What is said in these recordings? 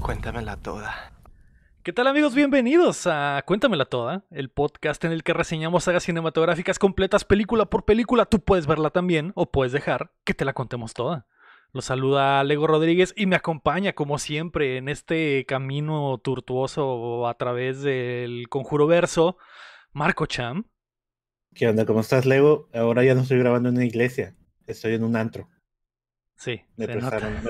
Cuéntamela toda. ¿Qué tal amigos? Bienvenidos a Cuéntamela Toda, el podcast en el que reseñamos sagas cinematográficas completas película por película. Tú puedes verla también o puedes dejar que te la contemos toda. Los saluda Lego Rodríguez y me acompaña como siempre en este camino tortuoso a través del conjuro verso, Marco Cham. ¿Qué onda? ¿Cómo estás, Lego? Ahora ya no estoy grabando en una iglesia, estoy en un antro. Sí. Me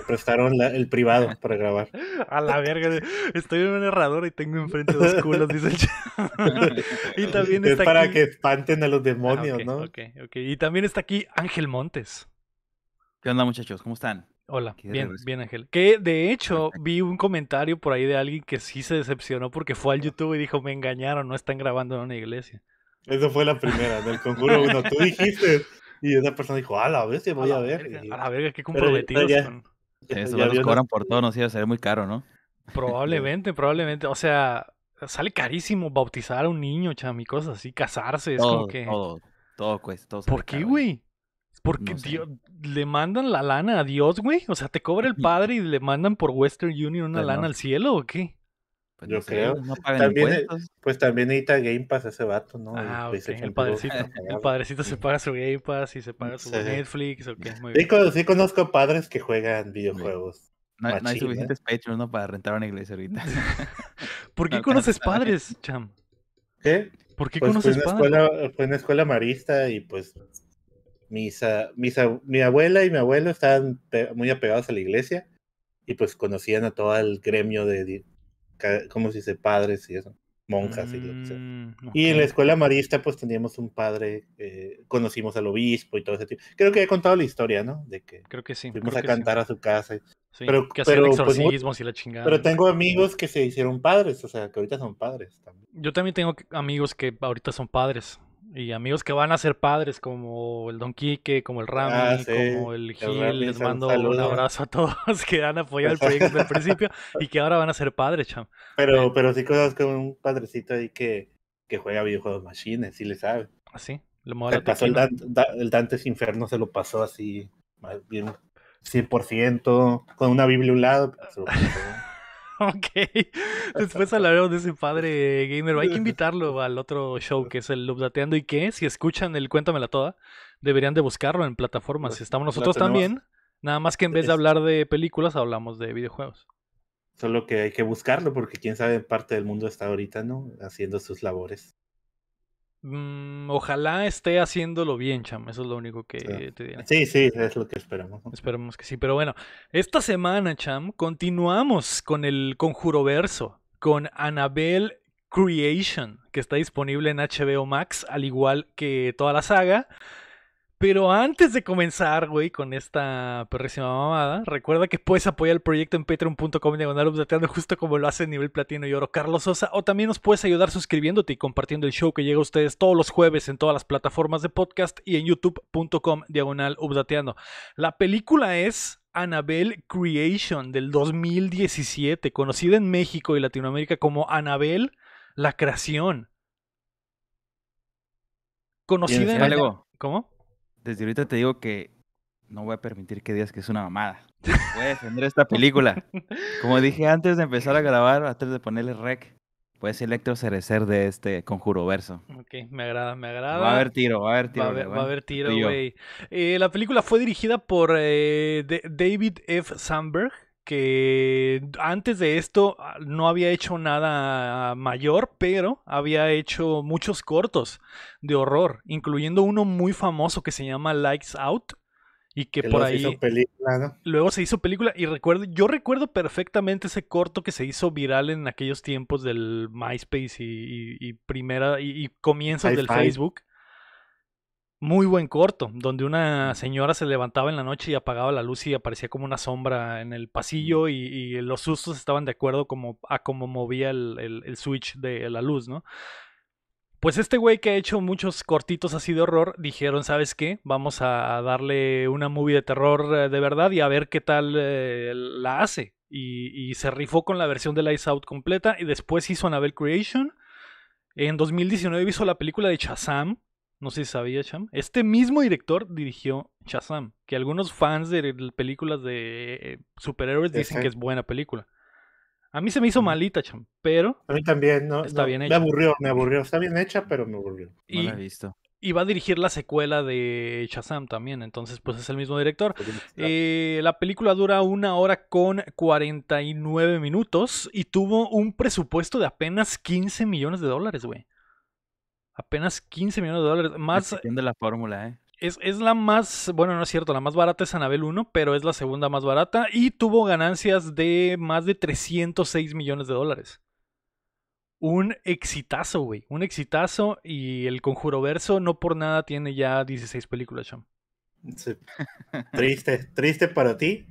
prestaron, el privado para grabar. A la verga. Estoy en un errador y tengo enfrente dos culos, dice el chat. y también está es para que espanten a los demonios, ah, ¿no? Ok, ok. Y también está aquí Ángel Montes. ¿Qué onda, muchachos? ¿Cómo están? Hola, bien, bien Ángel. Que de hecho vi un comentario por ahí de alguien que sí se decepcionó porque fue al YouTube y dijo, me engañaron, no están grabando en una iglesia. Eso fue la primera, del conjuro uno. Tú dijiste, y esa persona dijo, a la vez, voy a, ver. Verga, a la verga, qué comprometidos. Eso los cobran por todo, no sé, a ser muy caro, ¿no? Probablemente, probablemente. O sea, sale carísimo bautizar a un niño, chami, cosas así, casarse, es todo, como que. Todo, todo cuesta. ¿Por qué, güey? Porque le mandan la lana a Dios, güey. O sea, te cobra el padre y le mandan por Western Union una pues lana al cielo o qué? Pues, yo creo. No también, eh, impuestos. pues también necesita Game Pass ese vato, ¿no? Ah, el, padrecito, el padrecito se paga su Game Pass y se paga su Netflix. Okay, muy sí, bien. sí, conozco padres que juegan videojuegos. No, hay ¿eh? suficientes Patreon ¿no? para rentar una iglesia ahorita. ¿Por qué conoces padres, Cham? ¿Qué? ¿Por qué pues, conoces padres? Escuela, fue la escuela marista y pues mis, ah, mi abuela y mi abuelo estaban muy apegados a la iglesia y pues conocían a todo el gremio de, si se dice? Padres y eso, monjas y lo que sea. Mm, y en la escuela marista, pues teníamos un padre, eh, conocimos al obispo y todo ese tipo. Creo que he contado la historia, ¿no? De que Creo que sí. Fuimos a cantar a su casa. pero, que pero, pues, exorcismos y la chingada. Pero tengo amigos que se hicieron padres, o sea, que ahorita son padres también. Yo también tengo amigos que ahorita son padres. Y amigos que van a ser padres, como el Don Quique, como el ah, Rami, como el Gil, les mando un abrazo a todos que han apoyado el proyecto desde principio y que ahora van a ser padres, cham. Pero, sí pero sí con un padrecito ahí que, que juega videojuegos machines, sí le sabe. Así, ah, el, Dante Dantes Inferno, se lo pasó así, más bien 100%, con una Biblia a un lado ok. Después hablaremos de ese padre gamer. Hay que invitarlo al otro show que es el Dateando, y que si escuchan el Cuéntamela Toda, deberían de buscarlo en plataformas. Pues, Estamos nosotros también. Nada más que en vez de hablar de películas, hablamos de videojuegos. Solo que hay que buscarlo porque quién sabe, parte del mundo está ahorita, ¿no? Haciendo sus labores. Mm, ojalá esté haciéndolo bien, Cham. Eso es lo único que te diré. Sí, sí, es lo que esperamos. Esperemos que sí. Pero bueno, esta semana, Cham, continuamos con el conjuro verso, con Annabelle Creation, que está disponible en HBO Max, al igual que toda la saga. Pero antes de comenzar, güey, con esta perrísima mamada, recuerda que puedes apoyar el proyecto en patreon.com diagonal justo como lo hace nivel platino y oro Carlos Sosa. O también nos puedes ayudar suscribiéndote y compartiendo el show que llega a ustedes todos los jueves en todas las plataformas de podcast y en youtube.com diagonal La película es Annabelle Creation del 2017, conocida en México y Latinoamérica como Annabelle la creación. Conocida en... ¿Cómo? desde ahorita te digo que no voy a permitir que digas que es una mamada. Voy a defender esta película. Como dije antes de empezar a grabar, antes de ponerle rec, puedes Electro Cerecer de este conjuro verso. Ok, me agrada, me agrada. Va a haber tiro, va a haber tiro. Va a haber, tiro, güey. Eh, la película fue dirigida por eh, David F. Sandberg que antes de esto ah, no había hecho nada mayor, pero había hecho muchos cortos de horror, incluyendo uno muy famoso que se llama Lights Out y que, por ahí luego se hizo película y recuerdo yo recuerdo perfectamente ese corto que se hizo viral en aquellos tiempos del MySpace y, primera y comienzos del Facebook muy buen corto, donde una señora se levantaba en la noche y apagaba la luz y aparecía como una sombra en el pasillo y, los sustos estaban de acuerdo como, a cómo movía el, switch de la luz, ¿no? Pues este güey que ha hecho muchos cortitos así de horror, dijeron, ¿sabes qué? Vamos a darle una movie de terror eh, de verdad y a ver qué tal eh, la hace. Y, y, se rifó con la versión de Lights Out completa y después hizo Annabelle Creation. En 2019 hizo la película de Shazam, no sé si sabía, Cham. Este mismo director dirigió Shazam, que algunos fans de películas de eh, superhéroes dicen que es buena película. A mí se me hizo malita, Cham, pero. A mí también, ¿no? Está bien hecha. Me aburrió, me aburrió. Está bien hecha, pero me aburrió. Y, va a dirigir la secuela de Shazam también, entonces, pues es el mismo director. Eh, la película dura una hora con 49 minutos y tuvo un presupuesto de apenas 15 millones de dólares, güey. Apenas 15 millones de dólares. Más. de la fórmula, ¿eh? Es, la más, bueno, no es cierto, la más barata es Anabel 1, pero es la segunda más barata y tuvo ganancias de más de 306 millones de dólares. Un exitazo, güey, un exitazo y el conjuro verso no por nada tiene ya 16 películas, Sean. Sí. triste, triste para ti,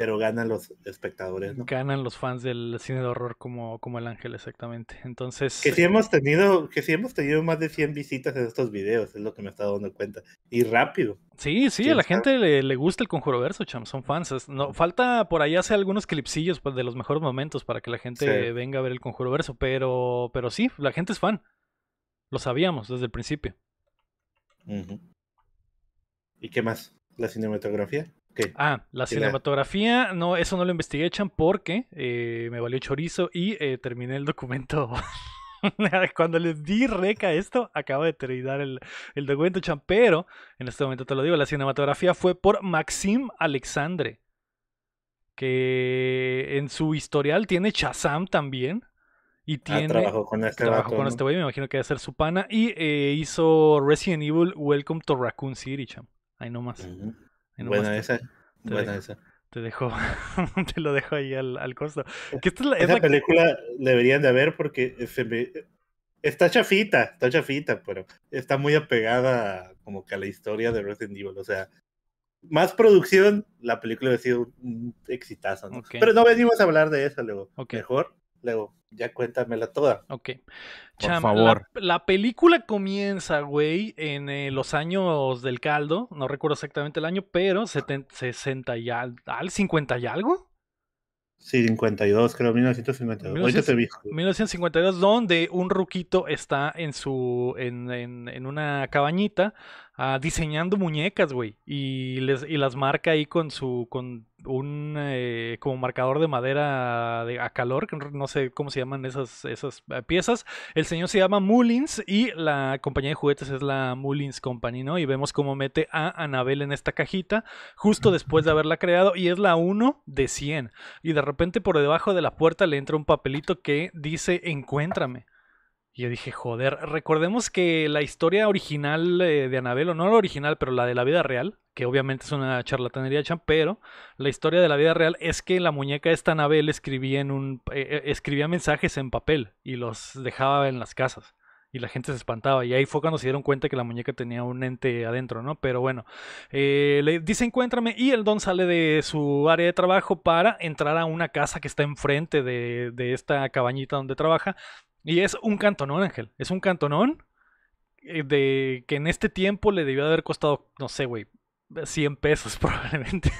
pero ganan los espectadores, ¿no? Ganan los fans del cine de horror como, como El Ángel, exactamente. Entonces. Que sí hemos tenido, que sí hemos tenido más de 100 visitas en estos videos, es lo que me he estado dando cuenta. Y rápido. Sí, sí, a la gente le, gusta el conjuro verso, son fans. no, falta por ahí hacer algunos clipsillos pues, de los mejores momentos para que la gente venga a ver el conjuro verso, pero, pero sí, la gente es fan. Lo sabíamos desde el principio. ¿Y qué más? ¿La cinematografía? ah, la cinematografía, no, eso no lo investigué, Chan, porque eh, me valió chorizo y eh, terminé el documento. Cuando le di reca esto, acabo de terminar el, el documento, Chan, pero en este momento te lo digo, la cinematografía fue por Maxim Alexandre, que en su historial tiene Chazam también. Y ah, tiene. trabajó con este con este güey, me imagino que debe ser su pana. Y eh, hizo Resident Evil Welcome to Raccoon City, Chan. Ahí nomás. Bueno, esa. Te, dejo, esa. te lo dejo ahí al, al costo. esta la, esa película deberían de haber porque está chafita, está chafita, pero está muy apegada como que a la historia de Resident Evil. O sea, más producción, la película hubiera sido un exitazo. Pero no venimos a hablar de eso luego. Mejor Luego, ya cuéntamela toda. Ok. Por favor. La, película comienza, güey, en eh, los años del caldo. No recuerdo exactamente el año, pero 70, 60 y al, 50 y algo. Sí, 52, creo, 1952. 1952, 1952 donde un ruquito está en su en, en, en una cabañita Ah, diseñando muñecas, güey. Y, les, y las marca ahí con su. con un. Eh, como marcador de madera a calor, no sé cómo se llaman esas, esas eh, piezas. El señor se llama Mullins y la compañía de juguetes es la Mullins Company, ¿no? Y vemos cómo mete a Anabel en esta cajita, justo después de haberla creado, y es la 1 de 100. Y de repente por debajo de la puerta le entra un papelito que dice: Encuéntrame yo dije, joder, recordemos que la historia original de Anabel, o no la original, pero la de la vida real, que obviamente es una charlatanería, pero la historia de la vida real es que la muñeca esta Anabel escribía, en un, eh, eh, escribía mensajes en papel y los dejaba en las casas y la gente se espantaba. Y ahí fue cuando se dieron cuenta que la muñeca tenía un ente adentro, ¿no? Pero bueno, eh, le dice encuéntrame y el don sale de su área de trabajo para entrar a una casa que está enfrente de esta cabañita donde trabaja, y es un cantonón, Ángel. Es un cantonón eh, de que en este tiempo le debió haber costado, no sé, güey, 100 pesos probablemente.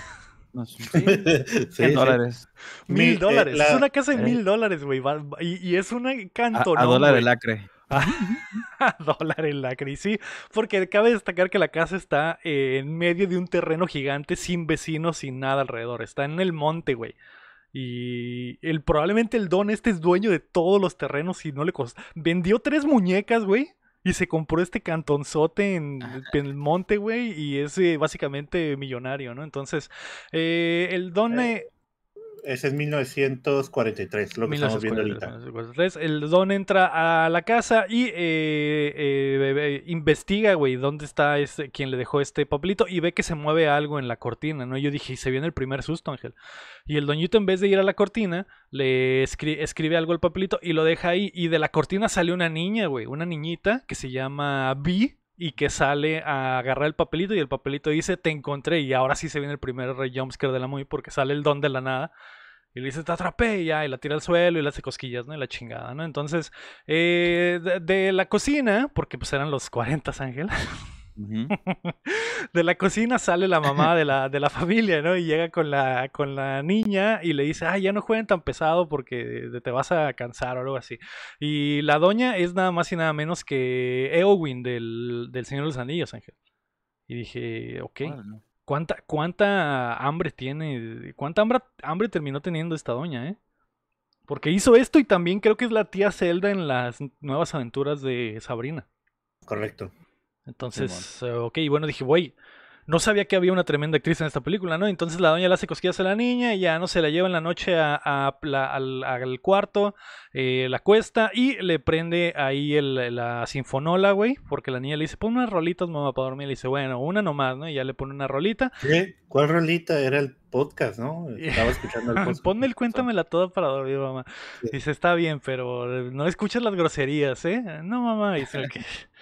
No, sí. 100 dólares. Mil eh, dólares. Es una casa de eh. mil dólares, güey. Y, es una cantonón. A, dólar el acre. A, dólar el acre, sí. Porque cabe destacar que la casa está en medio de un terreno gigante, sin vecinos, sin nada alrededor. Está en el monte, güey. Y el probablemente el don este es dueño de todos los terrenos y no le costó. Vendió tres muñecas, güey. Y se compró este cantonzote en, ah, el monte, güey. Y es eh, básicamente millonario, ¿no? Entonces, eh, el don... Ese es 1943, lo que estamos viendo ahorita. El Don entra a la casa y eh, eh, investiga, güey, dónde está ese quien le dejó este papelito y ve que se mueve algo en la cortina, ¿no? Yo dije, se viene el primer susto, Ángel. Y el Doñito, en vez de ir a la cortina, le escribe algo al papelito y lo deja ahí. Y de la cortina sale una niña, güey, una niñita que se llama Vi y que sale a agarrar el papelito y el papelito dice, te encontré y ahora sí se viene el primer rey jumpscare de la movie porque sale el don de la nada. Y le dice, te atrapé, y ya, la tira al suelo y le hace cosquillas, ¿no? Y la chingada, ¿no? Entonces, eh, de, de, la cocina, porque pues eran los 40, Ángel. de la cocina sale la mamá de la, de la familia, ¿no? Y llega con la, con la niña y le dice, ah, ya no jueguen tan pesado porque te vas a cansar o algo así. Y la doña es nada más y nada menos que Eowyn del, del Señor de los Anillos, Ángel. Y dije, ok. ¿Cuánta, ¿Cuánta hambre tiene? ¿Cuánta hambre, hambre terminó teniendo esta doña, eh? Porque hizo esto y también creo que es la tía Zelda en las nuevas aventuras de Sabrina. Correcto. Entonces, eh, okay bueno. bueno, dije, güey, no sabía que había una tremenda actriz en esta película, ¿no? Entonces la doña le hace cosquillas a la niña y ya no se la lleva en la noche a, al, cuarto, eh, la cuesta y le prende ahí el, la sinfonola, güey, porque la niña le dice, pon unas rolitas, mamá, para dormir. Le dice, bueno, una nomás, ¿no? Y ya le pone una rolita. ¿Qué? ¿Cuál rolita? Era el podcast, ¿no? Estaba escuchando el podcast. Ponme el cuéntamela toda para dormir, mamá. Dice, está bien, pero no escuchas las groserías, ¿eh? No, mamá. Dice, ok.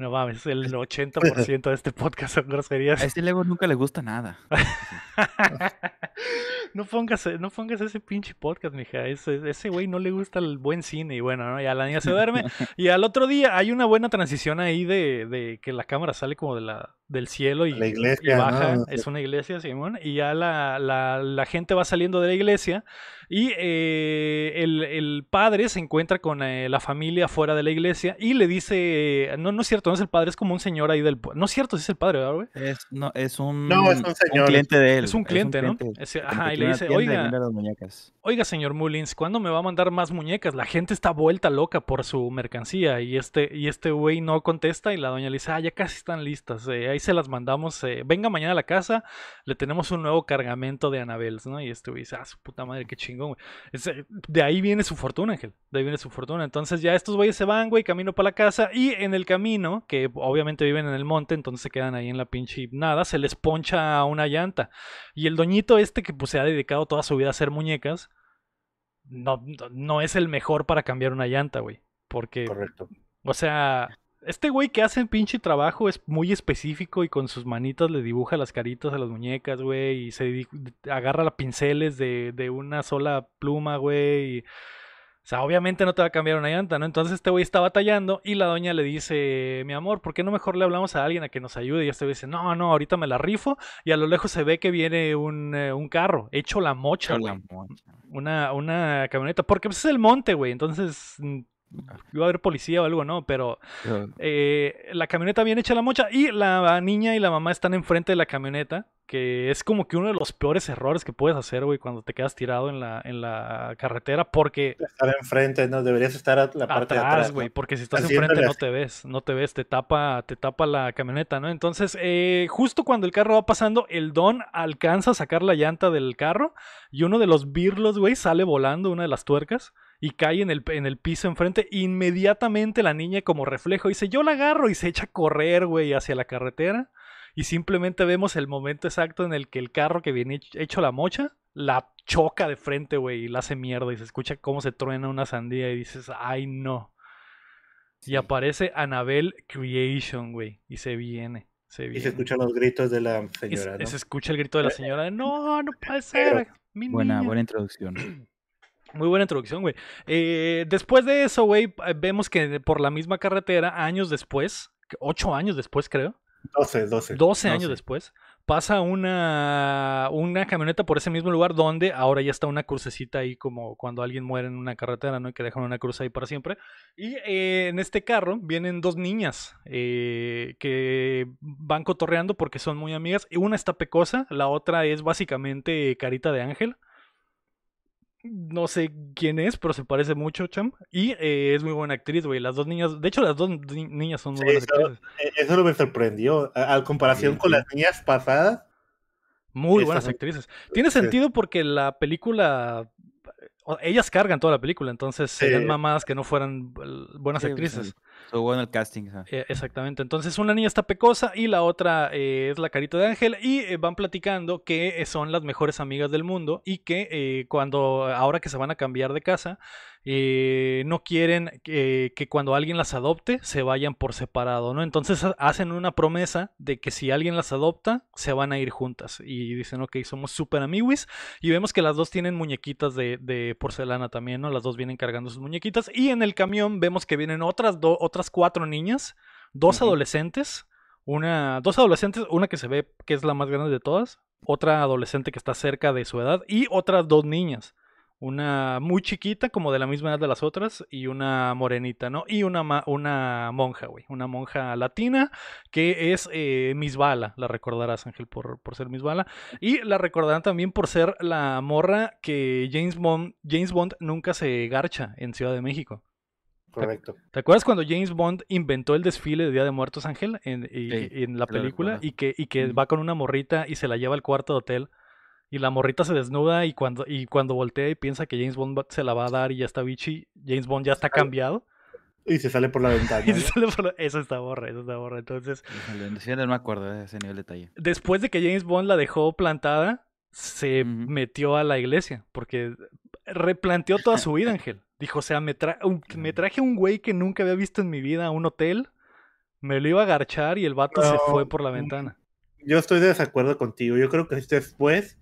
No mames, el 80% de este podcast son groserías. A este Lego nunca le gusta nada. no pongas, eh, no pongas ese pinche podcast, mija. Ese, ese güey no le gusta el buen cine. Y bueno, ¿no? ya la niña se duerme. Y al otro día hay una buena transición ahí de, de que la cámara sale como de la, del cielo y, baja. Es una iglesia, Simón. Y ya la, la, gente va saliendo de la iglesia. Y eh, el, el, padre se encuentra con eh, la familia fuera de la iglesia y le dice: No, no es cierto, no es el padre, es como un señor ahí del. No es cierto, es el padre, ¿verdad, güey? Es, no, es un, no, es un, señor. cliente de él. Es un cliente, ¿no? ajá, dice, oiga, señor Mullins, ¿cuándo me va a mandar más muñecas? La gente está vuelta loca por su mercancía. Y este, y este güey no contesta y la doña le dice, ah, ya casi están listas, eh, ahí se las mandamos, eh, venga mañana a la casa, le tenemos un nuevo cargamento de Anabels, ¿no? Y este güey dice, ah, su puta madre, qué chingón, güey. Eh, de ahí viene su fortuna, Ángel, de ahí viene su fortuna. Entonces ya estos güeyes se van, güey, camino para la casa y en el camino, que obviamente viven en el monte, entonces se quedan ahí en la pinche nada, se les poncha una llanta. Y el doñito este que pues se ha dedicado toda su vida a hacer muñecas, no, no es el mejor para cambiar una llanta, güey. Porque. Correcto. O sea, este güey que hace pinche trabajo es muy específico y con sus manitas le dibuja las caritas a las muñecas, güey. Y se agarra las pinceles de, de una sola pluma, güey. Y o sea, obviamente no te va a cambiar una llanta, ¿no? Entonces este güey está batallando y la doña le dice, mi amor, ¿por qué no mejor le hablamos a alguien a que nos ayude? Y este güey dice, no, no, ahorita me la rifo. Y a lo lejos se ve que viene un, eh, carro, hecho la mocha, güey. Una, una camioneta, porque pues, es el monte, güey. Entonces mm, iba a haber policía o algo, ¿no? Pero eh, la camioneta bien hecha la mocha y la niña y la mamá están enfrente de la camioneta, que es como que uno de los peores errores que puedes hacer, güey, cuando te quedas tirado en la, en la carretera, porque... Estar enfrente, no, deberías estar a la parte de atrás, güey, porque si estás enfrente no te ves, no te ves, te tapa, te tapa la camioneta, ¿no? Entonces, eh, justo cuando el carro va pasando, el don alcanza a sacar la llanta del carro y uno de los birlos, güey, sale volando una de las tuercas y cae en el, en el piso enfrente. Inmediatamente la niña, como reflejo, dice: Yo la agarro y se echa a correr, güey, hacia la carretera. Y simplemente vemos el momento exacto en el que el carro que viene hecho la mocha la choca de frente, güey, y la hace mierda. Y se escucha cómo se truena una sandía y dices: Ay, no. Y aparece Anabel Creation, güey, y se viene. Se Y se escuchan los gritos de la señora. se, escucha el grito de la señora: No, no puede ser. buena, buena introducción. Muy buena introducción, güey. Eh, después de eso, güey, eh, vemos que por la misma carretera, años después, ocho años después, creo. 12, 12. 12 años después, pasa una, una camioneta por ese mismo lugar donde ahora ya está una crucecita ahí como cuando alguien muere en una carretera, ¿no? Y que dejan una cruz ahí para siempre. Y eh, en este carro vienen dos niñas que van cotorreando porque son muy amigas. Una está pecosa, la otra es básicamente carita de ángel. No sé quién es, pero se parece mucho, Cham. Y eh, es muy buena actriz, güey. Las dos niñas, de hecho, las dos niñas son muy buenas eso, actrices. E-, eso lo me sorprendió. A, comparación con las niñas pasadas. Muy buenas actrices. Tiene sentido porque la película. Ellas cargan toda la película, entonces serían mamadas que no fueran eh, buenas pues, actrices. Estuvo en el casting. Eh, exactamente. Entonces, una niña está pecosa y la otra eh, es la carita de Ángel. Y eh, van platicando que son las mejores amigas del mundo y que cuando, ahora que se van a cambiar de casa, eh, no quieren que, cuando alguien las adopte se vayan por separado, ¿no? Entonces hacen una promesa de que si alguien las adopta se van a ir juntas y dicen, ok, somos super amiguis y vemos que las dos tienen muñequitas de, porcelana también, ¿no? Las dos vienen cargando sus muñequitas y en el camión vemos que vienen otras, otras cuatro niñas, dos adolescentes, una, dos adolescentes, una que se ve que es la más grande de todas, otra adolescente que está cerca de su edad y otras dos niñas una muy chiquita, como de la misma edad de las otras, y una morenita, ¿no? Y una, una monja, güey, una monja latina, que es eh, Bala. la recordarás, Ángel, por, por ser Bala. y la recordarán también por ser la morra que James Bond, James Bond nunca se garcha en Ciudad de México. Correcto. ¿Te acuerdas cuando James Bond inventó el desfile de Día de Muertos, Ángel, en, en la película? Y que, y que va con una morrita y se la lleva al cuarto de hotel y la morrita se desnuda y cuando, y cuando voltea y piensa que James Bond se la va a dar y ya está bichi, James Bond ya está cambiado. Y se sale por la ventana. y se ¿eh? sale por Eso está borra, eso está borra. Entonces. no me acuerdo de ese nivel de detalle. Después de que James Bond la dejó plantada, se metió a la iglesia. Porque replanteó toda su vida, Ángel. Dijo: O sea, me, me traje un güey que nunca había visto en mi vida a un hotel. Me lo iba a agarchar y el vato se fue por la ventana. Yo estoy de desacuerdo contigo. Yo creo que después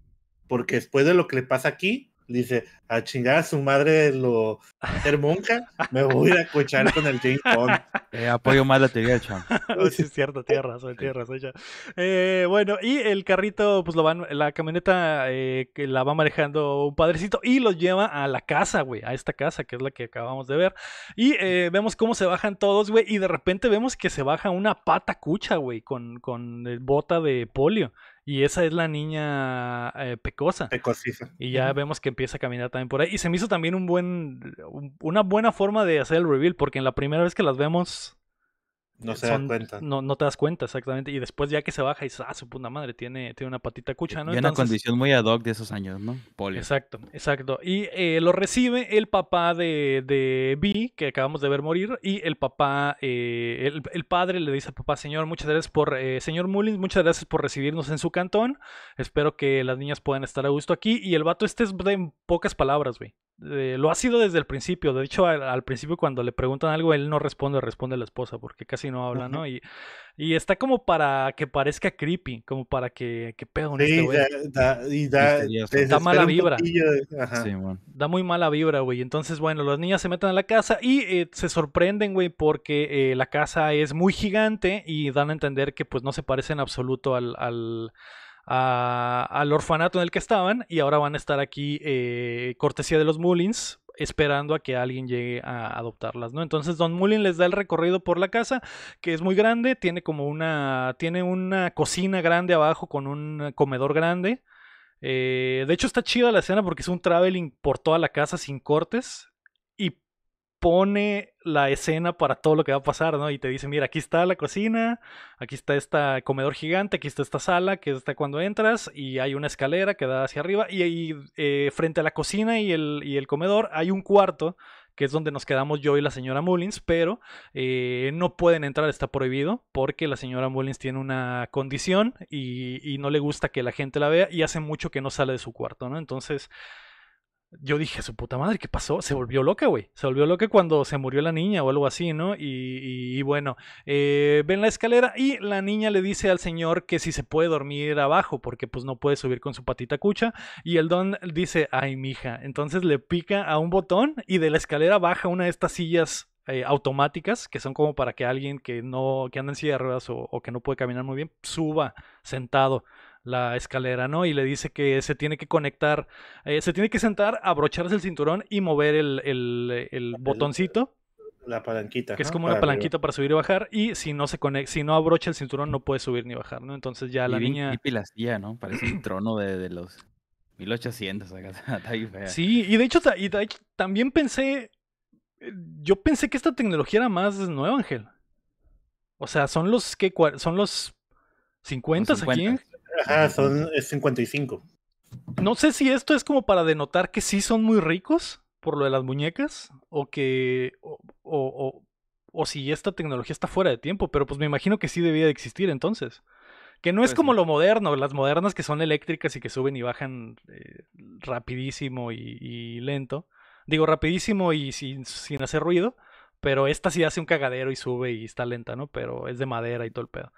porque después de lo que le pasa aquí, dice, a chingar a su madre lo ser monja, me voy a cochar con el James Bond. Eh, apoyo más la teoría del sí, es cierto, tierra razón, tierra razón eh, bueno, y el carrito, pues lo van, la camioneta eh, la va manejando un padrecito y los lleva a la casa, güey, a esta casa que es la que acabamos de ver. Y vemos cómo se bajan todos, güey, y de repente vemos que se baja una pata cucha, güey, con, con bota de polio. Y esa es la niña eh, pecosa. Y ya vemos que empieza a caminar también por ahí. Y se me hizo también un buen, una buena forma de hacer el reveal, porque en la primera vez que las vemos no eh, se dan cuenta. No, no te das cuenta, exactamente. Y después ya que se baja y dices, ah, su puta madre, tiene, tiene una patita cucha, ¿no? Y una condición muy ad hoc de esos años, ¿no? Polio. Exacto, exacto. Y eh, lo recibe el papá de, de que acabamos de ver morir, y el papá, eh, el, padre le dice al papá, señor, muchas gracias por, señor Mullins, muchas gracias por recibirnos en su cantón. Espero que las niñas puedan estar a gusto aquí. Y el vato este es de pocas palabras, güey. Eh, lo ha sido desde el principio. De hecho, al, principio cuando le preguntan algo, él no responde, responde la esposa porque casi no habla, ¿no? Y, está como para que parezca creepy, como para que, que pedo. Este sí, da, mala vibra. da muy mala vibra, güey. Entonces, bueno, los niños se meten a la casa y eh, se sorprenden, güey, porque eh, la casa es muy gigante y dan a entender que pues no se parece en absoluto al al orfanato en el que estaban y ahora van a estar aquí eh, cortesía de los Mullins esperando a que alguien llegue a adoptarlas, ¿no? Entonces Don Mullin les da el recorrido por la casa, que es muy grande, tiene como una, tiene una cocina grande abajo con un comedor grande. Eh, de hecho está chida la escena porque es un traveling por toda la casa sin cortes y pone la escena para todo lo que va a pasar, ¿no? Y te dice, mira, aquí está la cocina, aquí está este comedor gigante, aquí está esta sala que está cuando entras y hay una escalera que da hacia arriba y, ahí eh, frente a la cocina y el, comedor hay un cuarto que es donde nos quedamos yo y la señora Mullins, pero eh, no pueden entrar, está prohibido, porque la señora Mullins tiene una condición y, no le gusta que la gente la vea y hace mucho que no sale de su cuarto, ¿no? Entonces, yo dije, su puta madre, ¿qué pasó? Se volvió loca, güey. Se volvió loca cuando se murió la niña o algo así, ¿no? Y, bueno, eh, ven la escalera y la niña le dice al señor que si se puede dormir abajo, porque pues no puede subir con su patita cucha. Y el don dice, ay, mija. Entonces le pica a un botón y de la escalera baja una de estas sillas eh, automáticas que son como para que alguien que no que anda en silla de ruedas o, o, que no puede caminar muy bien suba sentado la escalera, ¿no? Y le dice que se tiene que conectar, eh, se tiene que sentar, abrocharse el cinturón y mover el, botoncito. La palanquita. Que es como una palanquita para subir y bajar. Y si no se conecta, si no abrocha el cinturón, no puede subir ni bajar, ¿no? Entonces ya la niña. Y ¿no? Parece un trono de, los 1800. Sí, y de hecho, también pensé. Eh, yo pensé que esta tecnología era más nueva, Ángel. O sea, son los que son los 50, 50 aquí Ajá, son es 55. No sé si esto es como para denotar que sí son muy ricos por lo de las muñecas o que o, o, o, si esta tecnología está fuera de tiempo, pero pues me imagino que sí debía de existir entonces. Que no es pues como lo moderno, las modernas que son eléctricas y que suben y bajan eh, rapidísimo y, lento. Digo, rapidísimo y sin, sin hacer ruido, pero esta sí hace un cagadero y sube y está lenta, ¿no? Pero es de madera y todo el pedo.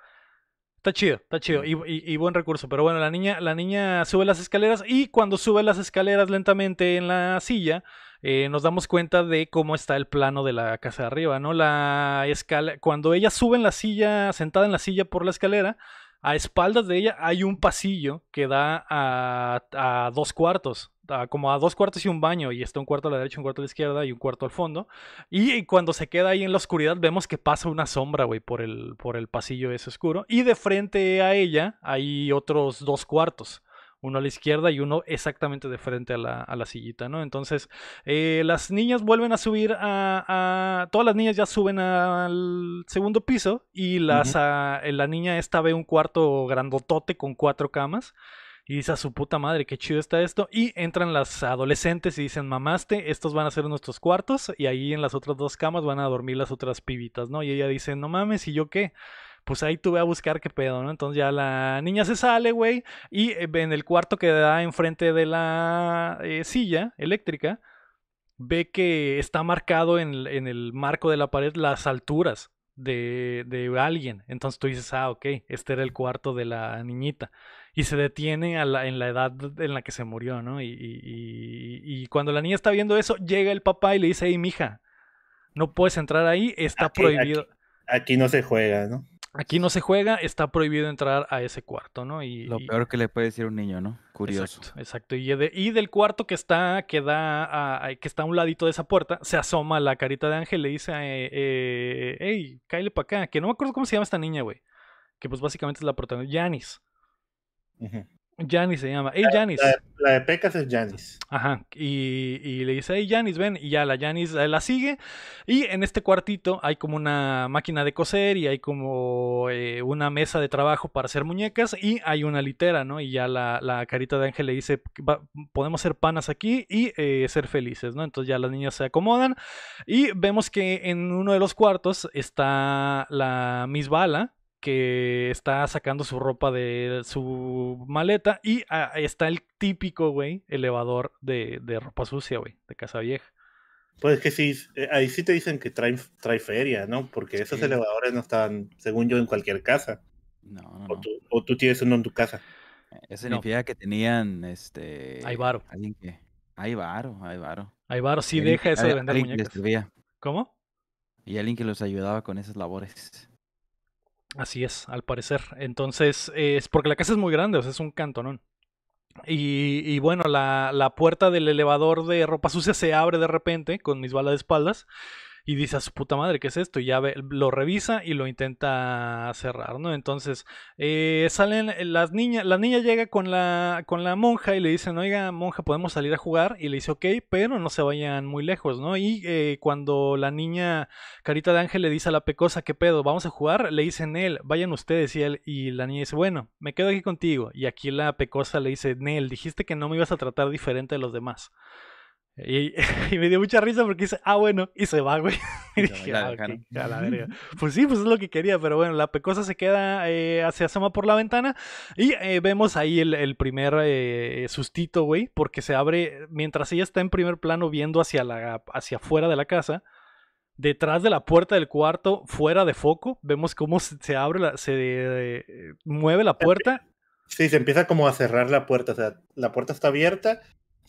Está chido, está chido y, buen recurso. Pero bueno, la niña, la niña sube las escaleras y cuando sube las escaleras lentamente en la silla, eh, nos damos cuenta de cómo está el plano de la casa de arriba, ¿no? La escala, cuando ella sube en la silla, sentada en la silla por la escalera, a espaldas de ella hay un pasillo que da a, dos cuartos, como a dos cuartos y un baño, y está un cuarto a la derecha, un cuarto a la izquierda y un cuarto al fondo. Y, cuando se queda ahí en la oscuridad vemos que pasa una sombra, güey, por el, por el pasillo ese oscuro. Y de frente a ella hay otros dos cuartos uno a la izquierda y uno exactamente de frente a la, sillita, ¿no? Entonces, eh, las niñas vuelven a subir a, Todas las niñas ya suben al segundo piso y las, eh, la niña esta ve un cuarto grandotote con cuatro camas. Y dice a su puta madre, qué chido está esto. Y entran las adolescentes y dicen, mamaste, estos van a ser nuestros cuartos. Y ahí en las otras dos camas van a dormir las otras pibitas, ¿no? Y ella dice, no mames, ¿y yo qué? pues ahí tuve a buscar qué pedo, ¿no? Entonces ya la niña se sale, güey, y eh, en el cuarto que da enfrente de la eh, silla eléctrica, ve que está marcado en, el marco de la pared las alturas de, alguien. Entonces tú dices, ah, ok, este era el cuarto de la niñita. Y se detiene en la edad en la que se murió, ¿no? Y, cuando la niña está viendo eso, llega el papá y le dice, hey, mija, no puedes entrar ahí, está prohibido. aquí, no se juega, ¿no? aquí no se juega, está prohibido entrar a ese cuarto, ¿no? Y, Lo peor que le puede decir un niño, ¿no? Curioso. Exacto, exacto. Y, de, y, del cuarto que está, que da, a, que está a un ladito de esa puerta, se asoma la carita de Ángel y le dice, eh, eh, hey, cállate para acá, que no me acuerdo cómo se llama esta niña, güey. Que pues básicamente es la protagonista, Janis. Uh Janis se llama. Hey, Janis. La, de Pecas es Janis. Ajá. Y, le dice, hey, Janis, ven. Y ya la Janis la sigue. Y en este cuartito hay como una máquina de coser y hay como eh, una mesa de trabajo para hacer muñecas y hay una litera, ¿no? Y ya la, carita de Ángel le dice, podemos ser panas aquí y eh, ser felices, ¿no? Entonces ya las niñas se acomodan y vemos que en uno de los cuartos está la Miss Bala que está sacando su ropa de su maleta y ah, está el típico, güey, elevador de, ropa sucia, güey, de casa vieja. Pues que sí, eh, ahí sí te dicen que trae, feria, ¿no? Porque esos elevadores no están, según yo, en cualquier casa. No, no, o, tú, o tú, tienes uno en tu casa. Eh, eso significa que tenían, este... Hay varo. Alguien que... Hay varo, hay varo. Hay varo, sí deja eso de vender muñecas. ¿Cómo? Y alguien que los ayudaba con esas labores. Así es, al parecer. Entonces, es porque la casa es muy grande, o sea, es un cantonón. Y, y bueno, la, la, puerta del elevador de ropa sucia se abre de repente con mis balas de espaldas y dice a su puta madre, ¿qué es esto? Y ya lo revisa y lo intenta cerrar, ¿no? Entonces, eh, salen eh, las niñas, la niña llega con la, con la monja y le dicen, oiga, monja, podemos salir a jugar. Y le dice, ok, pero no se vayan muy lejos, ¿no? Y eh, cuando la niña Carita de Ángel le dice a la pecosa, ¿qué pedo? ¿Vamos a jugar? Le dice él, vayan ustedes y él, y la niña dice, bueno, me quedo aquí contigo. Y aquí la pecosa le dice, Nel, dijiste que no me ibas a tratar diferente de los demás. Y, me dio mucha risa porque dice, ah, bueno, y se va, güey. dije, Pues sí, pues es lo que quería, pero bueno, la pecosa se queda, hacia eh, se asoma por la ventana y eh, vemos ahí el, primer eh, sustito, güey, porque se abre, mientras ella está en primer plano viendo hacia, la, hacia afuera de la casa, detrás de la puerta del cuarto, fuera de foco, vemos cómo se abre, se mueve la puerta. Sí, se empieza como a cerrar la puerta, o sea, la puerta está abierta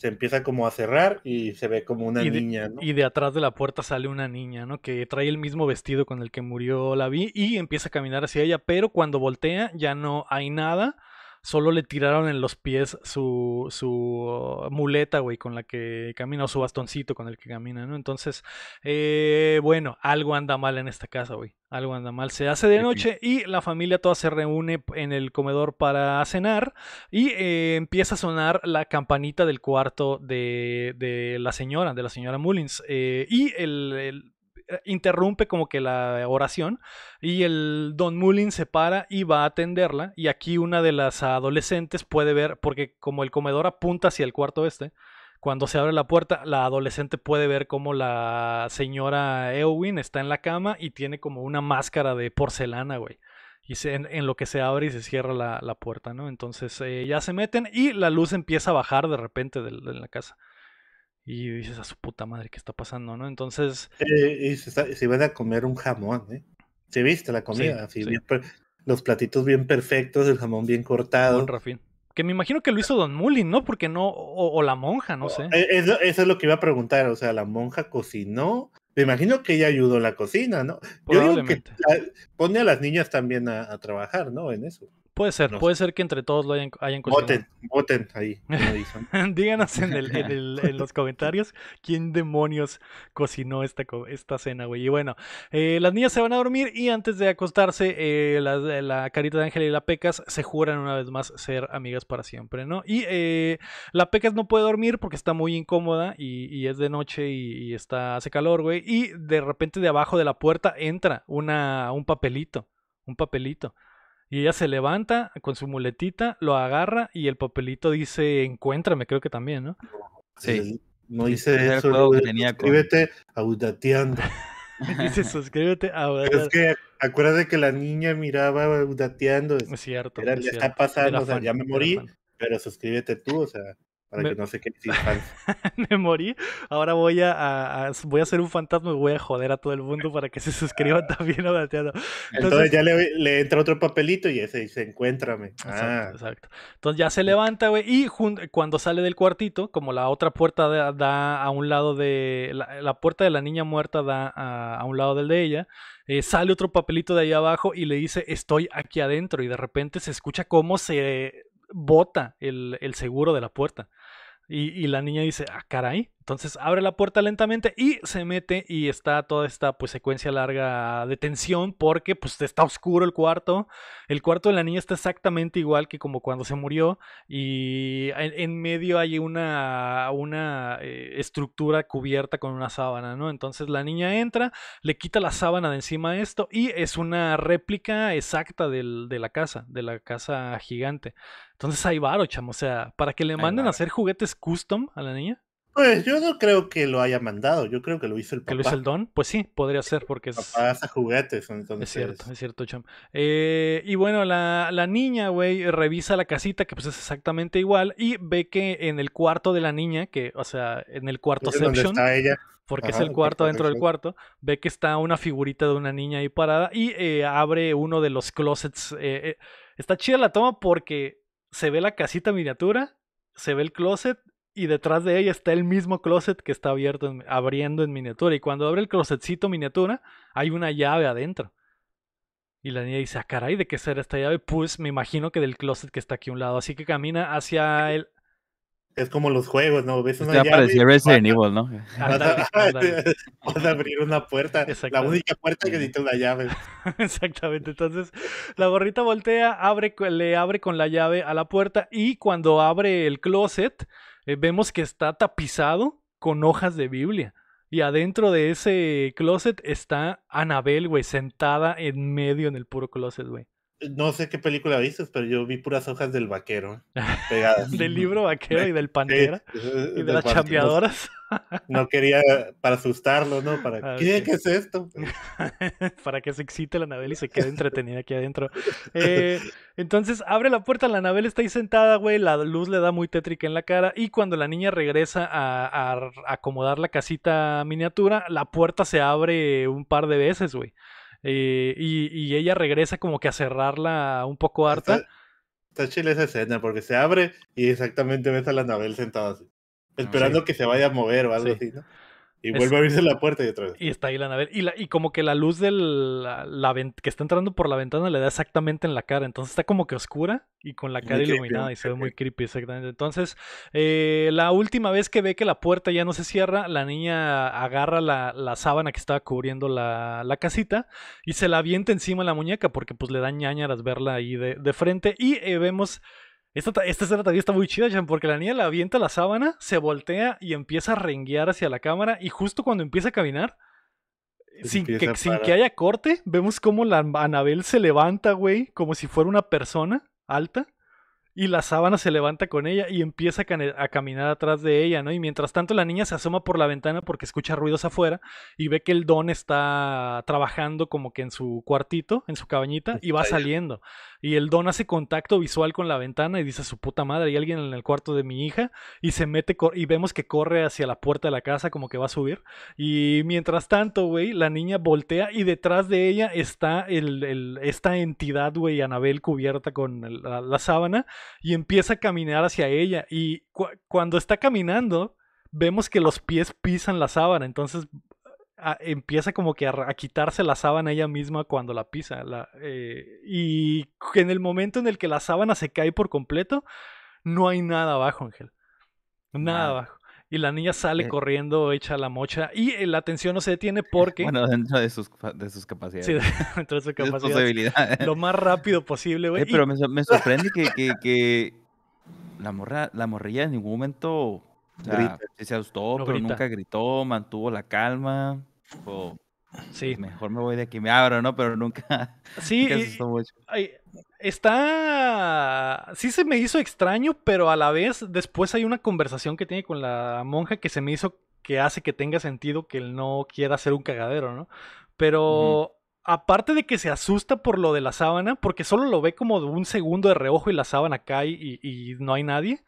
se empieza como a cerrar y se ve como una niña, Y de atrás de la puerta sale una niña, ¿no? Que trae el mismo vestido con el que murió la vi y empieza a caminar hacia ella, pero cuando voltea ya no hay nada solo le tiraron en los pies su, su muleta, güey, con la que camina, o su bastoncito con el que camina, ¿no? Entonces, eh, bueno, algo anda mal en esta casa, güey. Algo anda mal. Se hace de noche y la familia toda se reúne en el comedor para cenar y eh, empieza a sonar la campanita del cuarto de, de, la señora, de la señora Mullins. Eh, y el eh, interrumpe como que la oración y el Don Mullin se para y va a atenderla y aquí una de las adolescentes puede ver, porque como el comedor apunta hacia el cuarto este, cuando se abre la puerta, la adolescente puede ver como la señora Eowyn está en la cama y tiene como una máscara de porcelana, güey. Y en, lo que se abre y se cierra la, puerta, ¿no? Entonces eh, ya se meten y la luz empieza a bajar de repente en la casa. Y dices a su puta madre, ¿qué está pasando? ¿no? Entonces. Eh, y se, van iban a comer un jamón, ¿eh? Se viste la comida? los platitos bien perfectos, el jamón bien cortado. Un Que me imagino que lo hizo Don Mulin, ¿no? Porque no. O, la monja, no sé. E, eso, es lo que iba a preguntar. O sea, la monja cocinó. Me imagino que ella ayudó en la cocina, ¿no? Yo digo que pone a las niñas también a trabajar, ¿no? En eso. Puede ser, puede ser que entre todos lo hayan, hayan Voten, voten ahí. Díganos en, el, los comentarios quién demonios cocinó esta, cena, güey. Y bueno, eh, las niñas se van a dormir y antes de acostarse, eh, eh, la, carita de Ángel y la Pecas se juran una vez más ser amigas para siempre, ¿no? Y la Pecas no puede dormir porque está muy incómoda y, es de noche y, está, hace calor, güey. Y de repente de abajo de la puerta entra un papelito, un papelito y ella se levanta con su muletita, lo agarra y el papelito dice encuéntrame, creo que también, ¿no? Sí. No dice eso, suscríbete con... audateando. dice suscríbete a audateando. Es que acuérdate que la niña miraba audateando. Es, cierto. ya está pasando, o sea, ya me morí, pero suscríbete tú, o sea para me... que no se quede sin me morí. Ahora voy a, voy a ser un fantasma y voy a joder a todo el mundo para que se suscriban también a Entonces, ya le, entra otro papelito y ese dice, encuéntrame. Exacto, ah. exacto. Entonces ya se levanta, güey, y cuando sale del cuartito, como la otra puerta da, a un lado de... La, puerta de la niña muerta da a, un lado del de ella, eh, sale otro papelito de ahí abajo y le dice, estoy aquí adentro, y de repente se escucha cómo se bota el seguro de la puerta. Y, la niña dice, ah, caray, entonces abre la puerta lentamente y se mete y está toda esta pues secuencia larga de tensión porque pues está oscuro el cuarto. El cuarto de la niña está exactamente igual que como cuando se murió y en, medio hay una, una eh, estructura cubierta con una sábana, ¿no? Entonces la niña entra, le quita la sábana de encima de esto y es una réplica exacta de la casa, de la casa gigante. Entonces hay baro, chamo, o sea, para que le manden a hacer juguetes custom a la niña. Pues yo no creo que lo haya mandado, yo creo que lo hizo el papá. ¿Que lo hizo el don? Pues sí, podría ser porque es... juguetes, Es cierto, es cierto, Cham. Eh, y bueno, la, niña, güey, revisa la casita, que pues es exactamente igual, y ve que en el cuarto de la niña, que, o sea, en el cuarto Section... ella? Porque es el cuarto dentro del cuarto, ve que está una figurita de una niña ahí parada y eh, abre uno de los closets. Eh, está chida la toma porque se ve la casita miniatura, se ve el closet y detrás de ella está el mismo closet que está abierto abriendo en miniatura. Y cuando abre el closetcito miniatura, hay una llave adentro. Y la niña dice, ah, caray, ¿de qué será esta llave? Pues me imagino que del closet que está aquí a un lado. Así que camina hacia él Es como los juegos, ¿no? Ves pues una llave Resident Evil, ¿no? Vas a abrir una puerta. La única puerta que necesita la llave. Exactamente. Entonces, la gorrita voltea, abre, le abre con la llave a la puerta y cuando abre el closet eh, vemos que está tapizado con hojas de Biblia. Y adentro de ese closet está Anabel, güey, sentada en medio en el puro closet, güey no sé qué película viste, pero yo vi puras hojas del vaquero pegadas. del libro vaquero y del pantera y de, las chambeadoras. No quería para asustarlo, ¿no? Para, ah, ¿qué, es esto? para que se excite la Anabel y se quede entretenida aquí adentro. Eh, entonces abre la puerta, la Anabel está ahí sentada, güey, la luz le da muy tétrica en la cara y cuando la niña regresa a, a acomodar la casita miniatura, la puerta se abre un par de veces, güey. Eh, y, ella regresa como que a cerrarla un poco harta. Está, chile esa escena porque se abre y exactamente ves a la Nabel sentada así, ah, esperando que se vaya a mover o algo así, ¿no? Y vuelve a abrirse la puerta y otra vez. Y está ahí la nave. Y, la, y como que la luz del, la, que está entrando por la ventana le da exactamente en la cara. Entonces está como que oscura y con la cara iluminada y se ve muy creepy, exactamente. Entonces, eh, la última vez que ve que la puerta ya no se cierra, la niña agarra la, sábana que estaba cubriendo la, casita y se la avienta encima a la muñeca porque pues le da ñañaras verla ahí de, frente. Y eh, vemos esta, esta escena también está muy chida, porque la niña la avienta la sábana, se voltea y empieza a renguear hacia la cámara. Y justo cuando empieza a caminar, sin que, sin que, haya corte, vemos cómo la Anabel se levanta, güey, como si fuera una persona alta y la sábana se levanta con ella y empieza a, caminar atrás de ella, ¿no? Y mientras tanto la niña se asoma por la ventana porque escucha ruidos afuera y ve que el don está trabajando como que en su cuartito, en su cabañita, y va saliendo. Y el don hace contacto visual con la ventana y dice, su puta madre, hay alguien en el cuarto de mi hija, y se mete y vemos que corre hacia la puerta de la casa como que va a subir. Y mientras tanto, güey, la niña voltea y detrás de ella está el, el, esta entidad, güey, Anabel cubierta con la sábana y empieza a caminar hacia ella. Y cuando está caminando, vemos que los pies pisan la sábana, entonces ah, empieza como que a, quitarse la sábana ella misma cuando la pisa. Eh, y en el momento en el que la sábana se cae por completo, no hay nada abajo, Ángel. nada. abajo. Y la niña sale eh. corriendo, echa la mocha y la atención no se detiene porque... Bueno, dentro de sus, capacidades. Sí, dentro de sus capacidades. Lo más rápido posible, güey. Eh, pero me, sorprende que, la, morra, la morrilla en ningún momento se asustó, pero nunca gritó, mantuvo la calma. Sí. Mejor me voy de aquí, me abro, ¿no? Pero nunca. Sí. mucho está. Sí se me hizo extraño, pero a la vez después hay una conversación que tiene con la monja que se me hizo que hace que tenga sentido que él no quiera ser un cagadero, ¿no? Pero. Aparte de que se asusta por lo de la sábana, porque solo lo ve como de un segundo de reojo y la sábana cae y, no hay nadie,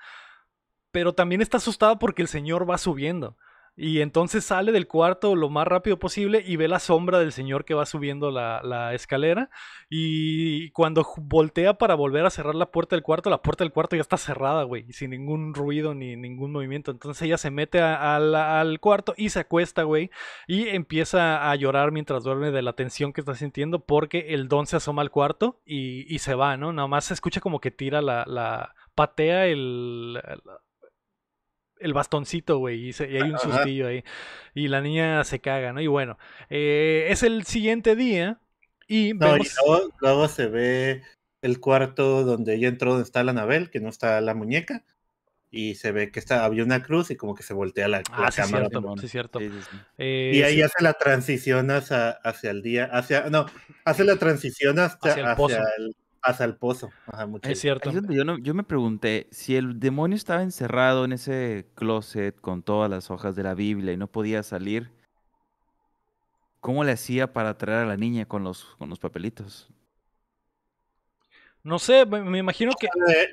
pero también está asustado porque el señor va subiendo. Y entonces sale del cuarto lo más rápido posible y ve la sombra del señor que va subiendo la, escalera. Y cuando voltea para volver a cerrar la puerta del cuarto, la puerta del cuarto ya está cerrada, güey, sin ningún ruido ni ningún movimiento. Entonces ella se mete al cuarto y se acuesta, güey, y empieza a llorar mientras duerme de la tensión que está sintiendo porque el don se asoma al cuarto y, se va, ¿no? Nada más se escucha como que tira la, la patea el, el bastoncito, güey, y, hay un sustillo ahí. Y la niña se caga, ¿no? Y bueno, eh, es el siguiente día y, vemos... luego, se ve el cuarto donde ella entró, donde está la Anabel, que no está la muñeca. Y se ve que está, había una cruz y como que se voltea la, ah, sí cámara. Cierto, sí, cierto. Eh, y ahí hace la transición hacia, hacia el día, hacia, no, hace la transición hasta, el pasa al pozo. es cierto. Yo, me pregunté, si el demonio estaba encerrado en ese closet con todas las hojas de la Biblia y no podía salir, ¿cómo le hacía para traer a la niña con los, con los papelitos? No sé, me imagino que...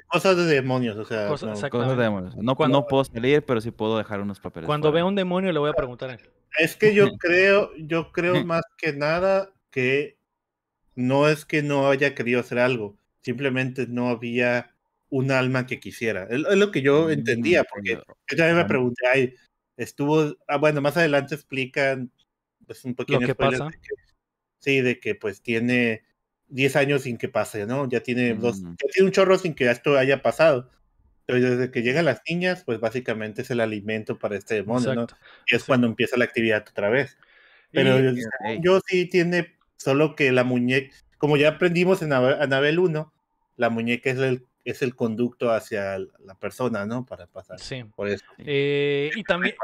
cosas de demonios, o sea... Cosas, no, de demonios. No, cuando, no, puedo salir, pero sí puedo dejar unos papeles. Cuando vea un demonio le voy a preguntar Es que yo creo, yo creo más que nada que no es que no haya querido hacer algo, simplemente no había un alma que quisiera. Es, lo que yo mm, entendía, porque yo también me pregunté, estuvo, ah, bueno, más adelante explican pues, un poquito que sí, de que pues tiene 10 años sin que pase, ¿no? Ya tiene, dos, mm. tiene un chorro sin que esto haya pasado. Entonces, desde que llegan las niñas, pues básicamente es el alimento para este demonio, ¿no? Y es cuando empieza la actividad otra vez. Pero yo sí tiene Solo que la muñeca, como ya aprendimos en Anabel 1, la muñeca es el, es el conducto hacia la persona, ¿no? Para pasar. Sí. Por eso. Eh, y, también,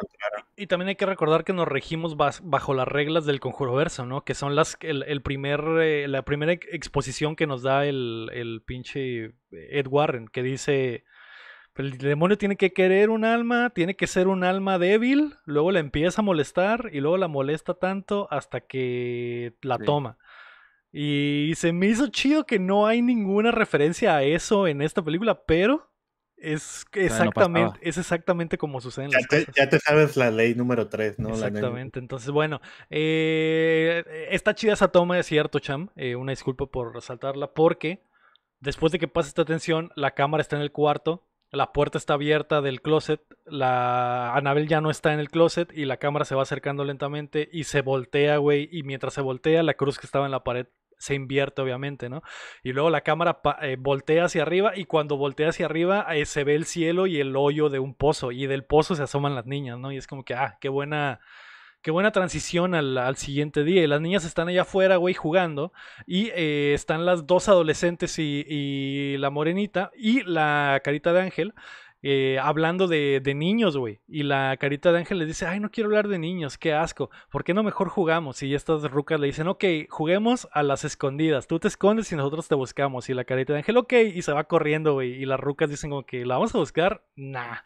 y también hay que recordar que nos regimos bajo las reglas del conjuro verso, ¿no? Que son las el, el primer, eh, la primera exposición que nos da el, el pinche Ed Warren, que dice el demonio tiene que querer un alma, tiene que ser un alma débil, luego la empieza a molestar y luego la molesta tanto hasta que la toma. Y se me hizo chido que no hay ninguna referencia a eso en esta película, pero es exactamente, es exactamente como sucede en ya las te, Ya te sabes la ley número 3, ¿no? Exactamente. Entonces, bueno, Esta eh, está chida esa toma, es cierto, Cham. Eh, una disculpa por resaltarla, porque después de que pasa esta tensión, la cámara está en el cuarto la puerta está abierta del closet, la Anabel ya no está en el closet y la cámara se va acercando lentamente y se voltea, güey, y mientras se voltea, la cruz que estaba en la pared se invierte, obviamente, ¿no? Y luego la cámara eh, voltea hacia arriba y cuando voltea hacia arriba eh, se ve el cielo y el hoyo de un pozo y del pozo se asoman las niñas, ¿no? Y es como que, ah, qué buena... Qué buena transición al, siguiente día. Y las niñas están allá afuera, güey, jugando. Y eh, están las dos adolescentes y, la morenita y la carita de ángel. Eh, hablando de, de niños, güey. Y la carita de Ángel le dice, ay, no quiero hablar de niños, qué asco. ¿Por qué no mejor jugamos? Y estas rucas le dicen, ok, juguemos a las escondidas. Tú te escondes y nosotros te buscamos. Y la carita de Ángel, ok, y se va corriendo, güey. Y las rucas dicen como que, ¿la vamos a buscar? Nah.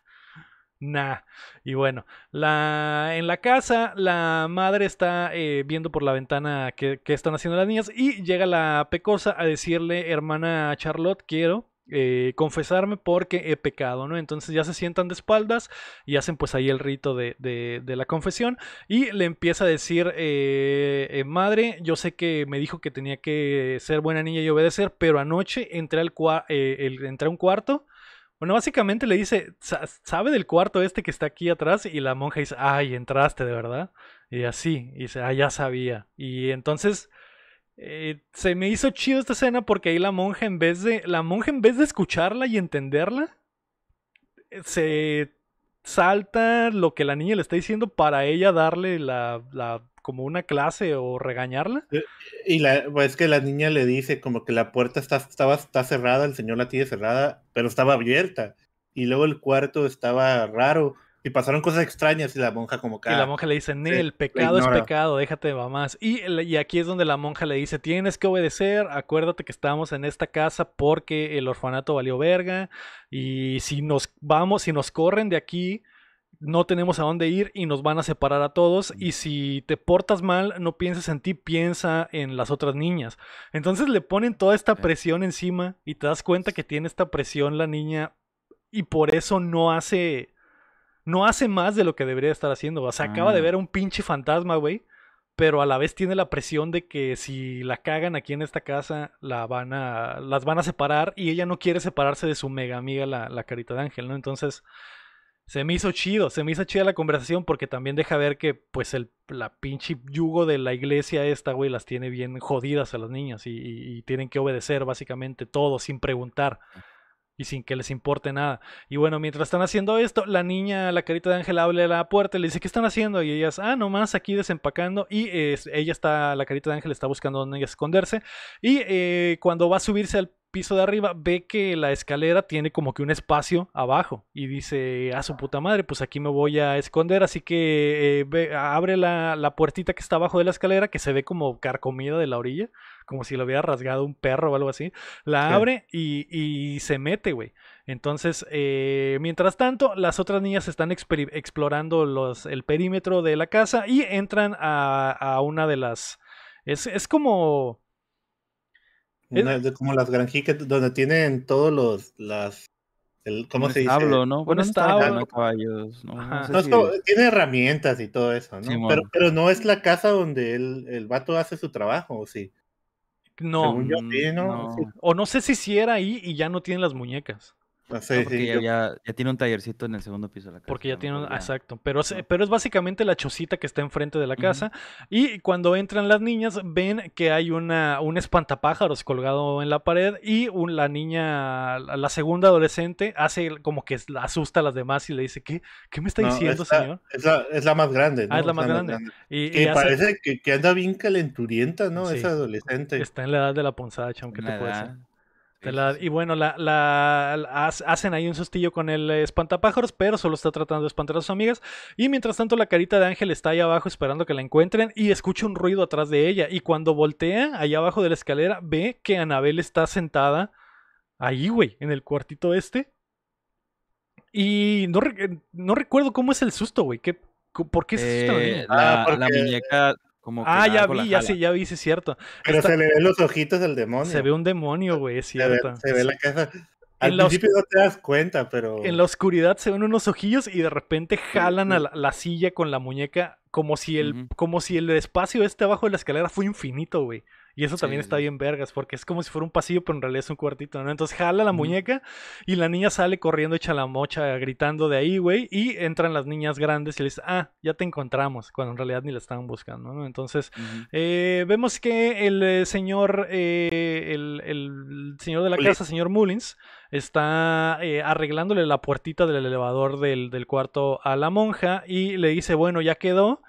Nah. Y bueno, la, en la casa la madre está eh, viendo por la ventana qué, están haciendo las niñas y llega la pecosa a decirle, hermana Charlotte, quiero eh, confesarme porque he pecado, ¿no? Entonces ya se sientan de espaldas y hacen pues ahí el rito de, la confesión y le empieza a decir, eh, madre, yo sé que me dijo que tenía que ser buena niña y obedecer, pero anoche entré, al entré a un cuarto bueno, básicamente le dice, ¿sabe del cuarto este que está aquí atrás? Y la monja dice, ay, entraste de verdad. Y así, y dice, ah, ya sabía. Y entonces eh, se me hizo chido esta escena porque ahí la monja en vez de, la monja en vez de escucharla y entenderla, se salta lo que la niña le está diciendo para ella darle la como una clase o regañarla. Eh, y la, pues, es que la niña le dice como que la puerta está, estaba, cerrada, el señor la tiene cerrada, pero estaba abierta. Y luego el cuarto estaba raro. Y pasaron cosas extrañas y la monja como la ah, monja le dice, Nel, el pecado es pecado, déjate de mamás. Y, y aquí es donde la monja le dice, tienes que obedecer, acuérdate que estamos en esta casa porque el orfanato valió verga. Y si nos vamos, si nos corren de aquí, no tenemos a dónde ir y nos van a separar a todos. Y si te portas mal, no pienses en ti, piensa en las otras niñas. Entonces le ponen toda esta presión encima y te das cuenta que tiene esta presión la niña y por eso no hace, no hace más de lo que debería estar haciendo. O sea, acaba de ah. ver un pinche fantasma, güey. Pero a la vez tiene la presión de que si la cagan aquí en esta casa, la van a, las van a separar y ella no quiere separarse de su mega amiga, la, la carita de ángel, ¿no? Entonces, se me hizo chido, se me hizo chida la conversación porque también deja ver que pues el la pinche yugo de la iglesia esta, güey, las tiene bien jodidas a las niñas y, tienen que obedecer básicamente todo sin preguntar y sin que les importe nada. Y bueno, mientras están haciendo esto, la niña, la carita de Ángel abre a la puerta y le dice, ¿qué están haciendo? Y ellas, ah, nomás aquí desempacando. Y ella está, la carita de Ángel está buscando dónde esconderse. Y eh, cuando va a subirse al piso de arriba, ve que la escalera tiene como que un espacio abajo y dice, a su puta madre, pues aquí me voy a esconder, así que eh, abre la, puertita que está abajo de la escalera, que se ve como carcomida de la orilla, como si lo hubiera rasgado un perro o algo así, la abre y, se mete, güey. Entonces, eh, mientras tanto, las otras niñas están explorando los, el perímetro de la casa y entran a, una de las... Es, es como como las granjitas donde tienen todos los las el, ¿Cómo se dice? ¿no? Bueno, establo, ¿no? caballos. ¿no? Tiene herramientas y todo eso, ¿no? pero, pero, no es la casa donde el, el vato hace su trabajo, ¿o sí? No. O no sé si hiciera era ahí y ya no tienen las muñecas. Ah, ah, porque ya, tiene un tallercito en el segundo piso de la casa. Porque ya tiene un... Exacto. Pero, es, pero es básicamente la chocita que está enfrente de la casa. Y cuando entran las niñas, ven que hay una, un espantapájaros colgado en la pared. Y la niña, la segunda adolescente, hace como que asusta a las demás y le dice, ¿qué, ¿Qué me está diciendo, señor? Es la, más grande. Ah, es la más, grande. Y, que parece que, anda bien calenturienta, ¿no? Esa adolescente. Está en la edad de la ponzada, aunque te puede y bueno, la, hacen ahí un sustillo con el eh, espantapájaros, pero solo está tratando de espantar a sus amigas. Y mientras tanto, la carita de Ángel está ahí abajo esperando que la encuentren y escucha un ruido atrás de ella. Y cuando voltea, ahí abajo de la escalera, ve que Anabel está sentada ahí, güey, en el cuartito este. Y no, recuerdo cómo es el susto, güey. ¿Por qué se eh, ah, la, muñeca, ah, ya vi, ya sí, ya vi, sí es cierto. Pero se le ven los ojitos del demonio. Se ve un demonio, güey, es cierto. Se ve, la casa. Al en principio no te das cuenta, pero. En la oscuridad se ven unos ojillos y de repente jalan a la, silla con la muñeca como si el, como si el espacio este abajo de la escalera fue infinito, güey. Y eso también está bien vergas, porque es como si fuera un pasillo, pero en realidad es un cuartito, ¿no? Entonces jala la muñeca y la niña sale corriendo hecha la mocha, gritando de ahí, güey, y entran las niñas grandes y le dicen, ah, ya te encontramos, cuando en realidad ni la estaban buscando, ¿no? Entonces, eh, vemos que el eh, señor, eh, el, señor de la casa, señor Mullins, está arreglándole la puertita del elevador del, del, cuarto a la monja y le dice, bueno, ya quedó,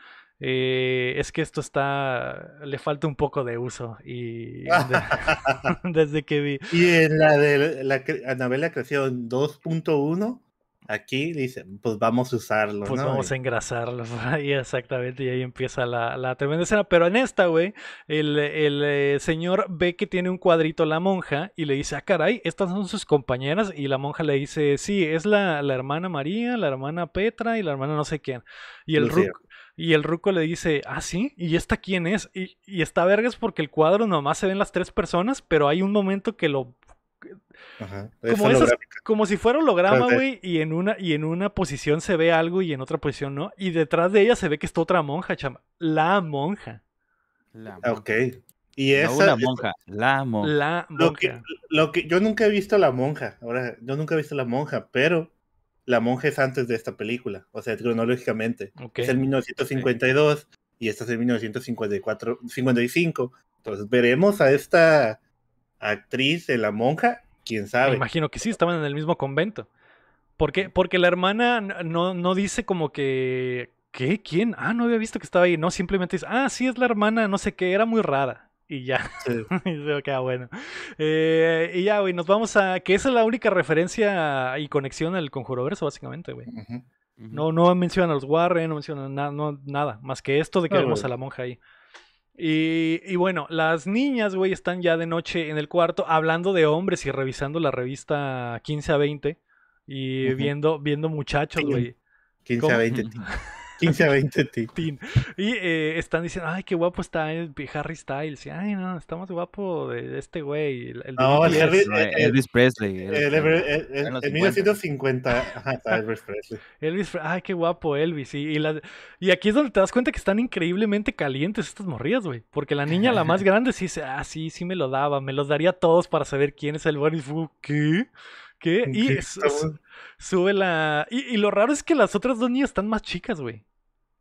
eh, es que esto está. Le falta un poco de uso. Y. desde que vi. Y en la de la, Anabela creció en 2.1. Aquí dice pues vamos a usarlo. Pues vamos a engrasarlo. Ahí exactamente. Y ahí empieza la, la tremenda escena. Pero en esta, güey, el, eh, señor ve que tiene un cuadrito la monja y le dice, ah, caray, estas son sus compañeras. Y la monja le dice, sí, es la, hermana María, la hermana Petra y la hermana no sé quién. Y el Rook y el ruco le dice, ah, sí, ¿y esta quién es? Y, y está vergas porque el cuadro nomás se ven las tres personas, pero hay un momento que lo... como, si fuera holograma, güey, y, en una, y en una posición se ve algo y en otra posición no. Y detrás de ella se ve que está otra monja, chama. La monja. La ah, monja. Ok. Y esa, monja, la monja. La monja. Lo que, yo nunca he visto a la monja, ahora, yo nunca he visto a la monja, pero la Monja es antes de esta película, o sea, cronológicamente. Es el 1952 y esta es en 1954, 55. Entonces veremos a esta actriz de La Monja, quién sabe. Me imagino que sí, estaban en el mismo convento. ¿Por qué? Porque la hermana no, no dice como que ¿qué? ¿Quién? Ah, no había visto que estaba ahí. No, simplemente dice, ah, sí, es la hermana, no sé qué, era muy rara y ya. y ah, bueno. Eh, y ya, güey, nos vamos a. Que esa es la única referencia y conexión al conjuro verso básicamente, güey. No, no mencionan a los Warren, no mencionan nada no, nada, más que esto de que ah, vamos a la monja ahí. Y, bueno, las niñas, güey, están ya de noche en el cuarto hablando de hombres y revisando la revista 15 a 20 y viendo, viendo muchachos, güey. 15 a 20. 15 a 20 Y eh, están diciendo, ay, qué guapo está eh, Harry Styles. ay, no, está más guapo de este güey. no, el Elvis Presley. En 1950, está Elvis Presley. Elvis, ay, qué guapo Elvis. Y, aquí es donde te das cuenta que están increíblemente calientes estas morrillas, güey. Porque la niña, la más grande, sí dice, ah, sí, sí me lo daba. Me los daría todos para saber quién es el Boris. Fu. ¿qué? ¿Qué? Y... Sube la. Y, lo raro es que las otras dos niñas están más chicas, güey.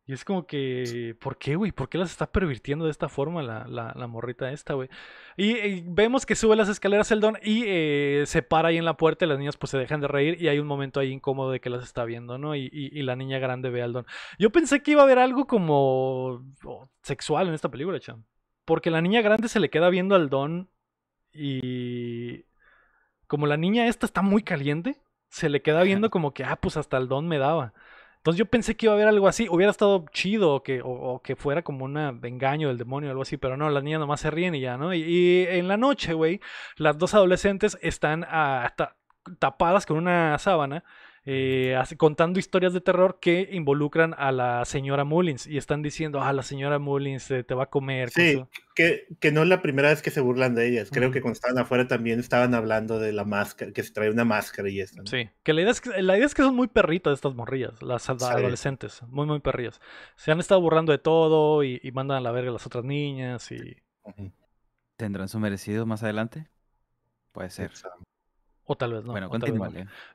Y es como que. ¿Por qué, güey? ¿Por qué las está pervirtiendo de esta forma la, la, morrita esta, güey? Y, vemos que sube las escaleras el don y eh, se para ahí en la puerta y las niñas pues se dejan de reír y hay un momento ahí incómodo de que las está viendo, ¿no? Y, la niña grande ve al don. Yo pensé que iba a haber algo como. Oh, sexual en esta película, chan. Porque la niña grande se le queda viendo al don y. Como la niña esta está muy caliente se le queda viendo como que, ah, pues hasta el don me daba. Entonces yo pensé que iba a haber algo así, hubiera estado chido o que, o, que fuera como un engaño del demonio o algo así, pero no, las niñas nomás se ríen y ya, ¿no? Y, en la noche, güey, las dos adolescentes están hasta ah, tapadas con una sábana eh, contando historias de terror que involucran a la señora Mullins y están diciendo, ah, la señora Mullins eh, te va a comer. Sí, que, no es la primera vez que se burlan de ellas. Creo que cuando estaban afuera también estaban hablando de la máscara, que se trae una máscara y eso. Sí, que la idea, es que la idea es que son muy perritas estas morrillas, las adolescentes, muy, muy perrillas. Se han estado burlando de todo y, mandan a la verga a las otras niñas y... ¿Tendrán su merecido más adelante? Puede ser. O tal vez no. Bueno,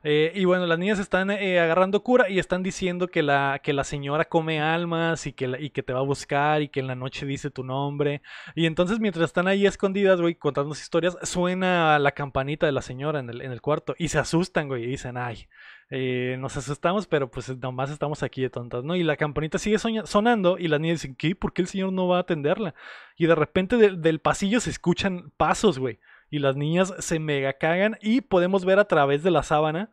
eh, y bueno, las niñas están eh, agarrando cura y están diciendo que la, que la señora come almas y que, y que te va a buscar y que en la noche dice tu nombre. Y entonces mientras están ahí escondidas, güey, contando historias, suena la campanita de la señora en el, cuarto y se asustan, güey, y dicen, ay, eh, nos asustamos, pero pues nomás estamos aquí de tontas, ¿no? Y la campanita sigue sonando y las niñas dicen, ¿qué? ¿Por qué el señor no va a atenderla? Y de repente del pasillo se escuchan pasos, güey y las niñas se mega cagan y podemos ver a través de la sábana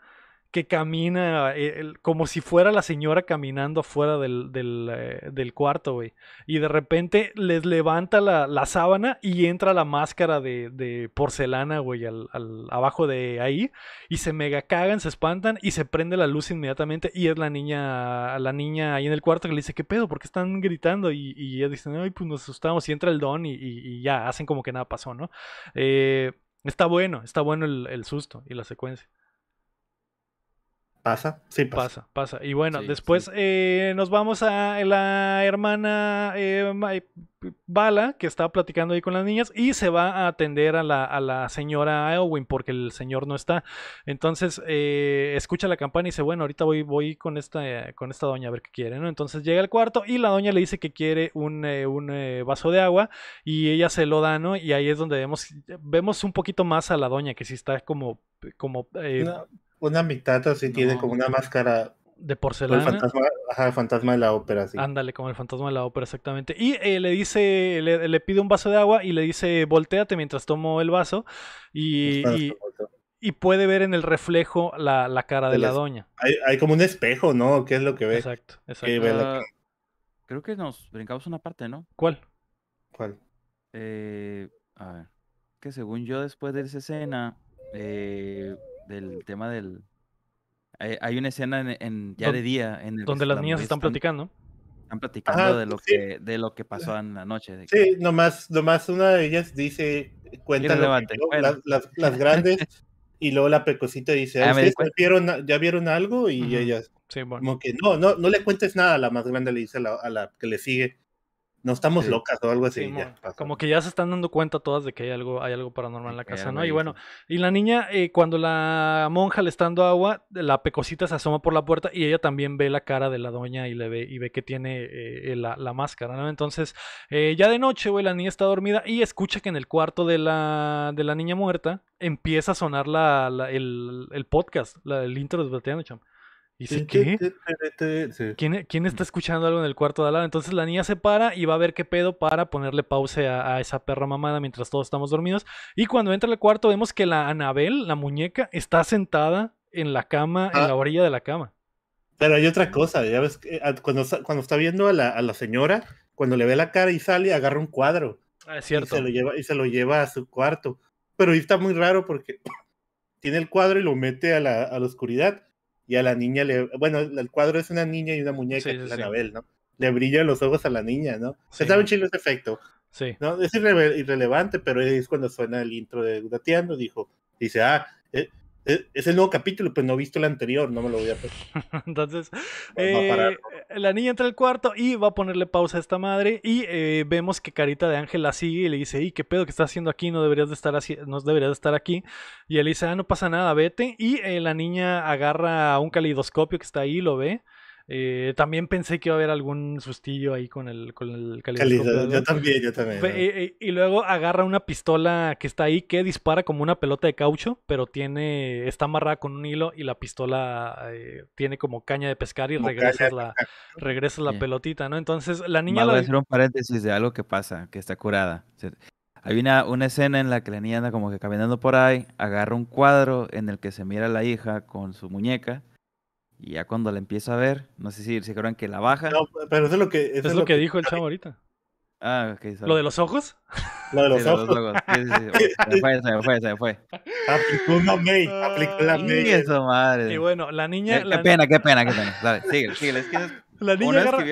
que camina eh, como si fuera la señora caminando afuera eh, del, cuarto, güey. Y de repente les levanta la, sábana y entra la máscara de, porcelana, güey, al, abajo de ahí. Y se mega cagan, se espantan y se prende la luz inmediatamente. Y es la niña, la niña ahí en el cuarto que le dice, ¿qué pedo? ¿Por qué están gritando? Y, y ella dice, ay, pues nos asustamos. Y entra el don y, ya, hacen como que nada pasó, ¿no? Eh, está bueno, está bueno el susto y la secuencia. Pasa, sí pasa. Pasa, pasa. Y bueno, después eh, nos vamos a la hermana eh, eh, Bala, que está platicando ahí con las niñas, y se va a atender a la, señora Eowyn, porque el señor no está. Entonces, escucha la campana y dice, bueno, ahorita voy, voy con, esta, con esta doña a ver qué quiere, ¿no? Entonces llega al cuarto y la doña le dice que quiere un, un vaso de agua y ella se lo da, ¿no? Y ahí es donde vemos, vemos un poquito más a la doña, que sí está como... como una mitad así tiene como una máscara de porcelana. El fantasma, ajá, fantasma de la ópera, sí. Ándale, como el fantasma de la ópera, exactamente. Y eh, le dice, le, pide un vaso de agua y le dice, volteate mientras tomo el vaso. Y, y, puede ver en el reflejo la, la cara de la doña. Hay, como un espejo, ¿no? ¿Qué es lo que ve? Exacto, exacto. Ah, creo que nos brincamos una parte, ¿no? ¿Cuál? ¿Cuál? Eh, a ver. Que según yo, después de esa escena, eh, del tema del... Eh, hay, una escena en, ya de día... En donde las niñas están, platicando. Están platicando de, lo que, de lo que pasó en la noche. nomás, nomás una de ellas dice, cuenta las, las, grandes, y luego la pecosita dice, ya ah, vieron, ya vieron algo? Y ellas, como que no, no, no le cuentes nada a la más grande, le dice a la que le sigue no estamos locas o algo así. como que ya se están dando cuenta todas de que hay algo, hay algo paranormal en la casa, ¿no? Y bueno, y la niña, eh, cuando la monja le está dando agua, la pecosita se asoma por la puerta y ella también ve la cara de la doña y le ve, y ve que tiene eh, eh, la, la, máscara, ¿no? Entonces, ya de noche, güey, la niña está dormida y escucha que en el cuarto de la, de la niña muerta empieza a sonar el, podcast, la, el intro de Bateando, Champ. ¿Quién, está mm. escuchando algo en el cuarto de al lado? Entonces la niña se para y va a ver qué pedo para ponerle pause a, esa perra mamada mientras todos estamos dormidos. Y cuando entra al cuarto vemos que la Anabel, la muñeca, está sentada en la cama, en ah. la orilla de la cama. Pero hay otra cosa, ya ves, ah, cuando, cuando está viendo a la, señora, cuando le ve la cara y sale, agarra un cuadro. Ah, es cierto. Y se lo lleva, a su cuarto. Pero ahí está muy raro porque tiene el cuadro y lo mete a la oscuridad y a la niña le. Bueno, el cuadro es una niña y una muñeca, que la Anabel, ¿no? Le brillan los ojos a la niña, ¿no? Se sabe un chile ese efecto. Sí. ¿no? Es irrelevante, pero es cuando suena el intro de Dateando, dijo. Dice, ah, eh, es el nuevo capítulo, pues no he visto el anterior, no me lo voy a perder. Entonces, eh, la niña entra al cuarto y va a ponerle pausa a esta madre. Y eh, vemos que Carita de Ángel la sigue y le dice: ¿Y qué pedo que estás haciendo aquí? No deberías de estar, así, no deberías de estar aquí. Y él dice: Ah, no pasa nada, vete. Y eh, la niña agarra un calidoscopio que está ahí, lo ve. Eh, también pensé que iba a haber algún sustillo ahí con el, con yo también, yo también. Eh, y, luego agarra una pistola que está ahí que dispara como una pelota de caucho, pero tiene está amarrada con un hilo y la pistola eh, tiene como caña de pescar y regresa la, la pelotita, ¿no? Entonces la niña... Voy a hacer un paréntesis de algo que pasa, que está curada. Hay una, una escena en la que la niña anda como que caminando por ahí, agarra un cuadro en el que se mira la hija con su muñeca y ya cuando la empiezo a ver, no sé si se creen que la baja. No, pero eso es lo que, es, dijo el chavo ahorita. Ah, ok. ¿Lo de los ojos? Lo de los ojos. Los ojos. fue, fue, fue. Aplicó una May, aplicó la May. Y bueno, la niña... Qué, pena, qué pena, qué pena. síguele, síguele. Es La niña, agarra,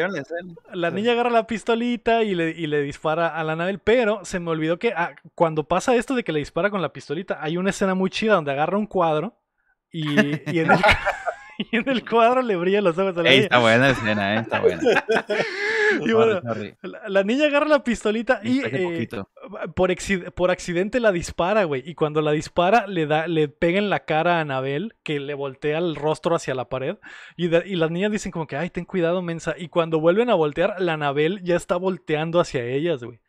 la niña agarra la pistolita y le, y le dispara a la nave pero se me olvidó que ah, cuando pasa esto de que le dispara con la pistolita, hay una escena muy chida donde agarra un cuadro y, y en el... y en el cuadro le brilla los ojos a la niña. Está buena la escena, ¿eh? está buena. y bueno, la, niña agarra la pistolita y, eh, por, por accidente la dispara, güey. Y cuando la dispara, le, da, le pega en la cara a Anabel, que le voltea el rostro hacia la pared. Y, y las niñas dicen como que, ay, ten cuidado, mensa. Y cuando vuelven a voltear, la Anabel ya está volteando hacia ellas, güey.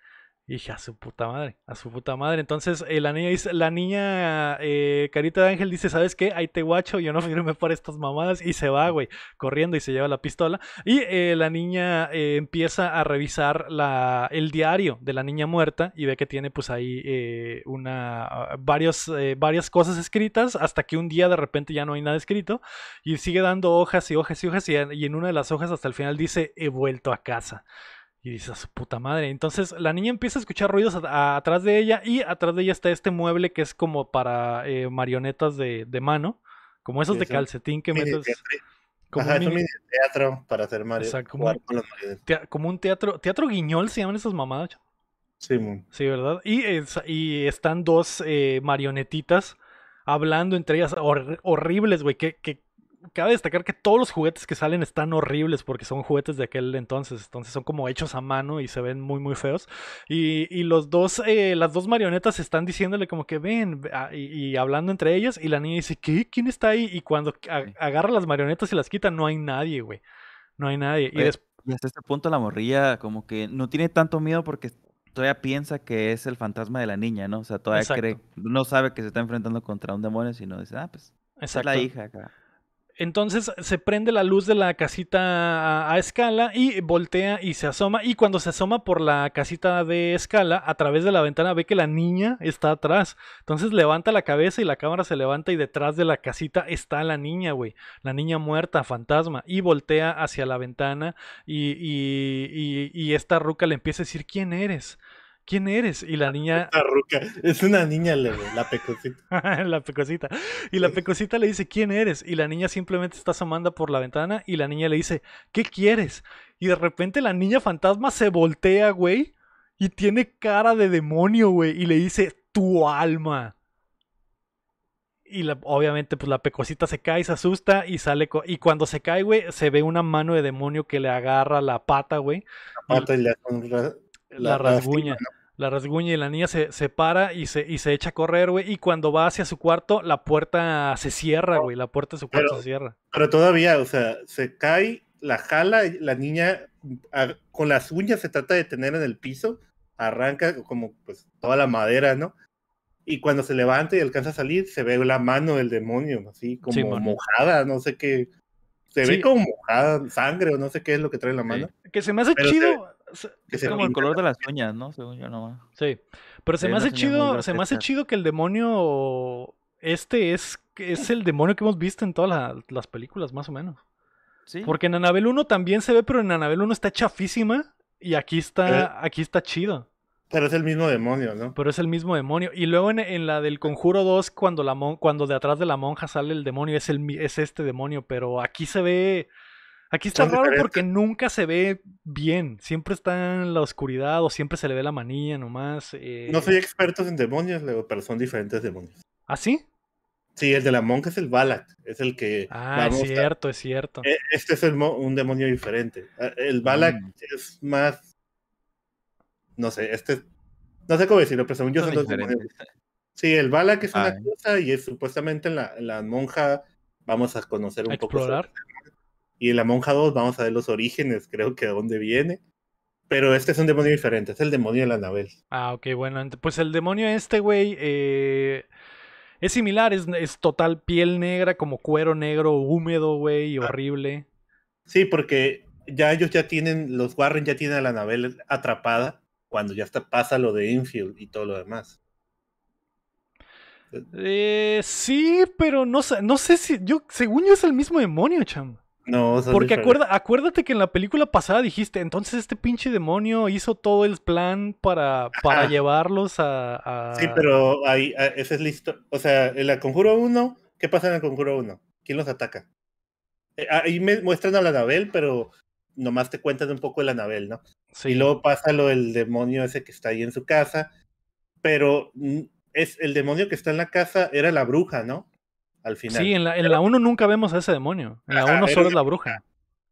Hija, a su puta madre, a su puta madre. Entonces eh, la niña, dice, la niña eh, Carita de Ángel dice, ¿sabes qué? Ahí te guacho, yo no firmé para estas mamadas. Y se va, güey, corriendo y se lleva la pistola. Y eh, la niña empieza a revisar la, el diario de la niña muerta y ve que tiene pues ahí una, ah, varios, varias cosas escritas hasta que un día de repente ya no hay nada escrito. Y sigue dando hojas y hojas y hojas y en una de las hojas hasta el final dice, he vuelto a casa. Y dice a su puta madre. Entonces la niña empieza a escuchar ruidos atrás de ella y atrás de ella está este mueble que es como para eh, marionetas de, mano, como esos de calcetín que metes. Teatro. Como un, teatro para hacer como, un, teatro, teatro guiñol se llaman esas mamadas. Sí, sí, ¿verdad? Y, están dos eh, marionetitas hablando entre ellas, horribles, güey, que cabe destacar que todos los juguetes que salen están horribles porque son juguetes de aquel entonces. Entonces son como hechos a mano y se ven muy, muy feos. Y, los dos, eh, las dos marionetas están diciéndole como que ven ah, y, hablando entre ellas. Y la niña dice, ¿qué? ¿Quién está ahí? Y cuando agarra las marionetas y las quita, no hay nadie, güey. No hay nadie. y, hasta este punto la morrilla como que no tiene tanto miedo porque todavía piensa que es el fantasma de la niña, ¿no? O sea, todavía cree, no sabe que se está enfrentando contra un demonio, sino dice, ah, pues, es la hija acá. Entonces se prende la luz de la casita a, escala y voltea y se asoma. Y cuando se asoma por la casita de escala, a través de la ventana ve que la niña está atrás. Entonces levanta la cabeza y la cámara se levanta y detrás de la casita está la niña, güey. La niña muerta, fantasma. Y voltea hacia la ventana y, y esta ruca le empieza a decir, ¿quién eres? ¿quién eres? Y la niña... Es una niña, la pecosita. la pecosita. Y la pecosita le dice, ¿quién eres? Y la niña simplemente está asomando por la ventana y la niña le dice, ¿qué quieres? Y de repente la niña fantasma se voltea, güey, y tiene cara de demonio, güey, y le dice, tu alma. Y obviamente, pues la pecosita se cae, se asusta y sale. y cuando se cae, güey, se ve una mano de demonio que le agarra la pata, güey. La pata le hace la, rasguña. La rasguña y la niña se, para y se, y se echa a correr, güey. Y cuando va hacia su cuarto, la puerta se cierra, güey. La puerta de su cuarto se cierra. Pero todavía, o sea, se cae, la jala, la niña con las uñas se trata de tener en el piso, arranca como pues toda la madera, ¿no? Y cuando se levanta y alcanza a salir, se ve la mano del demonio, así como mojada, no sé qué. Se ve como mojada, sangre o no sé qué es lo que trae en la mano. Que se me hace chido es como el color de las uñas, ¿no? Según yo nomás. Sí. Pero se, me hace chido, se me hace chido que el demonio este es, es el demonio que hemos visto en todas las películas, más o menos. ¿Sí? Porque en Anabel 1 también se ve, pero en Anabel 1 está chafísima y aquí está, aquí está chido. Pero es el mismo demonio, ¿no? Pero es el mismo demonio. Y luego en, la del Conjuro 2, cuando, la cuando de atrás de la monja sale el demonio, es, el, es este demonio, pero aquí se ve Aquí está raro porque nunca se ve bien. Siempre está en la oscuridad o siempre se le ve la manilla nomás. Eh... No soy experto en demonios, pero son diferentes demonios. ¿Ah, sí? Sí, el de la monja es el Balak, es el que... Ah, es cierto, es cierto. E, este es un demonio diferente. Ah, el Balak mm. es más... No sé, este... No sé cómo decirlo, pero según yo son, dos demonios. Sí, el Balak es una ah. cosa y es, supuestamente la, la monja vamos a conocer un poco... Y en la Monja 2 vamos a ver los orígenes, creo que de dónde viene. Pero este es un demonio diferente, es el demonio de la Anabel. Ah, ok, bueno. Pues el demonio este, güey, eh, es similar, es, total piel negra, como cuero negro, húmedo, güey, ah. horrible. Sí, porque ya ellos ya tienen, los Warren ya tienen a la Anabel atrapada cuando ya está, pasa lo de Infield y todo lo demás. Eh, sí, pero no, no sé si. yo Según yo es el mismo demonio, chamo. No, Porque acuérdate que en la película pasada dijiste, entonces este pinche demonio hizo todo el plan para, para llevarlos a, Sí, pero ahí, ese es listo, O sea, en la Conjuro 1, ¿qué pasa en la Conjuro 1? ¿Quién los ataca? Eh, ahí me muestran a la Anabel, pero nomás te cuentan un poco de la Anabel, ¿no? Sí. Y luego pasa lo del demonio ese que está ahí en su casa, pero mm, es el demonio que está en la casa era la bruja, ¿no? al final. Sí, en la, en la 1 nunca vemos a ese demonio. En la 1 solo es la bruja.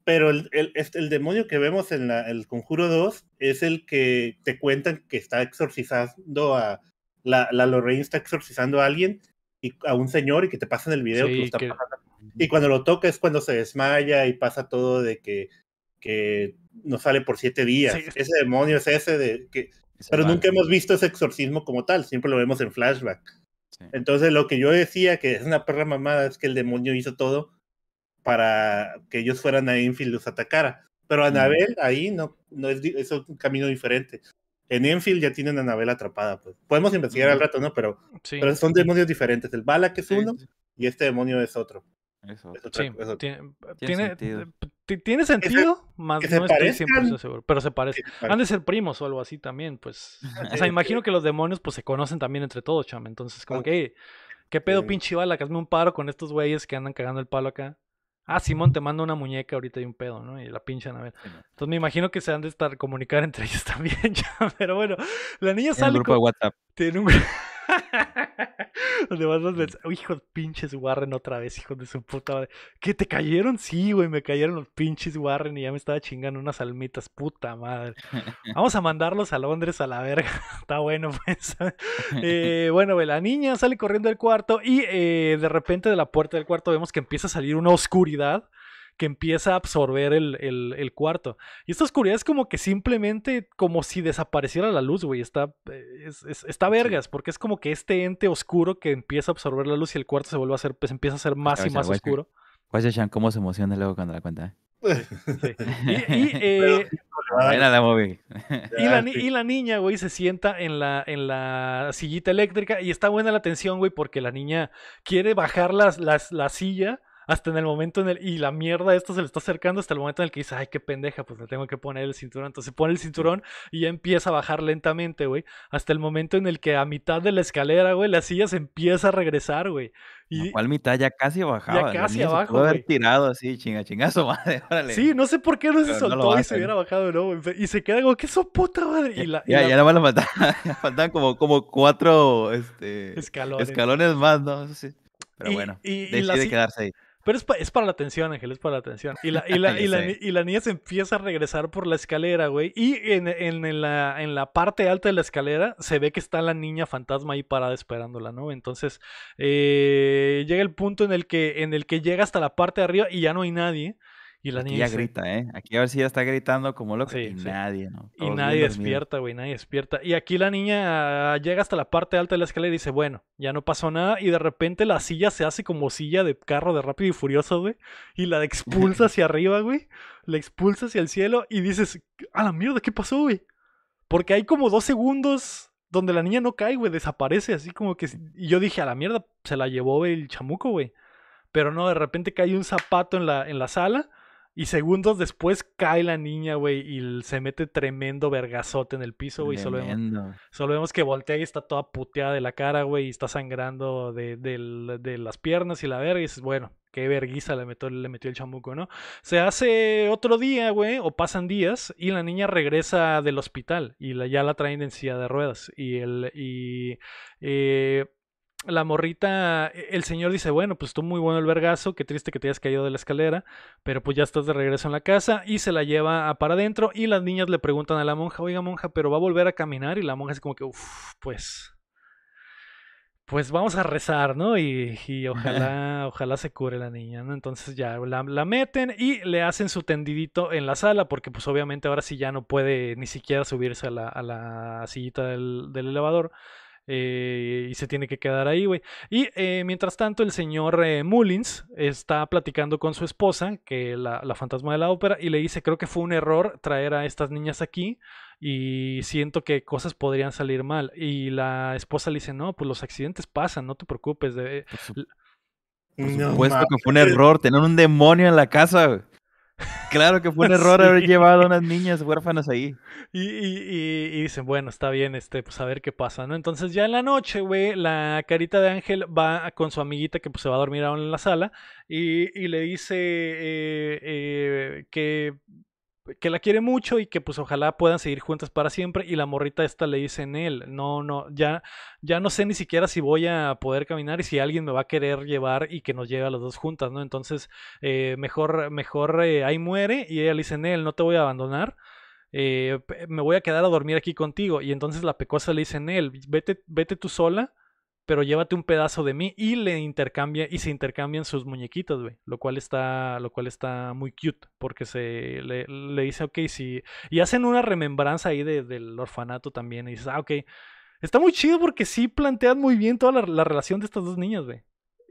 Pero este, el, demonio que vemos en la, el Conjuro 2 es el que te cuentan que está exorcizando a. La, la Lorraine está exorcizando a alguien, y, a un señor, y que te pasan el video que está Y cuando lo toca es cuando se desmaya y pasa todo de que, que no sale por siete días. Ese demonio es ese de que. Pero nunca hemos visto ese exorcismo como tal, siempre lo vemos en flashback. Entonces, lo que yo decía que es una perra mamada es que el demonio hizo todo para que ellos fueran a Enfield y los atacara. Pero Anabel ahí no, no es, es un camino diferente. En Enfield ya tienen a Anabel atrapada. Pues. Podemos investigar al rato, ¿no? Pero, son demonios diferentes. El Balak es uno y este demonio es otro. Eso. Tiene, tiene sentido, más no estoy 100% seguro, pero se parece. Han de ser primos o algo así también, pues. o sea, imagino que los demonios pues se conocen también entre todos, cham. Entonces, como que, hey, ¿qué pedo, pinche bala? Que un paro con estos güeyes que andan cagando el palo acá. Ah, Simón, te manda una muñeca ahorita y un pedo, ¿no? Y la pinchan a ver. Entonces me imagino que se han de estar comunicando entre ellos también, cham. Pero bueno, la niña sale. grupo de WhatsApp. Tiene un Donde vas los Hijos pinches Warren otra vez, hijo de su puta madre. ¿Qué te cayeron? Sí, güey, me cayeron los pinches Warren y ya me estaba chingando unas almitas, puta madre. Vamos a mandarlos a Londres a la verga. Está bueno, pues. Eh, bueno, güey, la niña sale corriendo del cuarto y eh, de repente de la puerta del cuarto vemos que empieza a salir una oscuridad que empieza a absorber el, cuarto. Y esta oscuridad es como que simplemente como si desapareciera la luz, güey. Está, eh, está vergas, porque es como que este ente oscuro que empieza a absorber la luz y el cuarto se vuelve a hacer, pues empieza a ser más y más oscuro. Pues, cómo se emociona luego cuando la cuenta. Y, la, niña, güey, se sienta en la, en la sillita eléctrica y está buena la atención, güey, porque la niña quiere bajar las, las, la silla hasta en el momento en el. Y la mierda, esto se le está acercando hasta el momento en el que dice, ay, qué pendeja, pues me tengo que poner el cinturón. Entonces pone el cinturón y ya empieza a bajar lentamente, güey. Hasta el momento en el que a mitad de la escalera, güey, la silla se empieza a regresar, güey. Y... ¿Cuál mitad? Ya casi bajaba. Ya casi abajo. Se haber tirado así, chinga, madre. Sí, no sé por qué no se soltó y se hubiera bajado, de nuevo. Y se queda como, ¿qué soputa puta madre? Y ya, la... ya no matar a faltar, faltan como, como cuatro este, escalones. escalones más, ¿no? sí. Pero y, bueno, decide quedarse ahí. Pero es, es para la atención, Ángel, es para la atención. Y la, niña se empieza a regresar por la escalera, güey. Y en, la, en la parte alta de la escalera se ve que está la niña fantasma ahí parada esperándola, ¿no? Entonces eh, llega el punto en el, que, en el que llega hasta la parte de arriba y ya no hay nadie. Y la niña grita, ¿eh? Aquí a ver si ya está gritando como loco. y nadie, ¿no? y nadie despierta, güey, nadie despierta. Y aquí la niña ah, llega hasta la parte alta de la escalera y dice, bueno, ya no pasó nada. Y de repente la silla se hace como silla de carro de rápido y furioso, güey. Y la expulsa hacia arriba, güey. La expulsa hacia el cielo y dices, a la mierda, ¿qué pasó, güey? Porque hay como dos segundos donde la niña no cae, güey, desaparece así como que... Y yo dije, a la mierda, se la llevó el chamuco, güey. Pero no, de repente cae un zapato en la, en la sala y segundos después cae la niña, güey, y se mete tremendo vergazote en el piso, güey. Solo vemos, solo vemos que voltea y está toda puteada de la cara, güey, y está sangrando de, las piernas y la verga. Y dices, bueno, qué verguisa le metió, le metió el chamuco, ¿no? Se hace otro día, güey, o pasan días, y la niña regresa del hospital y ya la traen en silla de ruedas. Y el. Y. Eh, la morrita, e, el señor dice, bueno, pues tú muy bueno el vergazo, qué triste que te hayas caído de la escalera, pero pues ya estás de regreso en la casa y se la lleva para adentro y las niñas le preguntan a la monja, oiga monja, pero va a volver a caminar y la monja es como que, uff, pues, pues vamos a rezar, ¿no? Y, ojalá, ojalá se cure la niña, ¿no? Entonces ya la, meten y le hacen su tendidito en la sala, porque pues obviamente ahora sí ya no puede ni siquiera subirse a la, sillita del, del elevador. Eh, y se tiene que quedar ahí, güey. Y eh, mientras tanto, el señor eh, Mullins está platicando con su esposa, que la, la fantasma de la ópera, y le dice, creo que fue un error traer a estas niñas aquí y siento que cosas podrían salir mal. Y la esposa le dice, no, pues los accidentes pasan, no te preocupes. De... Por, supuesto que fue un error tener un demonio en la casa, güey. Claro que fue un error haber llevado a unas niñas huérfanas ahí. Y, dicen, bueno, está bien, este, pues a ver qué pasa, ¿no? Entonces ya en la noche, güey, la carita de Ángel va con su amiguita que pues, se va a dormir aún en la sala y, le dice eh, eh, que que la quiere mucho y que pues ojalá puedan seguir juntas para siempre y la morrita esta le dice en él, no, no, ya, ya no sé ni siquiera si voy a poder caminar y si alguien me va a querer llevar y que nos lleve a las dos juntas, ¿no? Entonces, eh, mejor, mejor eh, ahí muere y ella le dice en él, no te voy a abandonar. Eh, me voy a quedar a dormir aquí contigo. Y entonces la pecosa le dice en él, vete, vete tú sola, pero llévate un pedazo de mí y le intercambia y se intercambian sus muñequitos, güey, lo cual está lo cual está muy cute porque se le, le dice, ok, si y hacen una remembranza ahí del orfanato también y dices, ah, ok, está muy chido porque sí plantean muy bien toda la, relación de estas dos niñas, güey.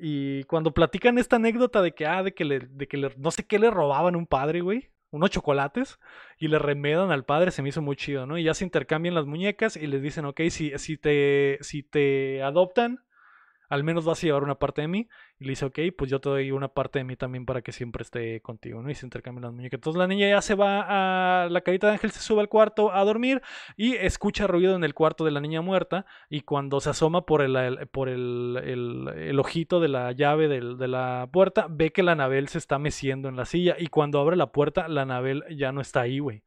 Y cuando platican esta anécdota de que, ah, de que le, de que no sé qué le robaban un padre, güey unos chocolates y le remedan al padre, se me hizo muy chido, ¿no? Y ya se intercambian las muñecas y les dicen, ok, si, si, te, si te adoptan, al menos vas a llevar una parte de mí. Y le dice, ok, pues yo te doy una parte de mí también para que siempre esté contigo, ¿no? Y se intercambian las muñecas. Entonces la niña ya se va a. La carita de ángel se sube al cuarto a dormir y escucha ruido en el cuarto de la niña muerta. Y cuando se asoma por el, por el, ojito de la llave de la puerta, ve que la Anabel se está meciendo en la silla. Y cuando abre la puerta, la Anabel ya no está ahí, güey.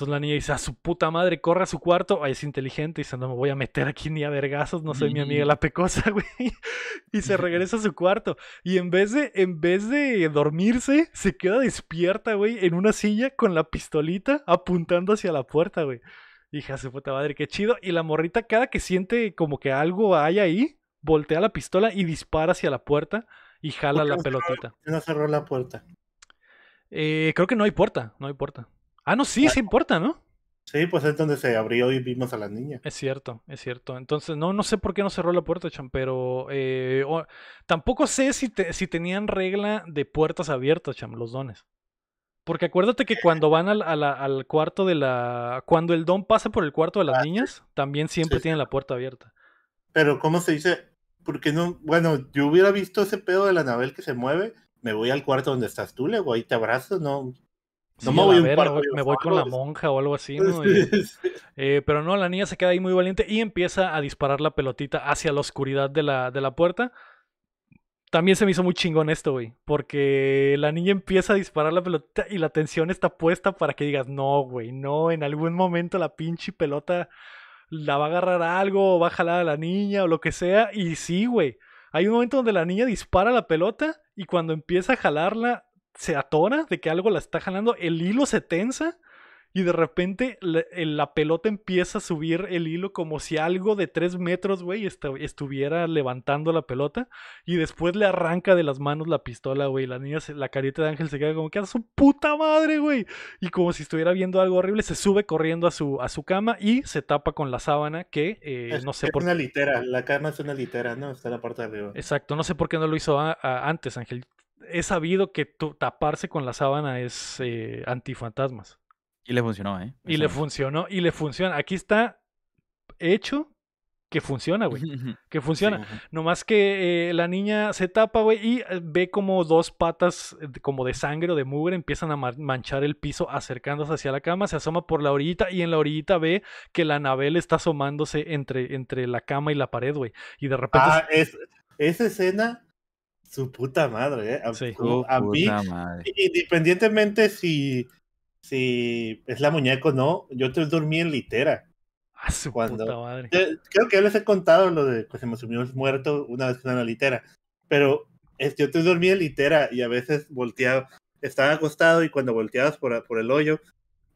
Entonces la niña dice, a su puta madre, corre a su cuarto. Ay, es inteligente. Dice, no me voy a meter aquí ni a vergazos, no soy mi amiga la pecosa, güey. Y se regresa a su cuarto. Y en vez de, en vez de dormirse, se queda despierta, güey, en una silla con la pistolita apuntando hacia la puerta, güey. Hija su puta madre, qué chido. Y la morrita, cada que siente como que algo hay ahí, voltea la pistola y dispara hacia la puerta y jala la pelotita. No cerró la puerta. Eh, creo que no hay puerta, no hay puerta. Ah, no, sí, sí importa, ¿no? Sí, pues es donde se abrió y vimos a las niñas. Es cierto, es cierto. Entonces, no, no sé por qué no cerró la puerta, Cham, pero eh, tampoco sé si, si tenían regla de puertas abiertas, Cham, los dones. Porque acuérdate que cuando van al, cuarto de la... Cuando el don pasa por el cuarto de las ah, niñas, también siempre tienen la puerta abierta. Pero, ¿cómo se dice? Porque no... Bueno, yo hubiera visto ese pedo de la Anabel que se mueve, me voy al cuarto donde estás tú, luego ahí te abrazo, no me voy Me voy con la monja o algo así, eh, pero no, la niña se queda ahí muy valiente y empieza a disparar la pelotita hacia la oscuridad de la, de la puerta. También se me hizo muy chingón esto, güey. Porque la niña empieza a disparar la pelotita y la tensión está puesta para que digas, no, güey, no, en algún momento la pinche pelota la va a agarrar algo, o va a jalar a la niña o lo que sea. Y sí, güey. Hay un momento donde la niña dispara la pelota y cuando empieza a jalarla, se atona de que algo la está jalando, el hilo se tensa y de repente la, pelota empieza a subir el hilo como si algo de tres metros, güey, estuviera levantando la pelota y después le arranca de las manos la pistola, güey. La niña, la carita de Ángel se queda como que a su puta madre, güey. Y como si estuviera viendo algo horrible, se sube corriendo a su, cama y se tapa con la sábana que eh, no sé por qué. Es una litera, la cama es una litera, ¿no? Está en la parte de arriba. Exacto, no sé por qué no lo hizo antes, Ángel he sabido que taparse con la sábana es eh, antifantasmas. Y le funcionó, ¿eh? Y le funcionó, y le funciona. Aquí está hecho que funciona, güey. Que funciona. Nomás que eh, la niña se tapa, güey, y eh, ve como dos patas como de sangre o de mugre empiezan a manchar el piso acercándose hacia la cama, se asoma por la orillita y en la orillita ve que la Anabel está asomándose entre, entre la cama y la pared, güey. Y de repente... Ah, es, esa escena su puta madre, ¿eh? A, mí, independientemente si, si es la muñeca o no, yo te dormí en litera. cuando, creo que ya les he contado lo de que se me sumieron muerto una vez en la litera, pero yo te dormí en litera y a veces volteaba, estaba acostado y cuando volteabas por, por el hoyo,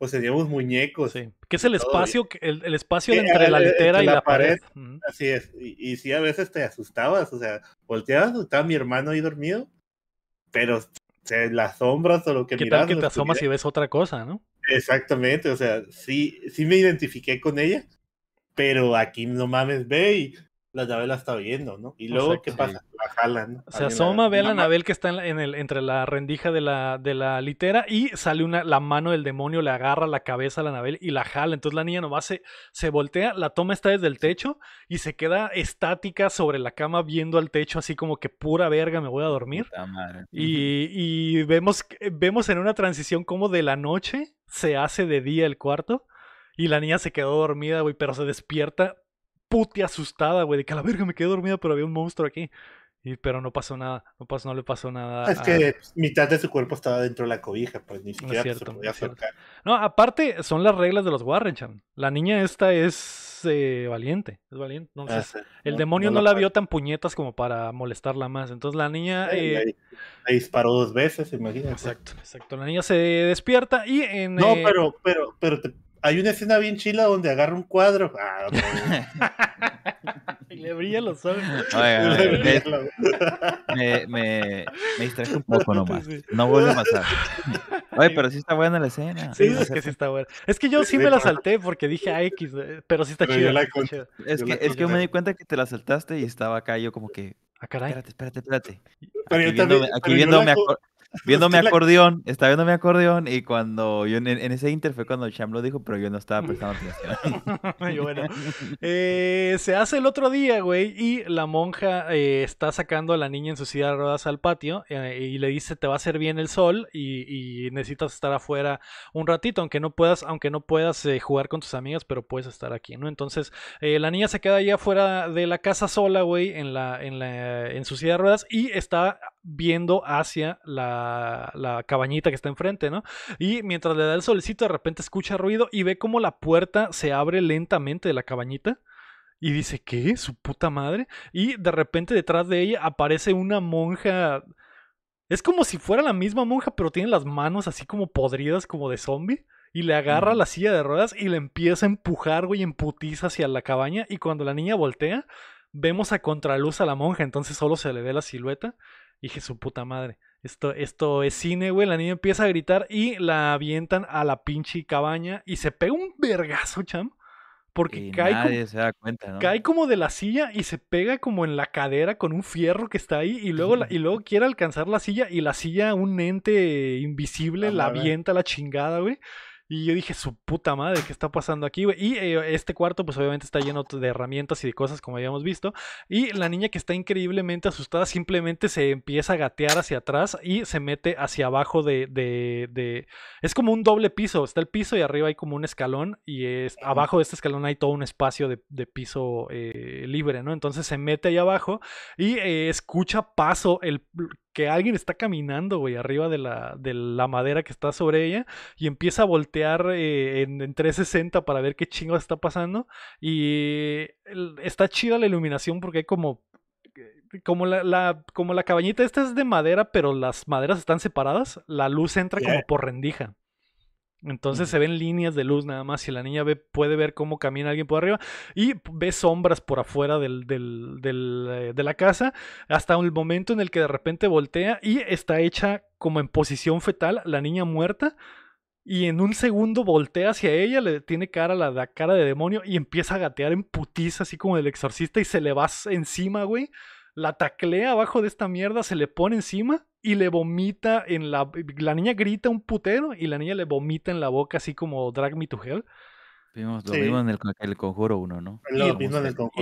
seríamos pues, muñecos. Sí. Que es el espacio, el, espacio entre la litera y la, pared. Así es. Y, y, sí, a veces te asustabas, o sea, volteabas, estaba mi hermano ahí dormido, pero sea, las sombras o lo que ¿Qué Tal que te asomas y ves otra cosa, ¿no? Exactamente, o sea, sí, sí me identifiqué con ella, pero aquí no mames, ve y la llave la está viendo, ¿no? Y luego, ¿qué pasa? La jalan. Se asoma, ve a la Anabel que está en el, entre la rendija de la, de la litera y sale una, la mano del demonio, le agarra la cabeza a la Anabel y la jala. Entonces la niña nomás se, se voltea, la toma esta desde el techo y se queda estática sobre la cama viendo al techo, así como que pura verga, me voy a dormir. Y, vemos, vemos en una transición como de la noche se hace de día el cuarto. Y la niña se quedó dormida, güey, pero se despierta puti asustada, güey, de que a la verga me quedé dormida, pero había un monstruo aquí. Y, pero no pasó nada, no pasó, no le pasó nada. Es que mitad de su cuerpo estaba dentro de la cobija, pues ni siquiera se podía acercar. No, aparte son las reglas de los Warrenchan. La niña esta es eh, valiente, es valiente. el demonio no, la, vio tan puñetas como para molestarla más. Entonces la niña... la, eh, disparó dos veces, imagínate. Exacto, exacto. La niña se despierta y en... No, eh, pero, pero, pero hay una escena bien chila donde agarra un cuadro. Ah, y le brilla los ojos. me, me, me, distraje un poco nomás. No vuelve a pasar. Oye, pero sí está buena la escena. Sí, es que sí está buena. Es que yo sí me la salté porque dije AX, X, pero sí está chida. Es que, es que yo me di cuenta que te la saltaste y estaba acá yo como que... Ah, caray. Espérate, espérate, espérate. Aquí pero viéndome, yo también, aquí viendo mi acordeón, está viendo mi acordeón y cuando yo en, ese inter fue cuando Cham lo dijo, pero yo no estaba prestando atención. y bueno, eh, se hace el otro día, güey, y la monja eh, está sacando a la niña en su silla de ruedas al patio eh, y le dice, te va a hacer bien el sol y, necesitas estar afuera un ratito, aunque no puedas, aunque no puedas jugar con tus amigas, pero puedes estar aquí, ¿no? Entonces, la niña se queda ahí afuera de la casa sola, güey, en la, en la, en su silla de ruedas y está viendo hacia la, la, cabañita que está enfrente, ¿no? Y mientras le da el solicito de repente escucha ruido y ve como la puerta se abre lentamente de la cabañita. Y dice, ¿qué? ¿Su puta madre? Y de repente detrás de ella aparece una monja. Es como si fuera la misma monja, pero tiene las manos así como podridas, como de zombie y le agarra la silla de ruedas y le empieza a empujar, güey, emputiza hacia la cabaña. Y cuando la niña voltea, vemos a contraluz a la monja, entonces solo se le ve la silueta. Y dije, su puta madre. Esto, esto es cine, güey. La niña empieza a gritar y la avientan a la pinche cabaña y se pega un vergazo, cham. Porque cae, como, cae como de la silla y se pega como en la cadera con un fierro que está ahí y luego, y luego quiere alcanzar la silla y la silla, un ente invisible, la avienta la chingada, güey. Y yo dije, su puta madre, ¿qué está pasando aquí, Y eh, este cuarto, pues obviamente está lleno de herramientas y de cosas como habíamos visto. Y la niña que está increíblemente asustada simplemente se empieza a gatear hacia atrás y se mete hacia abajo de... de, Es como un doble piso, está el piso y arriba hay como un escalón y es... abajo de este escalón hay todo un espacio de, piso eh, libre, ¿no? Entonces se mete ahí abajo y eh, escucha paso, el que alguien está caminando, güey, arriba de la, de la madera que está sobre ella y empieza a voltear eh, en, 360 para ver qué chingo está pasando. Y está chida la iluminación porque hay como eh, como la, como la cabañita esta es de madera, pero las maderas están separadas, la luz entra como eh. por rendija. Entonces se ven líneas de luz nada más y la niña ve, puede ver cómo camina alguien por arriba y ve sombras por afuera del, eh, de la casa hasta el momento en el que de repente voltea y está hecha como en posición fetal la niña muerta y en un segundo voltea hacia ella, le tiene cara la, la cara de demonio y empieza a gatear en putiza así como el exorcista y se le va encima, güey la taclea abajo de esta mierda, se le pone encima y le vomita en la... La niña grita un putero y la niña le vomita en la boca así como drag me to hell. Vimos, lo mismo en el, Conjuro 1, ¿no? y,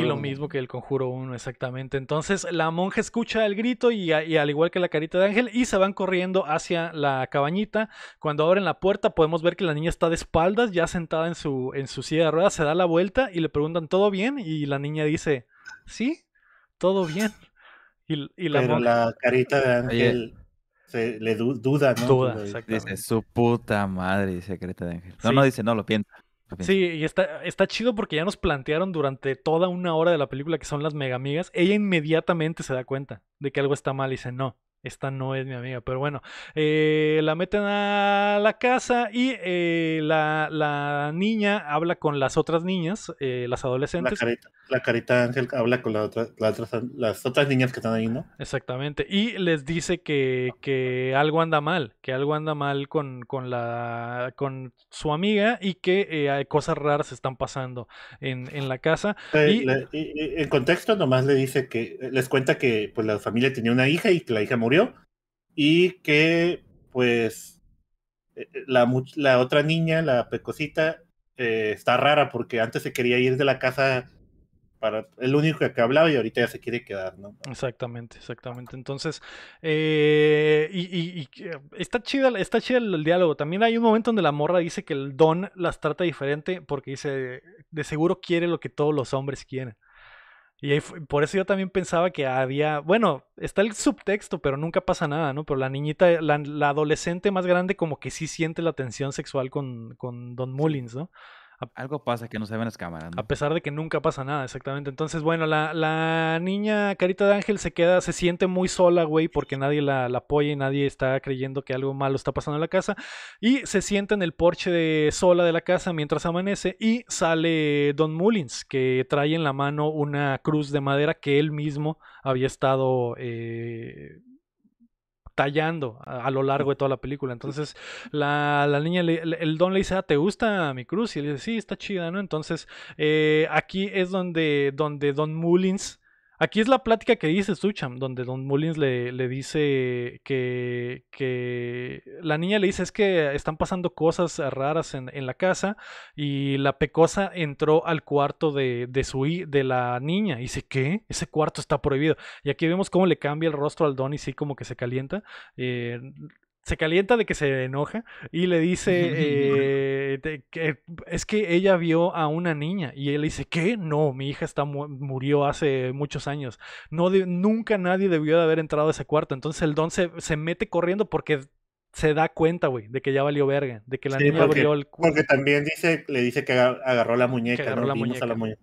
lo mismo que el Conjuro 1, exactamente. Entonces la monja escucha el grito y, al igual que la carita de Ángel y se van corriendo hacia la cabañita. Cuando abren la puerta podemos ver que la niña está de espaldas, ya sentada en su, en su silla de ruedas, se da la vuelta y le preguntan ¿todo bien? Y la niña dice, sí, todo bien. Y, la Pero la carita de Ángel se, le duda, ¿no? dice su puta madre, dice carita de Ángel. No, no dice, no, lo piensa. Sí, y está, está chido porque ya nos plantearon durante toda una hora de la película que son las megamigas. Ella inmediatamente se da cuenta de que algo está mal y dice, no, esta no es mi amiga, pero bueno. Eh, la meten a la casa y eh, la, niña habla con las otras niñas, eh, las adolescentes. La carita, Ángel habla con la las otras niñas que están ahí, ¿no? Exactamente. Y les dice que, algo anda mal, que algo anda mal con, la, con su amiga y que hay cosas raras están pasando en, la casa. y... en contexto nomás le dice que, les cuenta que pues, la familia tenía una hija y que la hija murió y que pues eh, eh, la, la otra niña, la pecosita, eh, está rara porque antes se quería ir de la casa para el único que hablaba y ahorita ya se quiere quedar, ¿no? Exactamente, exactamente. Entonces, y, está chida, está chido el, diálogo. También hay un momento donde la morra dice que el don las trata diferente porque dice, de seguro quiere lo que todos los hombres quieren. Y por eso yo también pensaba que había, bueno, está el subtexto, pero nunca pasa nada, ¿no? Pero la niñita, la, adolescente más grande como que sí siente la tensión sexual con, con Don Mullins, ¿no? Algo pasa que no se ven las cámaras. A pesar de que nunca pasa nada, exactamente. Entonces, bueno, la, niña Carita de Ángel se queda, se siente muy sola, güey, porque nadie la, apoya y nadie está creyendo que algo malo está pasando en la casa. Y se sienta en el porche de sola de la casa mientras amanece y sale Don Mullins, que trae en la mano una cruz de madera que él mismo había estado... Eh, tallando a, lo largo de toda la película. Entonces, la, la niña, el don le dice, ah, ¿te gusta mi cruz? Y le dice, sí, está chida, ¿no? Entonces, eh, aquí es donde, donde Don Mullins Aquí es la plática que dice Sucham, donde Don Mullins le, dice que, la niña le dice es que están pasando cosas raras en, la casa y la pecosa entró al cuarto de, de la niña. Y dice, ¿qué? Ese cuarto está prohibido. Y aquí vemos cómo le cambia el rostro al Don y sí como que se calienta. Eh, se calienta de que se enoja y le dice eh, que es que ella vio a una niña y él dice que no, mi hija está murió hace muchos años, no nunca nadie debió de haber entrado a ese cuarto, entonces el don se, mete corriendo porque se da cuenta, güey, de que ya valió verga, de que la niña abrió el cuarto. Porque también dice, le dice que agarró la muñeca, ¿no? Vimos A la muñeca.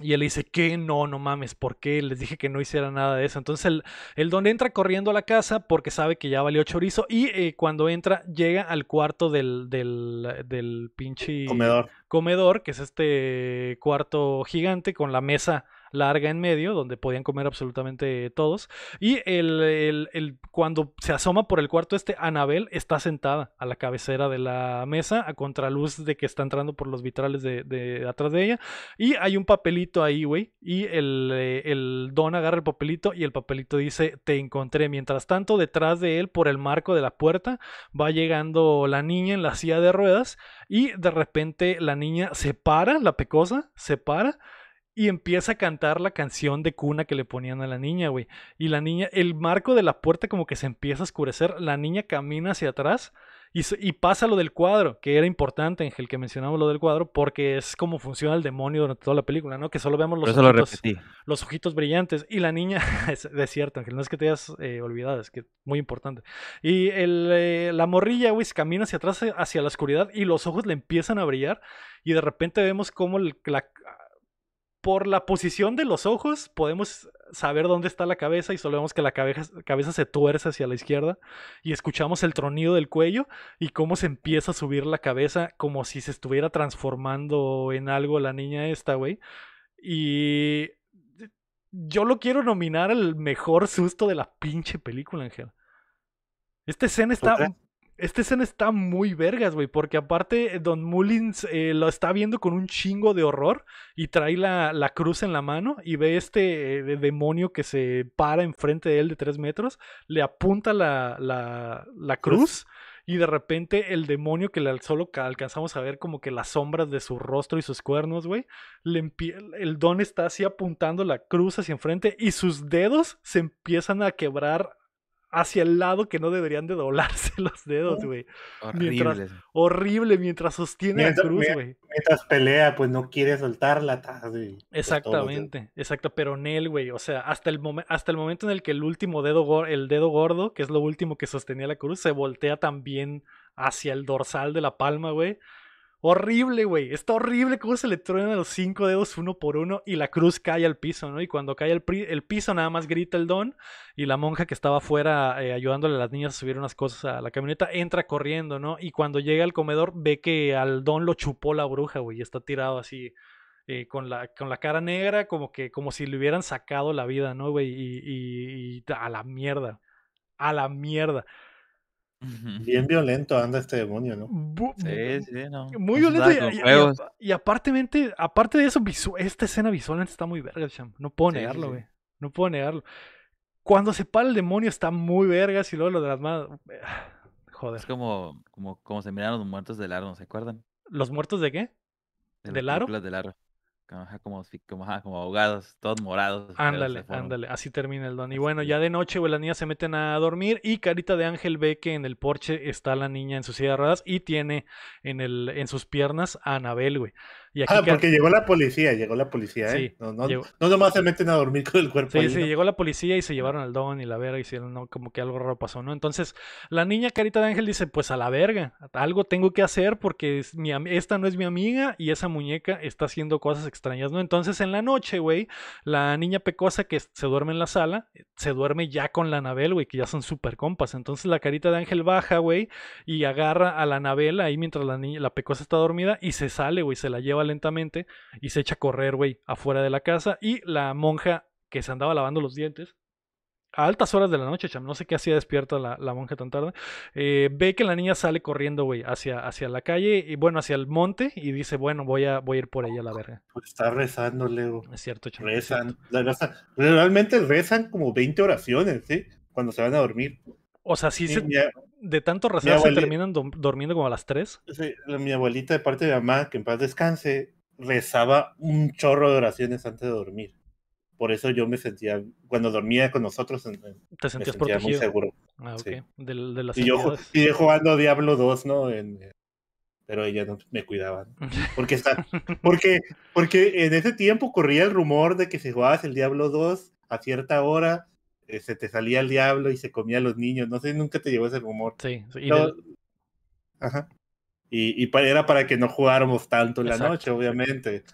Y él dice, que No, no mames, ¿por qué? Les dije que no hiciera nada de eso. Entonces el, el don entra corriendo a la casa porque sabe que ya valió chorizo y eh, cuando entra llega al cuarto del, del, del pinche comedor. comedor, que es este cuarto gigante con la mesa larga en medio, donde podían comer absolutamente todos. Y el, cuando se asoma por el cuarto este, Anabel está sentada a la cabecera de la mesa, a contraluz de que está entrando por los vitrales de, de, atrás de ella. Y hay un papelito ahí, güey. Y el, eh, el don agarra el papelito y el papelito dice, te encontré. Mientras tanto, detrás de él, por el marco de la puerta, va llegando la niña en la silla de ruedas. Y de repente la niña se para, la pecosa, se para y empieza a cantar la canción de cuna que le ponían a la niña, güey. Y la niña, el marco de la puerta como que se empieza a oscurecer, la niña camina hacia atrás y, pasa lo del cuadro, que era importante, Ángel, que mencionamos lo del cuadro, porque es como funciona el demonio durante toda la película, ¿no? Que solo vemos los, ojitos, brillantes. Y la niña, es de cierto, Ángel, no es que te hayas eh, olvidado, es que es muy importante. Y eh, la morrilla, güey, camina hacia atrás, hacia la oscuridad, y los ojos le empiezan a brillar, y de repente vemos cómo el, la por la posición de los ojos podemos saber dónde está la cabeza y solo vemos que la cabeza, cabeza se tuerce hacia la izquierda y escuchamos el tronido del cuello y cómo se empieza a subir la cabeza como si se estuviera transformando en algo la niña esta, güey. Y yo lo quiero nominar el mejor susto de la pinche película, Ángel. Esta escena está esta escena está muy vergas, güey, porque aparte Don Mullins eh, lo está viendo con un chingo de horror y trae la, cruz en la mano y ve este eh, demonio que se para enfrente de él de tres metros, le apunta la, la, la cruz. y de repente el demonio que solo alcanzamos a ver como que las sombras de su rostro y sus cuernos, güey, el don está así apuntando la cruz hacia enfrente y sus dedos se empiezan a quebrar hacia el lado que no deberían de doblarse los dedos, güey. Horrible. Mientras, horrible mientras sostiene la cruz, güey. Mientras pelea, pues no quiere soltar la Exactamente, exacto. Pero en él, güey, o sea, hasta el, hasta el momento en el que el último dedo, el dedo gordo, que es lo último que sostenía la cruz, se voltea también hacia el dorsal de la palma, güey. Horrible, güey. Está horrible cómo se le truenan los cinco dedos uno por uno y la cruz cae al piso, ¿no? Y cuando cae el, piso nada más grita el don y la monja que estaba afuera eh, ayudándole a las niñas a subir unas cosas a la camioneta entra corriendo, ¿no? Y cuando llega al comedor ve que al don lo chupó la bruja, güey, está tirado así. Eh, con, la, con la cara negra, como que como si le hubieran sacado la vida, ¿no, güey? y a la mierda, a la mierda. Bien violento anda este demonio, ¿no? sí, sí, no. Muy violento. Y, apartemente, aparte de eso, esta escena visualmente está muy verga, cham. No puedo negarlo, güey. No puedo negarlo. Cuando se para el demonio está muy verga y luego lo de las manos. Joder. Es como, como, como se miran los muertos del aro, ¿se acuerdan? ¿Los muertos de qué? de del aro como, como, como abogados, todos morados. Ándale, ándale, así termina el don. Y bueno, ya de noche, güey, las niñas se meten a dormir y Carita de Ángel ve que en el porche está la niña en sus sillas de y tiene en, el, en sus piernas a Anabel, güey ah, porque llegó la policía, llegó la policía, ¿eh? no, nomás se meten a dormir con el cuerpo. Sí, llegó la policía y se llevaron al don y la verga, y hicieron como que algo raro pasó, ¿no? Entonces, la niña Carita de Ángel dice, pues a la verga, algo tengo que hacer porque esta no es mi amiga y esa muñeca está haciendo cosas extrañas, ¿no? Entonces, en la noche, güey, la niña pecosa que se duerme en la sala, eh, se duerme ya con la Anabel, güey, que ya son súper compas. Entonces, la Carita de Ángel baja, güey, y agarra a la Anabel ahí mientras la, niña, la pecosa está dormida y se sale, güey, se la lleva lentamente y se echa a correr, güey, afuera de la casa. Y la monja que se andaba lavando los dientes, a altas horas de la noche, no sé qué hacía despierta la, monja tan tarde, eh, ve que la niña sale corriendo, güey, hacia, hacia la calle, y bueno, hacia el monte, y dice, bueno, voy a, voy a ir por ella a la verga. Pues está rezando, Leo. Es cierto, Rezan, realmente rezan como 20 oraciones, ¿sí? Cuando se van a dormir. O sea, si de tanto rezar se terminan durmiendo como a las 3. Sí, mi abuelita, de parte de mamá, que en paz descanse, rezaba un chorro de oraciones antes de dormir. Por eso yo me sentía, cuando dormía con nosotros, Te me sentía muy seguro. Ah, de, las y, yo, y jugando Diablo 2, ¿no? En, eh, pero ella no me cuidaba. Porque, está, porque, porque en ese tiempo corría el rumor de que si jugabas el Diablo 2 a cierta hora, eh, se te salía el diablo y se comía a los niños. No sé, nunca te llevó ese rumor. Sí, Ajá. Y, era para que no jugáramos tanto en la noche, obviamente.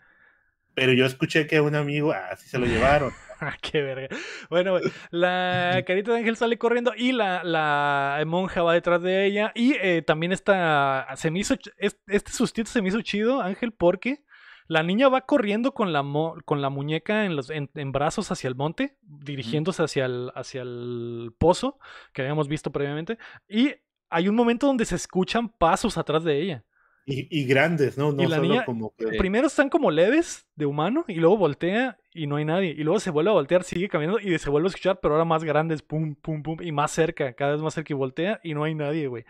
Pero yo escuché que un amigo, así ah, se lo llevaron. qué verga. Bueno, la carita de ángel sale corriendo y la, la monja va detrás de ella. Y eh, también está, se me hizo, este sustituto se me hizo chido, Ángel, porque la niña va corriendo con la, con la muñeca en, los, en, brazos hacia el monte, dirigiéndose hacia el, hacia el pozo que habíamos visto previamente. Y hay un momento donde se escuchan pasos atrás de ella. Y, grandes, ¿no? No solo como Primero están como leves de humano y luego voltea y no hay nadie. Y luego se vuelve a voltear, sigue caminando y se vuelve a escuchar, pero ahora más grandes, pum, pum, pum, y más cerca, cada vez más cerca y voltea y no hay nadie, güey.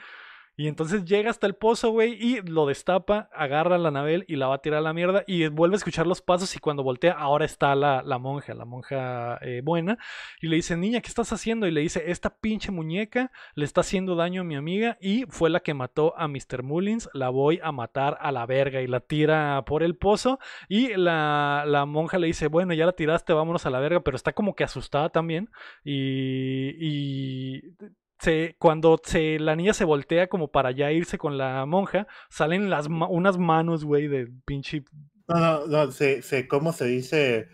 Y entonces llega hasta el pozo, güey, y lo destapa, agarra a la Anabel y la va a tirar a la mierda. Y vuelve a escuchar los pasos. Y cuando voltea, ahora está la, monja, la monja eh, buena. Y le dice, niña, ¿qué estás haciendo? Y le dice, esta pinche muñeca le está haciendo daño a mi amiga. Y fue la que mató a Mr. Mullins. La voy a matar a la verga. Y la tira por el pozo. Y la, monja le dice, bueno, ya la tiraste, vámonos a la verga. Pero está como que asustada también. Y, y cuando la niña se voltea como para ya irse con la monja, salen las unas manos, güey, de pinche. No, no, no, se, ¿cómo se dice?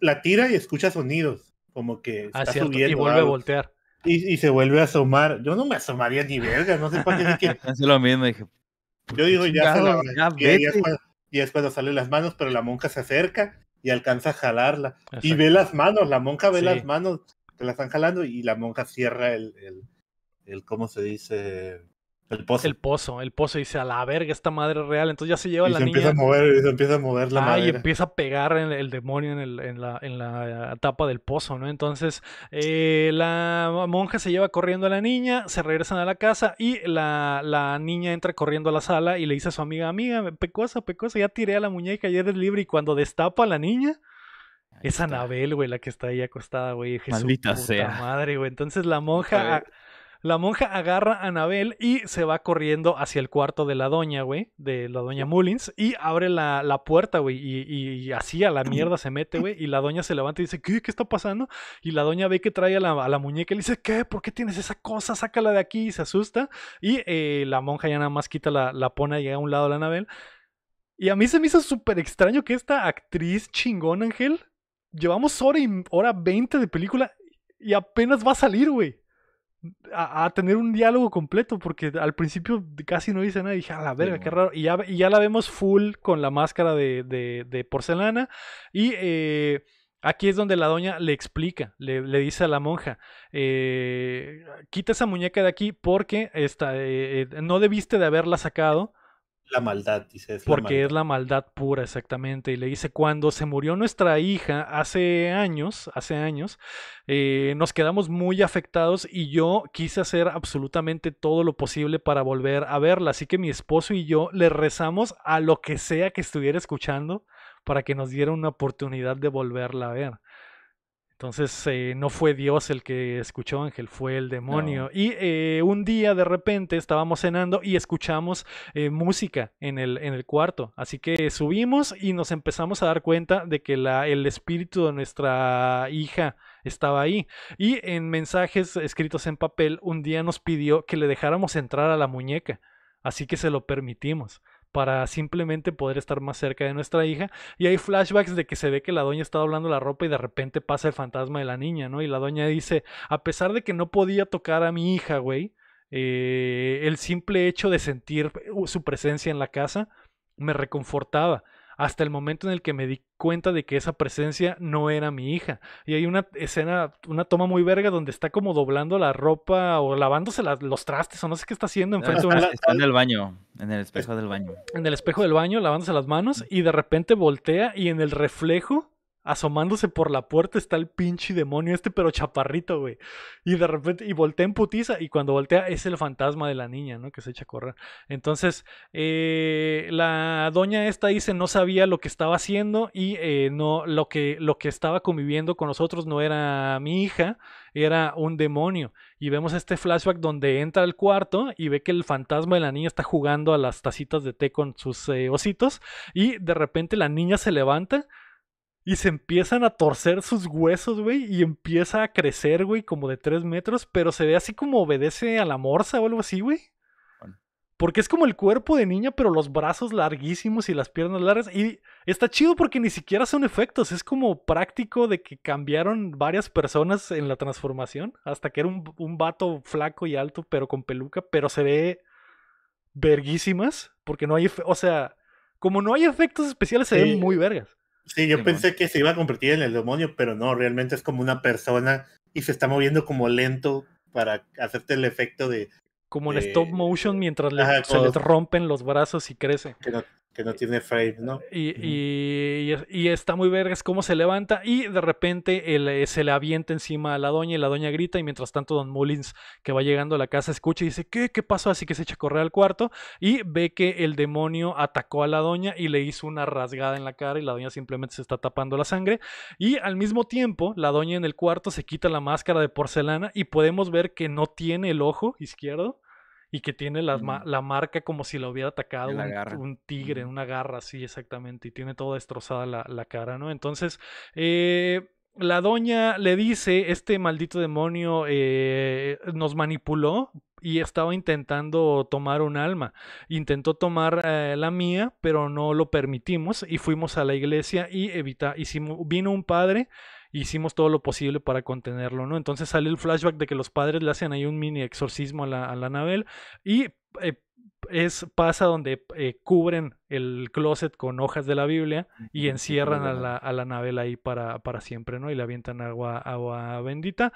la tira y escucha sonidos, como que ah, está subiendo, Y vuelve a voltear. Y, se vuelve a asomar. Yo no me asomaría ni verga, no sé por qué. Yo digo, ya, es cuando, salen las manos, pero la monja se acerca y alcanza a jalarla. Y ve las manos, la monja ve las manos la están jalando y la monja cierra el, el, ¿cómo se dice? El pozo. El pozo, el pozo dice, a la verga, esta madre real. Entonces ya se lleva y la se Empieza a mover, y empieza a mover la ah, empieza a pegar el, demonio en, el, la, en, la, tapa del pozo, ¿no? Entonces eh, la monja se lleva corriendo a la niña, se regresan a la casa y la, la, niña entra corriendo a la sala y le dice a su amiga, amiga, pecosa, pecosa, ya tiré a la muñeca, ya eres libre. Y cuando destapa la niña, es Anabel, güey, la que está ahí acostada, güey. Maldita puta sea. madre, güey. Entonces la monja, la monja agarra a Anabel y se va corriendo hacia el cuarto de la doña, güey, de la doña Mullins, y abre la, puerta, güey, y, así a la mierda se mete, güey, y la doña se levanta y dice, ¿qué? ¿Qué está pasando? Y la doña ve que trae a la, muñeca y le dice, ¿qué? ¿Por qué tienes esa cosa? Sácala de aquí y se asusta. Y eh, la monja ya nada más quita la, la pone y llega a un lado la Anabel. Y a mí se me hizo súper extraño que esta actriz chingón, Ángel, llevamos hora y hora 20 de película y apenas va a salir, güey. A, tener un diálogo completo, porque al principio casi no dice nada. Y dije, a la verga, qué raro. Y ya, la vemos full con la máscara de, porcelana. Y eh, aquí es donde la doña le explica, le, dice a la monja: eh, quita esa muñeca de aquí porque esta, eh, no debiste de haberla sacado la maldad, dice. Es porque es la maldad pura, exactamente. Y le dice, cuando se murió nuestra hija hace años, hace años, eh, nos quedamos muy afectados y yo quise hacer absolutamente todo lo posible para volver a verla. Así que mi esposo y yo le rezamos a lo que sea que estuviera escuchando para que nos diera una oportunidad de volverla a ver. Entonces eh, no fue Dios el que escuchó Ángel, fue el demonio. Y eh, un día de repente estábamos cenando y escuchamos eh, música en el, en el cuarto. Así que subimos y nos empezamos a dar cuenta de que el espíritu de nuestra hija estaba ahí. Y en mensajes escritos en papel, un día nos pidió que le dejáramos entrar a la muñeca. Así que se lo permitimos para simplemente poder estar más cerca de nuestra hija. Y hay flashbacks de que se ve que la doña está doblando la ropa y de repente pasa el fantasma de la niña, ¿no? Y la doña dice, a pesar de que no podía tocar a mi hija, güey, eh, el simple hecho de sentir uh, su presencia en la casa me reconfortaba hasta el momento en el que me di cuenta de que esa presencia no era mi hija. Y hay una escena, una toma muy verga donde está como doblando la ropa o lavándose los trastes o no sé qué está haciendo ah, enfrente está, está en el baño, en el espejo del baño. En el espejo del baño, lavándose las manos y de repente voltea y en el reflejo asomándose por la puerta está el pinche demonio este, pero chaparrito, güey. Y de repente, y voltea en putiza, y cuando voltea es el fantasma de la niña, ¿no? Que se echa a correr. Entonces, eh, la doña esta dice no sabía lo que estaba haciendo y eh, no, lo que, lo que estaba conviviendo con nosotros no era mi hija, era un demonio. Y vemos este flashback donde entra al cuarto y ve que el fantasma de la niña está jugando a las tacitas de té con sus eh, ositos y de repente la niña se levanta y se empiezan a torcer sus huesos, güey, y empieza a crecer, güey, como de tres metros, pero se ve así como obedece a la morsa o algo así, güey. Porque es como el cuerpo de niña, pero los brazos larguísimos y las piernas largas. Y está chido porque ni siquiera son efectos, es como práctico de que cambiaron varias personas en la transformación, hasta que era un, un vato flaco y alto, pero con peluca, pero se ve verguísimas, porque no hay, o sea, como no hay efectos especiales, se ven muy vergas. Sí, yo pensé que se iba a convertir en el demonio, pero no, realmente es como una persona y se está moviendo como lento para hacerte el efecto de... Como en stop motion mientras le, se rompen los brazos y crece que no eh, tiene frame, ¿no? Y, y, está muy es cómo se levanta y de repente eh, se le avienta encima a la doña y la doña grita y mientras tanto Don Mullins que va llegando a la casa escucha y dice, ¿qué? ¿Qué pasó? Así que se echa a correr al cuarto y ve que el demonio atacó a la doña y le hizo una rasgada en la cara y la doña simplemente se está tapando la sangre y al mismo tiempo la doña en el cuarto se quita la máscara de porcelana y podemos ver que no tiene el ojo izquierdo y que tiene la, mm. la marca como si la hubiera atacado un, tigre, una garra, sí, exactamente, y tiene toda destrozada la, cara, ¿no? Entonces, eh, la doña le dice, este maldito demonio eh, nos manipuló y estaba intentando tomar un alma. Intentó tomar eh, la mía, pero no lo permitimos y fuimos a la iglesia y evita, hicimos, vino un padre hicimos todo lo posible para contenerlo, ¿no? Entonces sale el flashback de que los padres le hacen ahí un mini exorcismo a la, a la Anabel y eh, es, pasa donde eh, cubren el closet con hojas de la Biblia y encierran a la, a la Anabel ahí para, para siempre, ¿no? Y le avientan agua, agua bendita.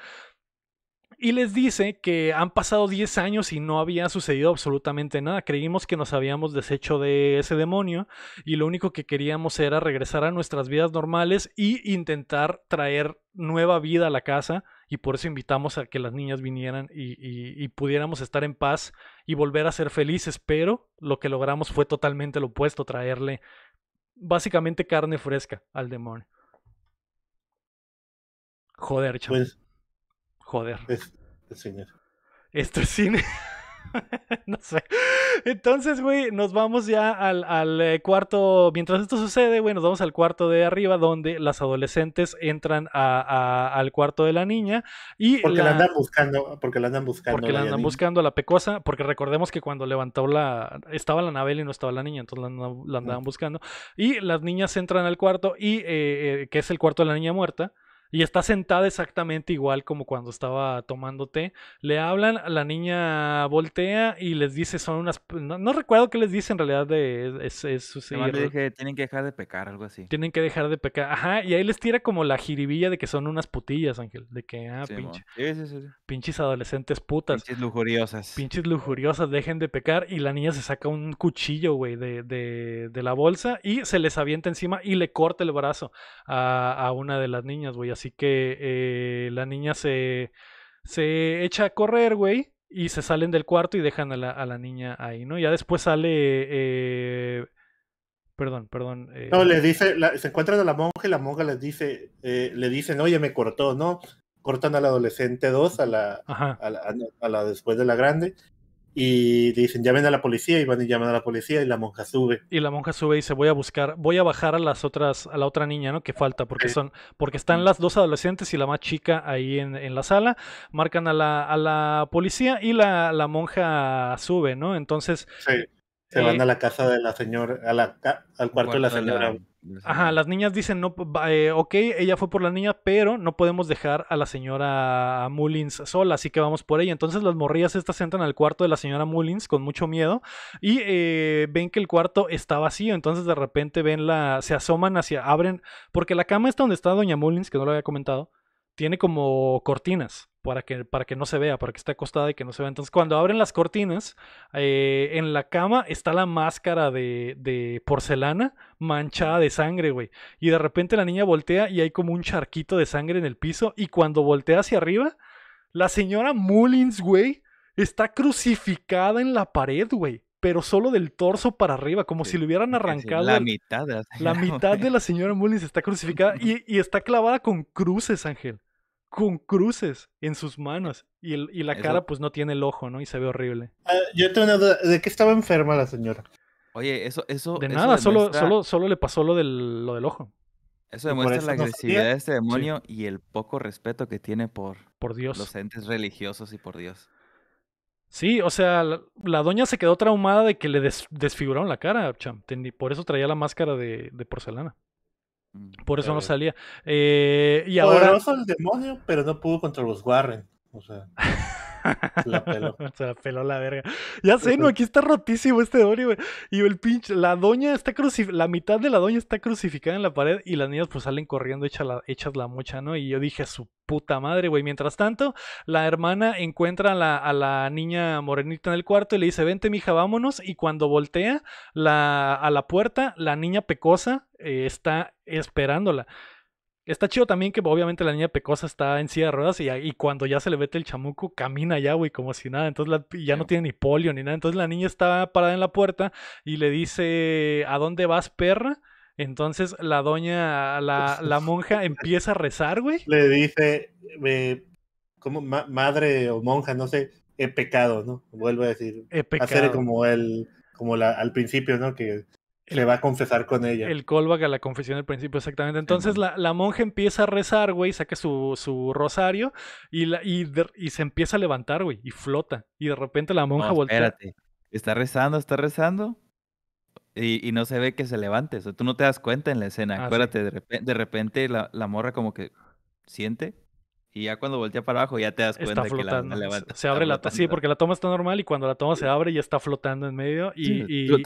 Y les dice que han pasado 10 años y no había sucedido absolutamente nada. Creímos que nos habíamos deshecho de ese demonio y lo único que queríamos era regresar a nuestras vidas normales y intentar traer nueva vida a la casa. Y por eso invitamos a que las niñas vinieran y, pudiéramos estar en paz y volver a ser felices. Pero lo que logramos fue totalmente lo opuesto, traerle básicamente carne fresca al demonio. Joder, chaval. Pues, Joder. Es, es cine. Esto es cine. no sé. Entonces, güey, nos vamos ya al, eh, cuarto. Mientras esto sucede, güey, nos vamos al cuarto de arriba, donde las adolescentes entran al cuarto de la niña. Y porque la... andan buscando, porque la andan buscando. Porque la andan buscando a la pecosa, porque recordemos que cuando levantó la. estaba la Anabel y no estaba la niña, entonces la, la andaban ah. buscando. Y las niñas entran al cuarto, y eh, eh, que es el cuarto de la niña muerta. Y está sentada exactamente igual como cuando estaba tomando té. Le hablan, la niña voltea y les dice, son unas... No, recuerdo qué les dice en realidad de... Es, es, dije, tienen que dejar de pecar, algo así. Tienen que dejar de pecar. Ajá, y ahí les tira como la jiribilla de que son unas putillas, Ángel. De que, ah, sí, pinche, sí, pinches adolescentes putas. Pinches lujuriosas. Pinches lujuriosas, dejen de pecar. Y la niña se saca un cuchillo, güey, de, de, de la bolsa y se les avienta encima y le corta el brazo a, a una de las niñas, güey Así que eh, la niña se, echa a correr, güey. Y se salen del cuarto y dejan a la, niña ahí, ¿no? Ya después sale. Eh, perdón, perdón. Eh, no, le dice, se encuentran a la monja y la monja les dice, le dicen, oye, me cortó, ¿no? Cortan al adolescente 2, a la, a la, a la, después de la grande, y dicen llamen a la policía y van y llaman a la policía y la monja sube. Y la monja sube y dice voy a buscar, voy a bajar a las otras, a la otra niña, ¿no? Que falta, porque son, porque están las dos adolescentes y la más chica ahí en, en la sala, marcan a la, a la policía y la, la monja sube, ¿no? Entonces se van eh, a la casa de la señora, a al cuarto de la señora. Ajá, las niñas dicen, no, eh, ok, ella fue por la niña, pero no podemos dejar a la señora Mullins sola, así que vamos por ella. Entonces las morrillas estas entran al cuarto de la señora Mullins con mucho miedo y eh, ven que el cuarto está vacío, entonces de repente ven la, se asoman hacia, abren, porque la cama está donde está doña Mullins, que no lo había comentado, tiene como cortinas para que, para que no se vea, para que esté acostada y que no se vea. Entonces, cuando abren las cortinas, eh, en la cama está la máscara de, porcelana manchada de sangre, güey. Y de repente la niña voltea y hay como un charquito de sangre en el piso. Y cuando voltea hacia arriba, la señora Mullins, güey, está crucificada en la pared, güey pero solo del torso para arriba, como si le hubieran arrancado. La mitad de la señora. La mitad de la señora Mullins está crucificada y, está clavada con cruces, Ángel con cruces en sus manos y, el, y la cara pues no tiene el ojo, ¿no? Y se ve horrible. Ah, yo tengo una ¿de qué estaba enferma la señora? Oye, eso, eso. De nada, solo, solo, solo le pasó lo del, lo del ojo. Eso demuestra la agresividad de este demonio y el poco respeto que tiene por, por Dios. los entes religiosos y por Dios. Sí, o sea, la, doña se quedó traumada de que le desfiguraron la cara, Por eso traía la máscara de porcelana. Mm, Por eso no salía. Eh, y ahora ahora. el demonio, pero no pudo contra los Warren. O sea. La peló. Se la peló la verga. Ya sé, no, aquí está rotísimo este Dory, güey. Y el pinche, la doña está crucificada, la mitad de la doña está crucificada en la pared y las niñas pues salen corriendo hechas la, la mocha, ¿no? Y yo dije, su puta madre, güey. Mientras tanto, la hermana encuentra a la, niña morenita en el cuarto y le dice, vente, mija, vámonos. Y cuando voltea a la puerta, la niña pecosa eh, está esperándola. Está chido también que obviamente la niña pecosa está en silla de ruedas y, cuando ya se le vete el chamuco, camina ya, güey, como si nada. Entonces ya no tiene ni polio ni nada. Entonces la niña está parada en la puerta y le dice, ¿a dónde vas, perra? Entonces la doña, la, monja empieza a rezar, güey. Le dice, me eh, como madre o monja, no sé, he pecado, ¿no? Vuelvo a decir, he pecado. hacer como el, como la, al principio, ¿no? Que le va a confesar con ella. El callback a la confesión al principio, exactamente. Entonces la, la, monja empieza a rezar, güey, saca su, su rosario y, la, y, se empieza a levantar, güey, y flota. Y de repente la monja voltea. Espérate, está rezando, está rezando. Y, no se ve que se levante. O sea, tú no te das cuenta en la escena. Ah, Acuérdate, de, repente, de repente la, la morra como que siente y ya cuando voltea para abajo ya te das cuenta de que la, levanta. Se abre la toma. Sí, porque la toma está normal y cuando la toma se abre ya está flotando en medio. Y, sí, y... Tú,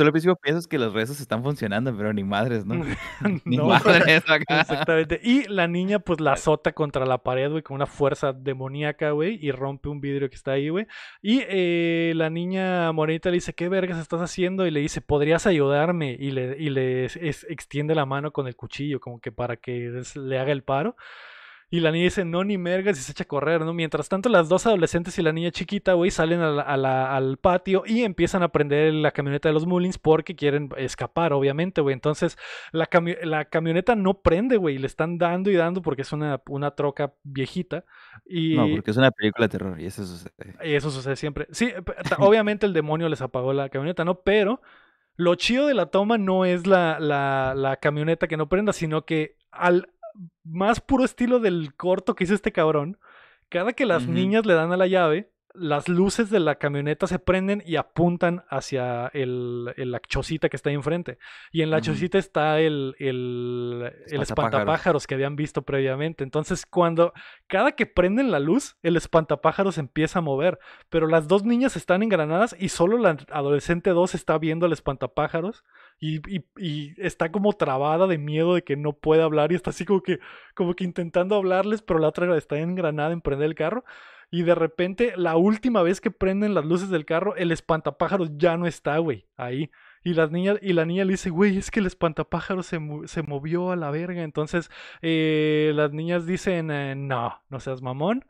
que los rezos están funcionando, pero ni madres, ¿no? ni madres Exactamente. Y la niña pues la azota contra la pared, güey, con una fuerza demoníaca, güey, y rompe un vidrio que está ahí, güey. Y eh, la niña morenita le dice, ¿qué vergas estás haciendo? Y le dice, ¿podrías ayudarme? Y le, y le extiende la mano con el cuchillo, como que para que le haga el paro. Y la niña dice, no, ni mergas, y se echa a correr, ¿no? Mientras tanto, las dos adolescentes y la niña chiquita, güey, salen al patio y empiezan a prender la camioneta de los Mullins porque quieren escapar, obviamente, güey. Entonces, la, camioneta no prende, güey, le están dando y dando porque es una, troca viejita. Y... No, porque es una película de terror y eso sucede. Y eso sucede siempre. Sí, obviamente el demonio les apagó la camioneta, ¿no? Pero... Lo chido de la toma no es la camioneta que no prenda, sino que al más puro estilo del corto que hizo este cabrón, cada que las niñas le dan a la llave, las luces de la camioneta se prenden y apuntan hacia el, la chocita que está ahí enfrente. Y en la chocita está el, el, espantapájaros que habían visto previamente. Entonces, cuando cada que prenden la luz, el espantapájaros empieza a mover. Pero las dos niñas están engranadas y solo la adolescente 2 está viendo al espantapájaros. Y, y, está como trabada de miedo de que no puede hablar y está así como que, como que intentando hablarles, pero la otra está engranada en prender el carro. Y de repente, la última vez que prenden las luces del carro, el espantapájaros ya no está, güey, ahí. Y, las niñas, y la niña le dice, güey, es que el espantapájaro se, se movió a la verga. Entonces, eh, las niñas dicen, eh, no, no seas mamón.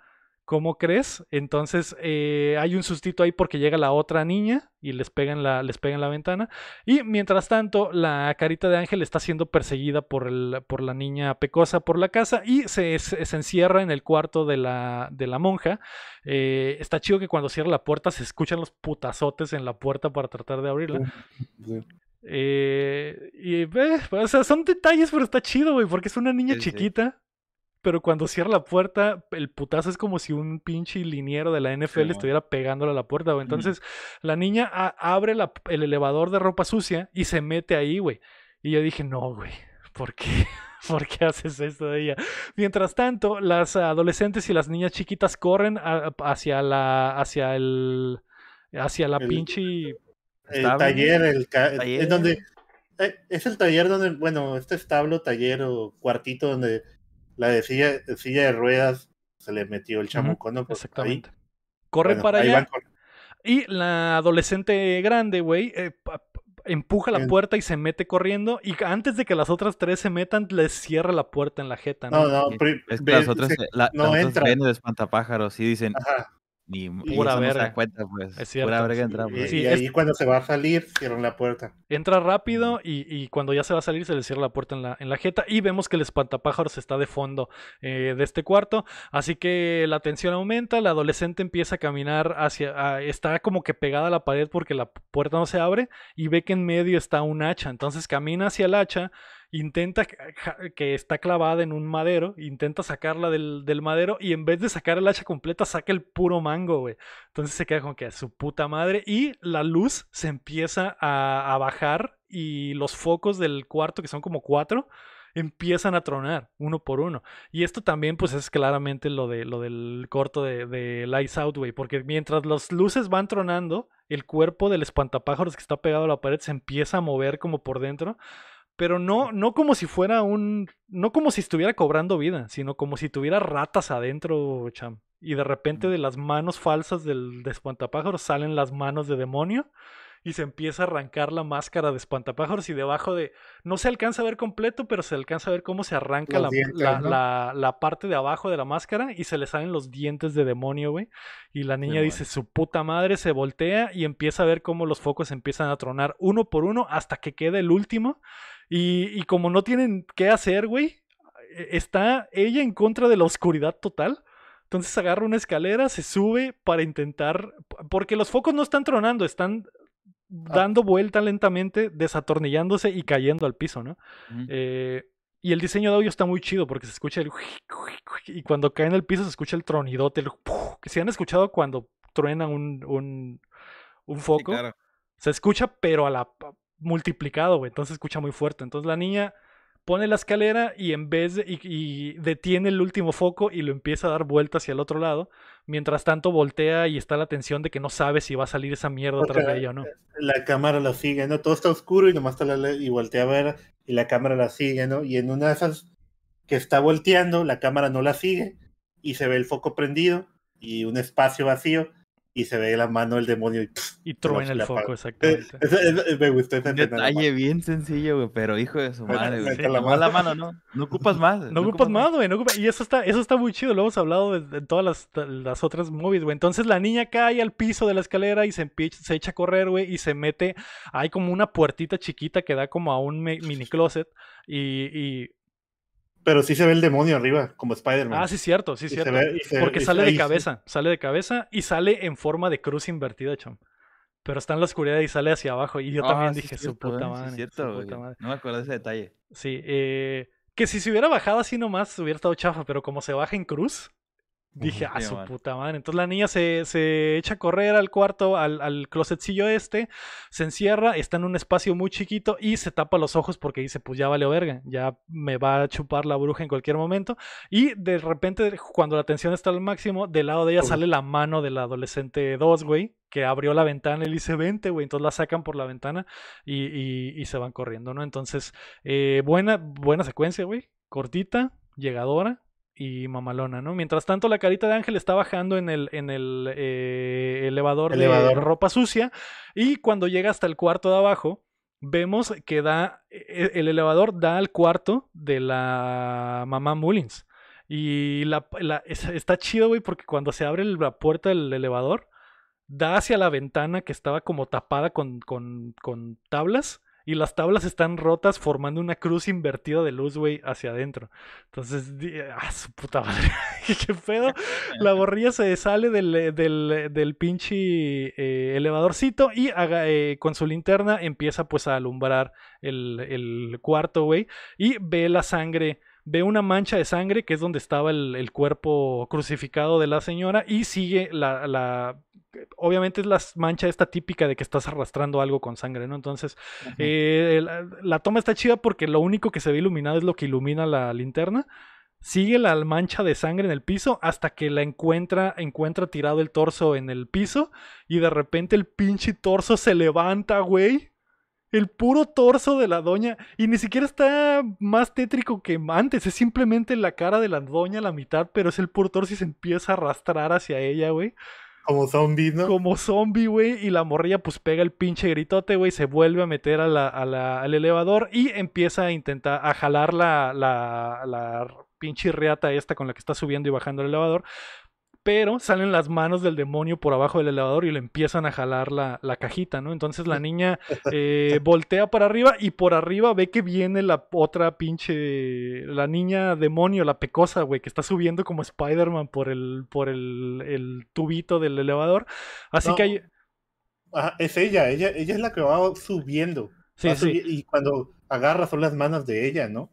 ¿Cómo crees? Entonces eh, hay un sustito ahí porque llega la otra niña y les pegan la, les la ventana. Y mientras tanto, la carita de Ángel está siendo perseguida por, por la niña pecosa por la casa y se, encierra en el cuarto de la, de la monja. Eh, está chido que cuando cierra la puerta se escuchan los putazotes en la puerta para tratar de abrirla. Eh, y o sea, son detalles, pero está chido, güey, porque es una niña chiquita pero cuando cierra la puerta, el putazo es como si un pinche liniero de la NFL estuviera pegándole a la puerta, güey. Entonces, la niña abre el elevador de ropa sucia y se mete ahí, güey. Y yo dije, no, güey, ¿por qué? ¿Por qué haces esto de ella? Mientras tanto, las adolescentes y las niñas chiquitas corren hacia la. hacia el. hacia la pinche. El taller, el eh, Es donde. Eh, es el taller donde, bueno, este establo, taller o cuartito donde la de silla, de silla de ruedas se le metió el chamuco, ¿no? Pues, exactamente. Corre para allá. Y la adolescente grande, güey, eh, empuja la puerta y se mete corriendo. Y antes de que las otras tres se metan, les cierra la puerta en la jeta. No, no, no, las otras, la, no las otras ven espantapájaros y dicen, ni pura verga. cuenta, Y, ahí cuando se va a salir, cierran la puerta. Entra rápido y, cuando ya se va a salir, se le cierra la puerta en la, en la jeta. Y vemos que el espantapájaros está de fondo eh, de este cuarto. Así que la tensión aumenta. La adolescente empieza a caminar hacia. está como que pegada a la pared porque la puerta no se abre. Y ve que en medio está un hacha. Entonces camina hacia el hacha intenta que está clavada en un madero, intenta sacarla del, madero y en vez de sacar el hacha completa, saca el puro mango, güey. Entonces se queda como que a su puta madre y la luz se empieza a, bajar y los focos del cuarto, que son como cuatro, empiezan a tronar uno por uno. Y esto también, pues, es claramente lo, de, lo del corto de, de Lights Out, güey, porque mientras las luces van tronando, el cuerpo del espantapájaros que está pegado a la pared se empieza a mover como por dentro pero no, no como si fuera un, no como si estuviera cobrando vida, sino como si tuviera ratas adentro, cham. Y de repente mm. de las manos falsas del de salen las manos de demonio y se empieza a arrancar la máscara de espantapájaros y debajo de, no se alcanza a ver completo, pero se alcanza a ver cómo se arranca la, la, parte de abajo de la máscara y se le salen los dientes de demonio, güey. Y la niña dice, su puta madre se voltea y empieza a ver cómo los focos empiezan a tronar uno por uno hasta que queda el último y, como no tienen qué hacer, güey, e, está ella en contra de la oscuridad total. Entonces agarra una escalera, se sube para intentar, porque los focos no están tronando, están ah. dando vuelta lentamente, desatornillándose y cayendo al piso, ¿no? Eh, y el diseño de audio está muy chido porque se escucha el... Y cuando cae en el piso se escucha el tronidote, Que si han escuchado cuando truena un, un, foco, se escucha pero a la multiplicado, Entonces escucha muy fuerte. Entonces la niña pone la escalera y en vez y, detiene el último foco y lo empieza a dar vuelta hacia el otro lado. Mientras tanto voltea y está la tensión de que no sabe si va a salir esa mierda atrás de ella o no. La cámara la sigue, ¿no? Todo está oscuro y nomás está la, y voltea a ver y la cámara la sigue, ¿no? Y en una de esas que está volteando, la cámara no la sigue y se ve el foco prendido y un espacio vacío y se ve la mano del demonio y, y truena el foco, exactamente. me gustó ese detalle bien sencillo, güey, pero hijo de su madre, güey. la, mano. mano, ¿no? No ocupas más. No, ocupas, más, güey. No ocupas... Y eso está, eso está muy chido. Lo hemos hablado de, todas las, otras movies, güey. Entonces la niña cae al piso de la escalera y se, se echa a correr, güey, y se mete. Hay como una puertita chiquita que da como a un mini closet. y pero sí se ve el demonio arriba, como Spider-Man. Ah, sí, cierto, sí, cierto. Porque sale de cabeza, sale de cabeza y sale en forma de cruz invertida, chum. Pero está en la oscuridad y sale hacia abajo. Y yo también dije, su, puta madre, cierto, No me acuerdo de ese detalle. Sí, eh, que si se hubiera bajado así nomás hubiera estado chafa, pero como se baja en cruz, Dije, a ah, su puta madre. Entonces la niña se, echa a correr al cuarto, al, al, closetcillo este, se encierra, está en un espacio muy chiquito y se tapa los ojos porque dice, pues ya vale verga, ya me va a chupar la bruja en cualquier momento. Y de repente, cuando la tensión está al máximo, del lado de ella sale la mano del adolescente 2, güey, que abrió la ventana y dice, vente, güey. Entonces la sacan por la ventana y, se van corriendo, ¿no? Entonces, eh, buena, buena secuencia, güey. Cortita, llegadora y mamalona, ¿no? Mientras tanto, la carita de Ángel está bajando en el, en el eh, elevador, de ropa sucia. Y cuando llega hasta el cuarto de abajo, vemos que da. E-, e-, el elevador da al cuarto de la mamá Mullins. Y la, está chido, güey, porque cuando se abre la puerta del elevador, da hacia la ventana que estaba como tapada con, con tablas y las tablas están rotas formando una cruz invertida de luz, güey, hacia adentro. Entonces, ah, su puta madre, qué pedo. La borrilla se sale del, eh, eh, del, pinche eh, elevadorcito y con su linterna empieza pues a alumbrar el, el cuarto, güey, y ve la sangre ve una mancha de sangre que es donde estaba el, cuerpo crucificado de la señora y sigue la, la, obviamente es la mancha esta típica de que estás arrastrando algo con sangre, ¿no? Entonces, eh, la, la, toma está chida porque lo único que se ve iluminado es lo que ilumina la linterna. Sigue la mancha de sangre en el piso hasta que la encuentra, encuentra tirado el torso en el piso y de repente el pinche torso se levanta, güey el puro torso de la doña. Y ni siquiera está más tétrico que antes. Es simplemente la cara de la doña, la mitad, pero es el puro torso y se empieza a arrastrar hacia ella, güey. Como zombie, ¿no? Como zombie, güey. Y la morrilla, pues pega el pinche gritote, güey. Se vuelve a meter al elevador y empieza a intentar a jalar la, la, la pinche reata esta con la que está subiendo y bajando el elevador pero salen las manos del demonio por abajo del elevador y le empiezan a jalar la, cajita, ¿no? Entonces la niña eh, voltea para arriba y por arriba ve que viene la otra pinche, la niña demonio, la pecosa, güey, que está subiendo como Spider-Man por el, por el, tubito del elevador. Así que hay... es ella, ella, ella es la que va subiendo. Sí, sí. y cuando agarra son las manos de ella, ¿no?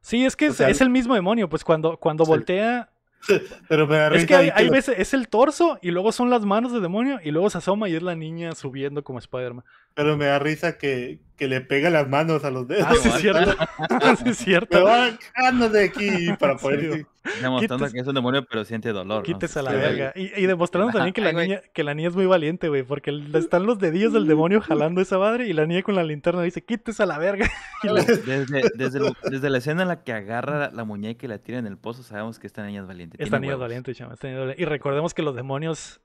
Sí, es que es, el mismo demonio, pues cuando, cuando voltea Es que hay, veces, es el torso y luego son las manos de demonio y luego se asoma y es la niña subiendo como Spider-Man. Pero me da risa que, que le pega las manos a los dedos. Ah, es cierto. sí, es cierto. Me va de aquí para poder. Demostrando que es un demonio, pero siente dolor. Quítese a la verga. Y, y, demostrando también que la, niña, que la niña es muy valiente, güey. Porque están los dedillos del demonio jalando esa madre y la niña con la linterna dice: quites a la verga. Desde, desde, la escena en la que agarra la muñeca y la tira en el pozo, sabemos que esta niña es valiente. Esta niña es valiente, chama. Y recordemos que los demonios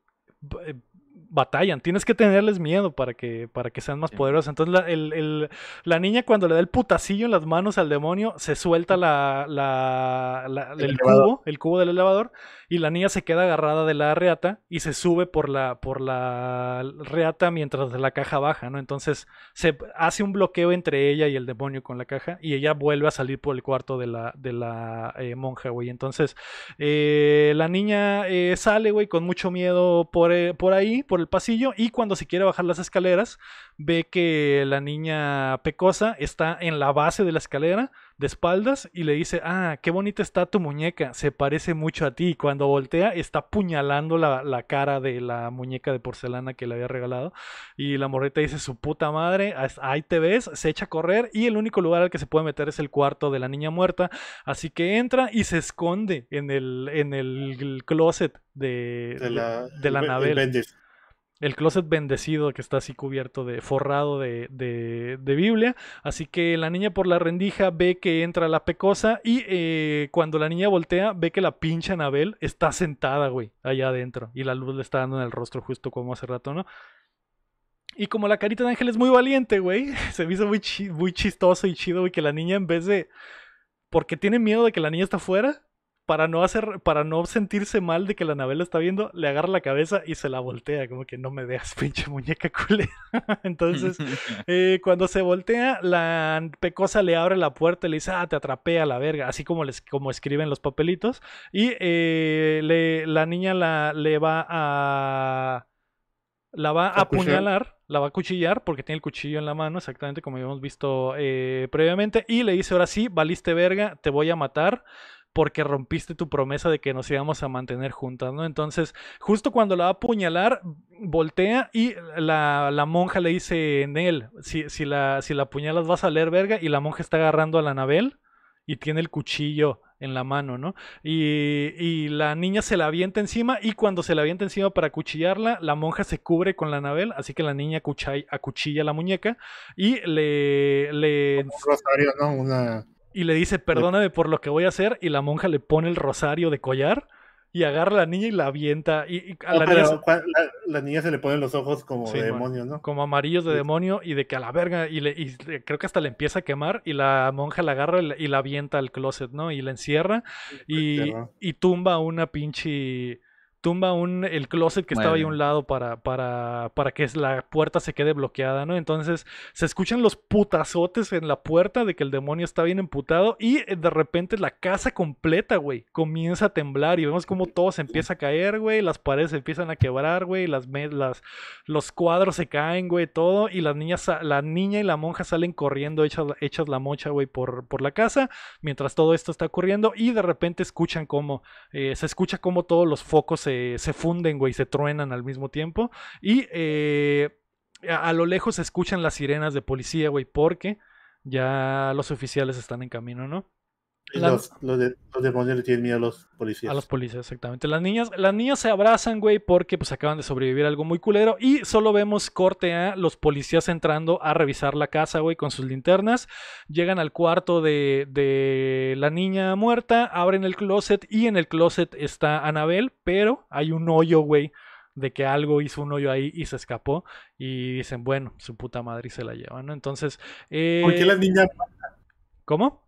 eh, batallan, tienes que tenerles miedo para que, para que sean más poderosas. poderosos. Entonces la, la, niña cuando le da el putacillo en las manos al demonio, se suelta la, la, el cubo, el cubo del elevador y la niña se queda agarrada de la reata y se sube por la, por la reata mientras la caja baja, ¿no? Entonces se hace un bloqueo entre ella y el demonio con la caja y ella vuelve a salir por el cuarto de la, de la eh, monja, güey. Entonces eh, la niña eh, sale, güey, con mucho miedo por, por ahí, por el pasillo y cuando se quiere bajar las escaleras ve que la niña pecosa está en la base de la escalera de espaldas y le dice, ah, qué bonita está tu muñeca, se parece mucho a ti. Y cuando voltea está puñalando la, cara de la muñeca de porcelana que le había regalado. Y la morrita dice, su puta madre, ahí te ves, se echa a correr y el único lugar al que se puede meter es el cuarto de la niña muerta. Así que entra y se esconde en el, en el closet de, la, de el closet bendecido que está así cubierto de forrado de, de, Biblia. Así que la niña por la rendija ve que entra la pecosa y eh, cuando la niña voltea ve que la pincha Anabel está sentada, güey, allá adentro. Y la luz le está dando en el rostro justo como hace rato, ¿no? Y como la carita de Ángel es muy valiente, güey, se me hizo muy, muy chistoso y chido, güey, que la niña en vez de... Porque tiene miedo de que la niña está afuera, para no hacer, para no sentirse mal de que la Navela está viendo, le agarra la cabeza y se la voltea, como que no me dejas pinche muñeca culera. Entonces, eh, cuando se voltea, la pecosa le abre la puerta y le dice, ah, te atrapé a la verga, así como les, como escriben los papelitos. Y eh, le, la niña la, le va a. La va a apuñalar, la va a cuchillar porque tiene el cuchillo en la mano, exactamente como habíamos visto eh, previamente. Y le dice, ahora sí, valiste verga, te voy a matar porque rompiste tu promesa de que nos íbamos a mantener juntas, ¿no? Entonces, justo cuando la va a apuñalar, voltea y la, monja le dice en él, si, si, la, si la apuñalas vas a leer verga, y la monja está agarrando a la Anabel y tiene el cuchillo en la mano, ¿no? Y, y, la niña se la avienta encima y cuando se la avienta encima para cuchillarla, la monja se cubre con la Anabel, así que la niña acuchilla, acuchilla la muñeca y le... le... un rosario, ¿no? Una y le dice, perdóname por lo que voy a hacer, y la monja le pone el rosario de collar y agarra a la niña y la avienta. Y, a ah, la, niña se... se... le ponen los ojos como de demonio, ¿no? Como amarillos de demonio y de que a la verga, y, le, creo que hasta le empieza a quemar y la monja la agarra y la avienta al closet, ¿no? Y la encierra y, y tumba una pinche tumba un, el closet que estaba ahí a un lado para, para, para que la puerta se quede bloqueada, ¿no? Entonces se escuchan los putazotes en la puerta de que el demonio está bien emputado y eh, de repente la casa completa, güey, comienza a temblar y vemos como todo se empieza a caer, güey, las paredes se empiezan a quebrar, güey, las, las, los cuadros se caen, güey, todo y las niñas, la niña y la monja salen corriendo hechas, hechas la mocha, güey, por, por la casa mientras todo esto está ocurriendo y de repente escuchan como, eh, se escucha como todos los focos se se, funden, güey, se truenan al mismo tiempo. Y eh, a, lo lejos se escuchan las sirenas de policía, güey, porque ya los oficiales están en camino, ¿no? Los, de, demonios tienen miedo a los policías. A los policías, exactamente. Las niñas, las niñas se abrazan, güey, porque pues acaban de sobrevivir algo muy culero. Y solo vemos corte a los policías entrando a revisar la casa, güey, con sus linternas. Llegan al cuarto de, la niña muerta, abren el closet y en el closet está Anabel, pero hay un hoyo, güey de que algo hizo un hoyo ahí y se escapó. Y dicen, bueno, su puta madre se la lleva ¿no? Entonces. ¿Por qué la eh, niña ¿Cómo?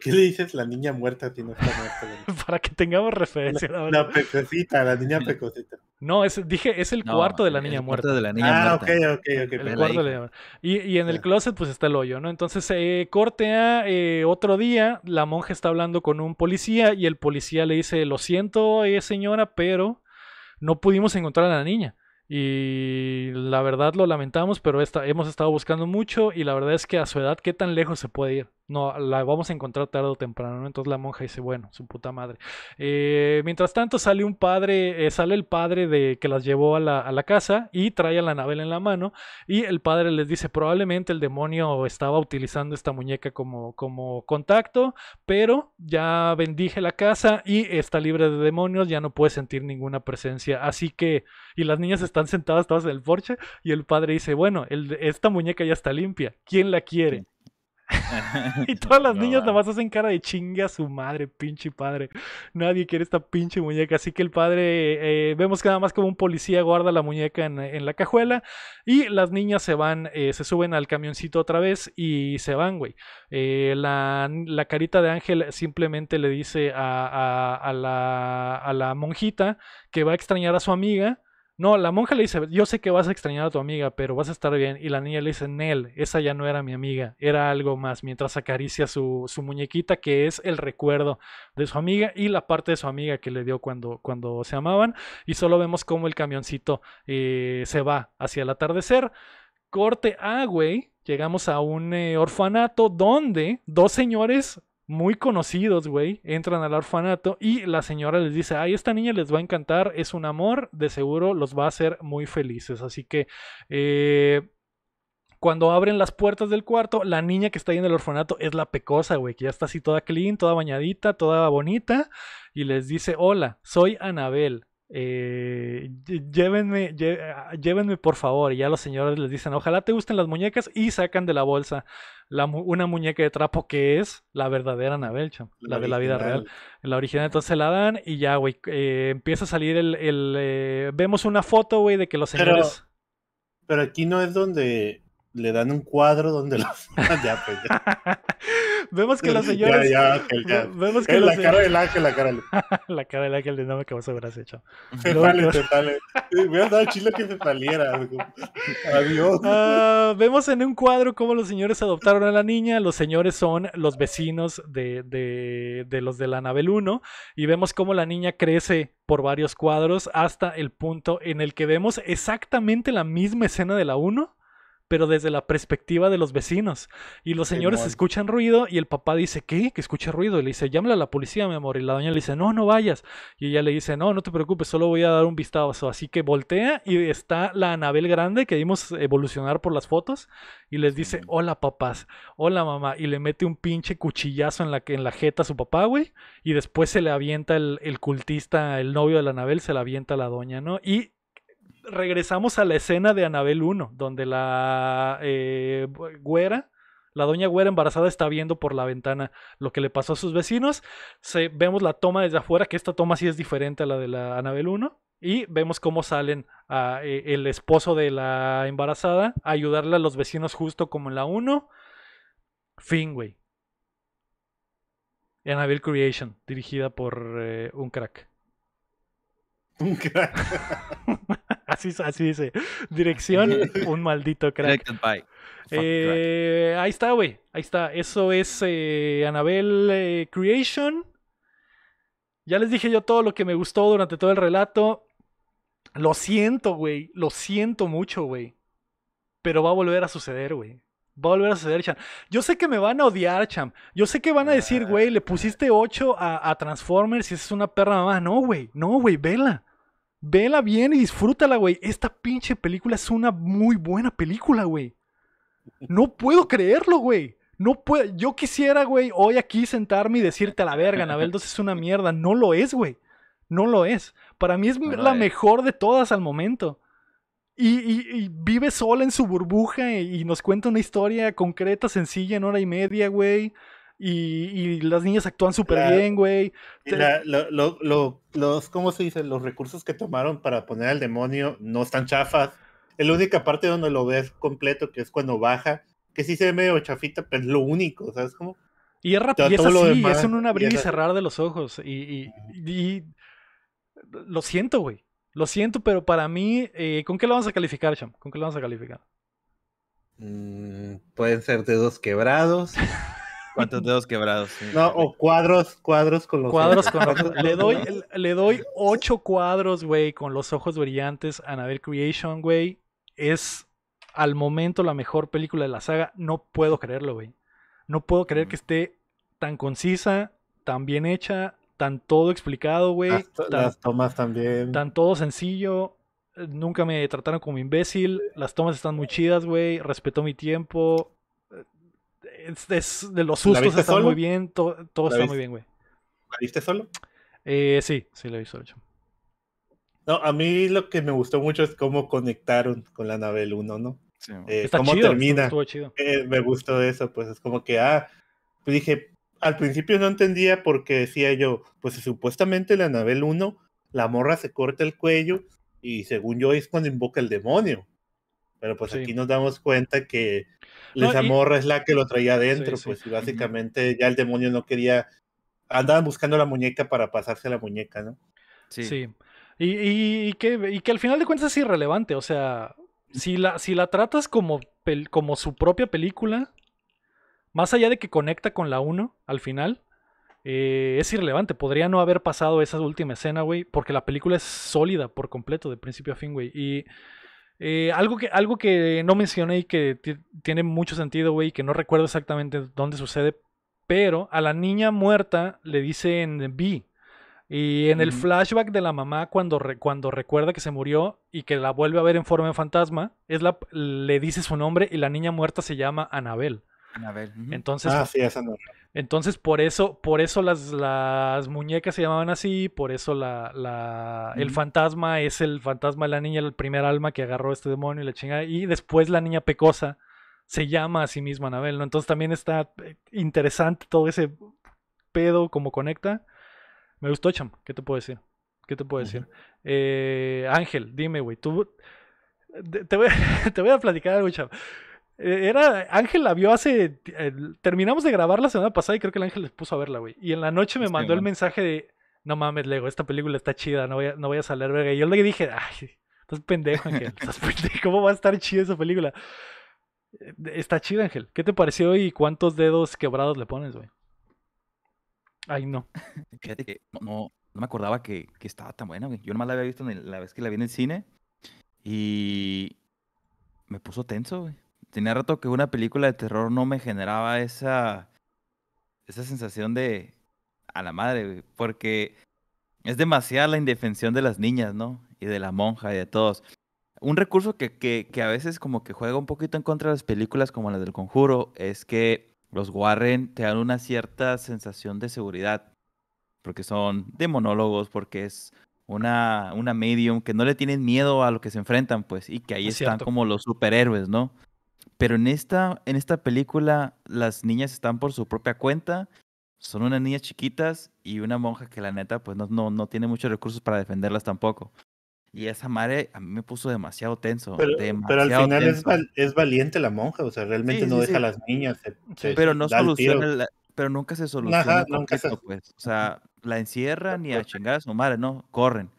qué le dices la niña muerta tiene Para que tengamos referencia. La, la, la niña pecosita. No, es, dije, es el cuarto de la niña muerta. de la niña ah, ok, ok, ok. El cuarto de y, y, en el closet pues está el hoyo, ¿no? Entonces eh, cortea eh, otro día, la monja está hablando con un policía y el policía le dice, lo siento eh, señora, pero no pudimos encontrar a la niña. Y la verdad lo lamentamos, pero hemos estado buscando mucho y la verdad es que a su edad, ¿qué tan lejos se puede ir? No, la vamos a encontrar tarde o temprano. Entonces la monja dice, bueno, su puta madre. Eh, mientras tanto sale un padre, eh, sale el padre de que las llevó a la, casa y trae a la Anabel en la mano. Y el padre les dice, probablemente el demonio estaba utilizando esta muñeca como, como contacto, pero ya bendije la casa y está libre de demonios, ya no puede sentir ninguna presencia. Así que, y las niñas están sentadas todas en el porche y el padre dice, bueno, esta muñeca ya está limpia, ¿quién la quiere? y todas las niñas nada más hacen cara de chinga a su madre, pinche padre. Nadie quiere esta pinche muñeca. Así que el padre, eh, vemos que nada más como un policía guarda la muñeca en, la cajuela. Y las niñas se van, eh, se suben al camioncito otra vez y se van, güey. Eh, la, carita de Ángel simplemente le dice la, a la monjita que va a extrañar a su amiga no, la monja le dice, yo sé que vas a extrañar a tu amiga, pero vas a estar bien. Y la niña le dice, Nel, esa ya no era mi amiga, era algo más, mientras acaricia su, su muñequita, que es el recuerdo de su amiga y la parte de su amiga que le dio cuando, cuando se amaban. Y solo vemos cómo el camioncito eh, se va hacia el atardecer. Corte a, güey, llegamos a un eh, orfanato donde dos señores muy conocidos, güey, entran al orfanato y la señora les dice, ay, esta niña les va a encantar, es un amor, de seguro los va a hacer muy felices. Así que... Eh, cuando abren las puertas del cuarto, la niña que está ahí en el orfanato es la pecosa, güey, que ya está así toda clean, toda bañadita, toda bonita, y les dice, hola, soy Anabel, eh, llévenme, ah, llévenme por favor. Y ya los señores les dicen, ojalá te gusten las muñecas y sacan de la bolsa una muñeca de trapo que es la verdadera Anabelcha, la, de la vida real. La original, entonces la dan y ya, güey, eh, empieza a salir el... Eh, vemos una foto, güey, de que los señores... pero, aquí no es donde le dan un cuadro donde los ya, pues, ya. vemos que la señora la, cara del ángel la cara del la cara del ángel de no que vos habrás hecho vale te vale dado chile que se saliera adiós ah, vemos en un cuadro cómo los señores adoptaron a la niña los señores son los vecinos de, de, de los de la Anabel 1 y vemos cómo la niña crece por varios cuadros hasta el punto en el que vemos exactamente la misma escena de la 1 pero desde la perspectiva de los vecinos. Y los señores escuchan ruido y el papá dice, ¿qué? Que escucha ruido. Y le dice, llámale a la policía, mi amor. Y la doña le dice, no, no vayas. Y ella le dice, no, no te preocupes, solo voy a dar un vistazo. Así que voltea y está la Anabel grande que vimos evolucionar por las fotos y les dice, hola papás, hola mamá. Y le mete un pinche cuchillazo en la, en la jeta a su papá, güey. Y después se le avienta el, el cultista, el novio de la Anabel, se le avienta a la doña, ¿no? Y regresamos a la escena de Anabel 1, donde la eh, güera, la doña güera embarazada está viendo por la ventana lo que le pasó a sus vecinos. vemos la toma desde afuera, que esta toma sí es diferente a la de la Anabel 1. Y vemos cómo salen a, eh, el esposo de la embarazada a ayudarle a los vecinos justo como en la 1. Fin, güey. Creation, dirigida por eh, un crack. Un crack. así, dice. Dirección, un maldito eh, crack. Ahí está, güey. Ahí está. Eso es eh, Anabel eh, Creation. Ya les dije yo todo lo que me gustó durante todo el relato. Lo siento, güey. Lo siento mucho, güey. Pero va a volver a suceder, güey. Va a volver a suceder, champ. Yo sé que me van a odiar, champ. Yo sé que van a decir, ah. güey, le pusiste 8 a, Transformers y es una perra mamá. No, güey. No, güey, vela. Vela bien y disfrútala, güey. Esta pinche película es una muy buena película, güey. No puedo creerlo, güey. No puedo. Yo quisiera, güey, hoy aquí sentarme y decirte a la verga, Anabel 2 es una mierda. No lo es, güey. No lo es. Para mí es la mejor de todas al momento. Y, vive sola en su burbuja y, nos cuenta una historia concreta, sencilla, en hora y media, güey. Y, las niñas actúan súper bien, güey. lo, los, ¿cómo se dice? Los recursos que tomaron para poner al demonio no están chafas. Es la única parte donde lo ves completo, que es cuando baja, que sí se ve medio chafita, pero es lo único, ¿sabes cómo? Y es rápido, es así, es un abrir y, cerrar de los ojos. Y, lo siento, güey. Lo siento, pero para mí, eh, ¿con qué lo vamos a calificar, Cham? ¿Con qué lo vamos a calificar? Mm, pueden ser dedos quebrados. ¿Cuántos dedos quebrados? No, o cuadros, cuadros con los cuadros ojos. con Le doy, le doy ocho cuadros, güey, con los ojos brillantes a Anabel Creation, güey. Es al momento la mejor película de la saga. No puedo creerlo, güey. No puedo creer que esté tan concisa, tan bien hecha, tan todo explicado, güey. las, tomas también. Tan todo sencillo. Nunca me trataron como imbécil. Las tomas están muy chidas, güey. Respetó mi tiempo de los sustos está muy bien, todo está muy bien, güey. ¿La viste solo? Eh, sí, sí, la vi solo. No, a mí lo que me gustó mucho es cómo conectaron con la Anabel 1, ¿no? Eh, cómo termina. Eh, me gustó eso, pues es como que, ah, dije, al principio no entendía porque decía yo, pues supuestamente la Anabel 1, la morra se corta el cuello y según yo es cuando invoca el demonio. Pero pues aquí nos damos cuenta que les es la que lo traía adentro, pues, y básicamente ya el demonio no quería. Andaban buscando la muñeca para pasarse la muñeca, ¿no? Sí. sí. Y, que, al final de cuentas es irrelevante, o sea, si la, si la tratas como, como su propia película, más allá de que conecta con la 1 al final, eh, es irrelevante. Podría no haber pasado esa última escena, güey, porque la película es sólida por completo, de principio a fin, güey. Y eh, algo, que, algo que no mencioné y que tiene mucho sentido, güey, que no recuerdo exactamente dónde sucede, pero a la niña muerta le dicen B. Y en el flashback de la mamá, cuando, cuando recuerda que se murió y que la vuelve a ver en forma de fantasma, es la, le dice su nombre y la niña muerta se llama Anabel. Entonces, ah, entonces por eso, por eso las, muñecas se llamaban así, por eso el fantasma es el fantasma de la niña, el primer alma que agarró este demonio y la chingada, y después la niña pecosa se llama a sí misma Anabel, ¿no? Entonces también está eh, interesante todo ese pedo como conecta. Me gustó, Cham, ¿qué te puedo decir? ¿Qué te puedo decir? Eh, Ángel, dime, güey, tú... Te voy, te voy a platicar algo, Cham. Eh, era, Ángel la vio hace, eh, terminamos de grabar la semana pasada y creo que el Ángel les puso a verla, güey. Y en la noche me mandó el mensaje de, no mames, Lego, esta película está chida, no voy a, no voy a salir, verga. Y yo le dije, ay, estás pendejo, Ángel, estás pendejo, ¿cómo va a estar chida esa película? Eh, está chida, Ángel. ¿Qué te pareció y cuántos dedos quebrados le pones, güey? Ay, no. Fíjate que no, no, me acordaba que, que, estaba tan buena, güey. Yo nomás la había visto la vez que la vi en el cine y me puso tenso, güey tenía rato que una película de terror no me generaba esa, esa sensación de a la madre, porque es demasiada la indefensión de las niñas, ¿no? Y de la monja y de todos. Un recurso que, que, que a veces como que juega un poquito en contra de las películas como las del conjuro es que los Warren te dan una cierta sensación de seguridad, porque son demonólogos, porque es una, una medium que no le tienen miedo a lo que se enfrentan, pues, y que ahí están como los superhéroes, ¿no? Pero en esta, en esta película las niñas están por su propia cuenta, son unas niñas chiquitas y una monja que la neta pues no, no, tiene muchos recursos para defenderlas tampoco. Y esa madre a mí me puso demasiado tenso. Pero, al final es, valiente la monja, o sea, realmente no deja a las niñas. pero no soluciona, pero nunca se soluciona. Pues. O sea, la encierran y a chingar a su madre, no, corren.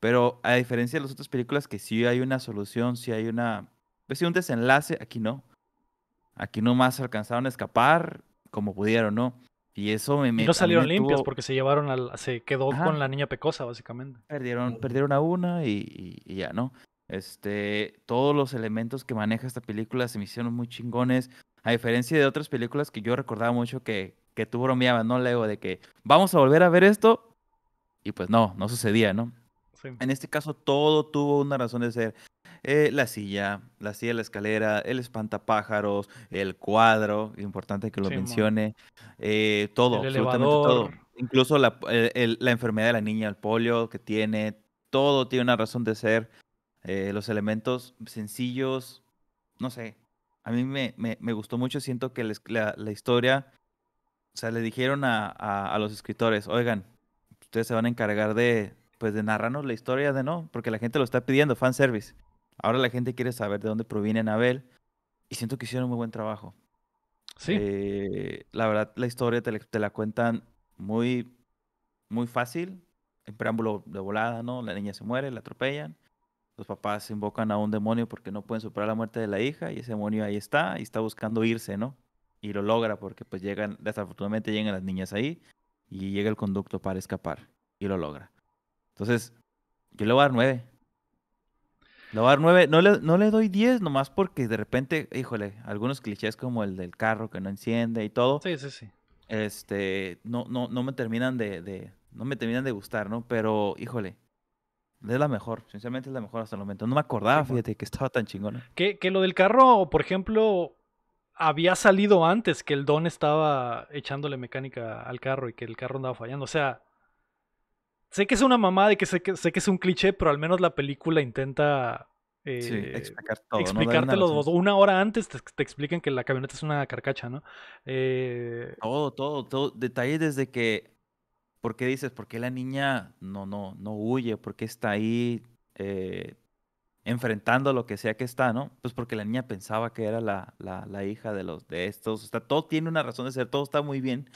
Pero a diferencia de las otras películas que sí hay una solución, sí hay una pues sí, un desenlace, aquí no. Aquí nomás alcanzaron a escapar como pudieron, ¿no? Y eso me... me no salieron limpias limpios porque se llevaron al... Se quedó con la niña pecosa, básicamente. Perdieron, perdieron a una y, ya, ¿no? Este, todos los elementos que maneja esta película se me hicieron muy chingones. A diferencia de otras películas que yo recordaba mucho que, que tú bromeabas, ¿no, Luego De que vamos a volver a ver esto. Y pues no, no sucedía, ¿no? En este caso todo tuvo una razón de ser eh, la silla, la silla la escalera, el espantapájaros, el cuadro, importante que lo mencione, eh, todo, absolutamente todo. Incluso la, eh, la, enfermedad de la niña, el polio que tiene, todo tiene una razón de ser. Eh, los elementos sencillos, no sé, a mí me, me, gustó mucho, siento que la, historia, o sea, le dijeron a, a, los escritores, oigan, ustedes se van a encargar de, pues de narrarnos la historia de no, porque la gente lo está pidiendo, fan fanservice. Ahora la gente quiere saber de dónde proviene Anabel y siento que hicieron un muy buen trabajo. Sí. Eh, la verdad, la historia te la, cuentan muy, muy fácil, en preámbulo de volada, ¿no? La niña se muere, la atropellan, los papás invocan a un demonio porque no pueden superar la muerte de la hija y ese demonio ahí está y está buscando irse, ¿no? Y lo logra porque pues llegan, desafortunadamente llegan las niñas ahí y llega el conducto para escapar y lo logra. Entonces, yo le voy a dar nueve. Le voy 9, no le, no le doy 10 nomás porque de repente, híjole, algunos clichés como el del carro que no enciende y todo. Sí, sí, sí. Este, no, no, no me terminan de, no me terminan de gustar, ¿no? Pero, híjole, es la mejor, sinceramente es la mejor hasta el momento. No me acordaba, fíjate, que estaba tan chingona. Que, que lo del carro, por ejemplo, había salido antes que el Don estaba echándole mecánica al carro y que el carro andaba fallando. O sea, Sé que es una mamá, de que sé, que sé que es un cliché, pero al menos la película intenta eh, explicar explicártelo una hora antes te, te, explican que la camioneta es una carcacha, ¿no? Eh... Todo, todo, todo. Detalle desde que. ¿Por qué dices? ¿Por qué la niña no, no, no huye? ¿Por qué está ahí eh, enfrentando lo que sea que está, ¿no? Pues porque la niña pensaba que era la, la, la, hija de los de estos. todo tiene una razón de ser, todo está muy bien.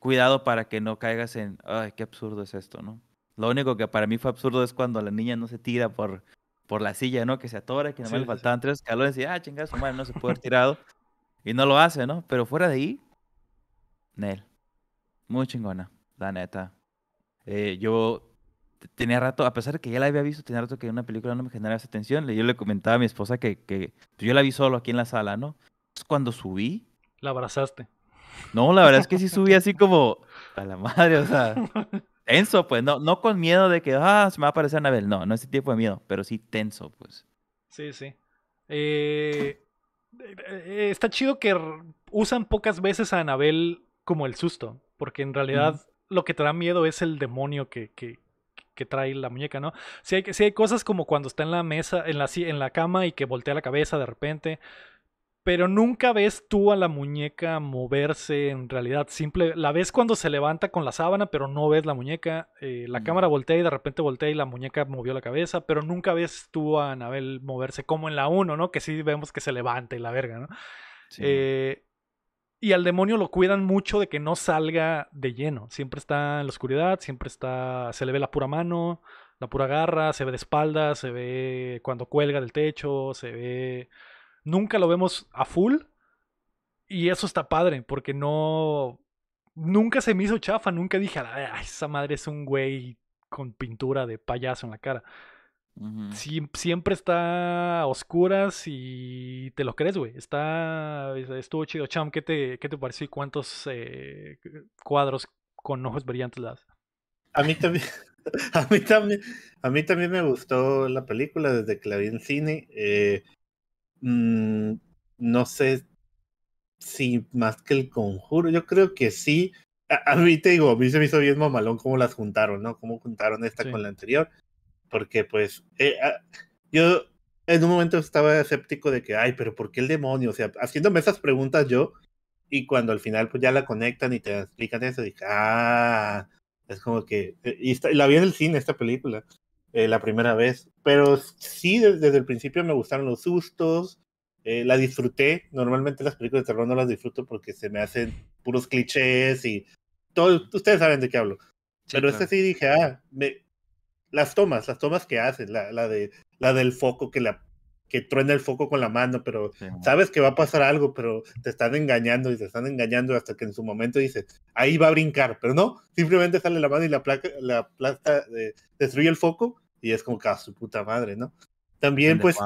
Cuidado para que no caigas en. Ay, qué absurdo es esto, ¿no? Lo único que para mí fue absurdo es cuando la niña no se tira por, por la silla, ¿no? Que se atora, que no me le faltaban tres escalones y, ah, chingada, su madre no se puede haber tirado. y no lo hace, ¿no? Pero fuera de ahí, Nel. Muy chingona, la neta. Eh, yo tenía rato, a pesar de que ya la había visto, tenía rato que una película no me generaba esa tensión. Yo le comentaba a mi esposa que, que pues, yo la vi solo aquí en la sala, ¿no? es cuando subí... La abrazaste. No, la verdad es que sí subí así como a la madre, o sea, Tenso, pues, no, no con miedo de que, ah, se me va a aparecer Anabel. No, no ese tipo de miedo, pero sí tenso, pues. Sí, sí. Eh, está chido que usan pocas veces a Anabel como el susto, porque en realidad lo que te da miedo es el demonio que, que, que trae la muñeca, ¿no? sí hay, hay cosas como cuando está en la mesa, en la, en la cama y que voltea la cabeza de repente pero nunca ves tú a la muñeca moverse en realidad. Simple, la ves cuando se levanta con la sábana, pero no ves la muñeca. Eh, la mm. cámara voltea y de repente voltea y la muñeca movió la cabeza, pero nunca ves tú a Anabel moverse como en la 1, ¿no? Que sí vemos que se levanta y la verga, ¿no? Eh, y al demonio lo cuidan mucho de que no salga de lleno. Siempre está en la oscuridad, siempre está. Se le ve la pura mano, la pura garra, se ve de espalda, se ve cuando cuelga del techo, se ve nunca lo vemos a full. Y eso está padre, porque no. Nunca se me hizo chafa, nunca dije, esa madre es un güey con pintura de payaso en la cara. siempre está a oscuras y te lo crees, güey. Está. Estuvo chido. Cham, ¿qué te, qué te pareció y cuántos eh, cuadros con ojos brillantes las? A mí también. A mí también, a mí también me gustó la película desde que la vi en cine. Eh, Mm, no sé si más que el conjuro, yo creo que sí. A, mí te digo, a mí se me hizo bien mamalón cómo las juntaron, ¿no? Cómo juntaron esta con la anterior. Porque pues eh, ah, yo en un momento estaba escéptico de que, ay, pero ¿por qué el demonio? O sea, haciéndome esas preguntas yo, y cuando al final pues ya la conectan y te explican eso, dije, ah, es como que, eh, y la vi en el cine esta película, eh, la primera vez, pero sí, desde, el principio me gustaron los sustos, eh, la disfruté. Normalmente las películas de terror no las disfruto porque se me hacen puros clichés y todo, ustedes saben de qué hablo. pero esta este sí dije, ah, me, las tomas, las tomas que hacen, de, la del foco que la que truena el foco con la mano, pero sabes que va a pasar algo, pero te están engañando y te están engañando hasta que en su momento dices, ahí va a brincar, pero no, simplemente sale la mano y la placa, la eh, destruye el foco y es como que a ah, su puta madre, ¿no? También pues,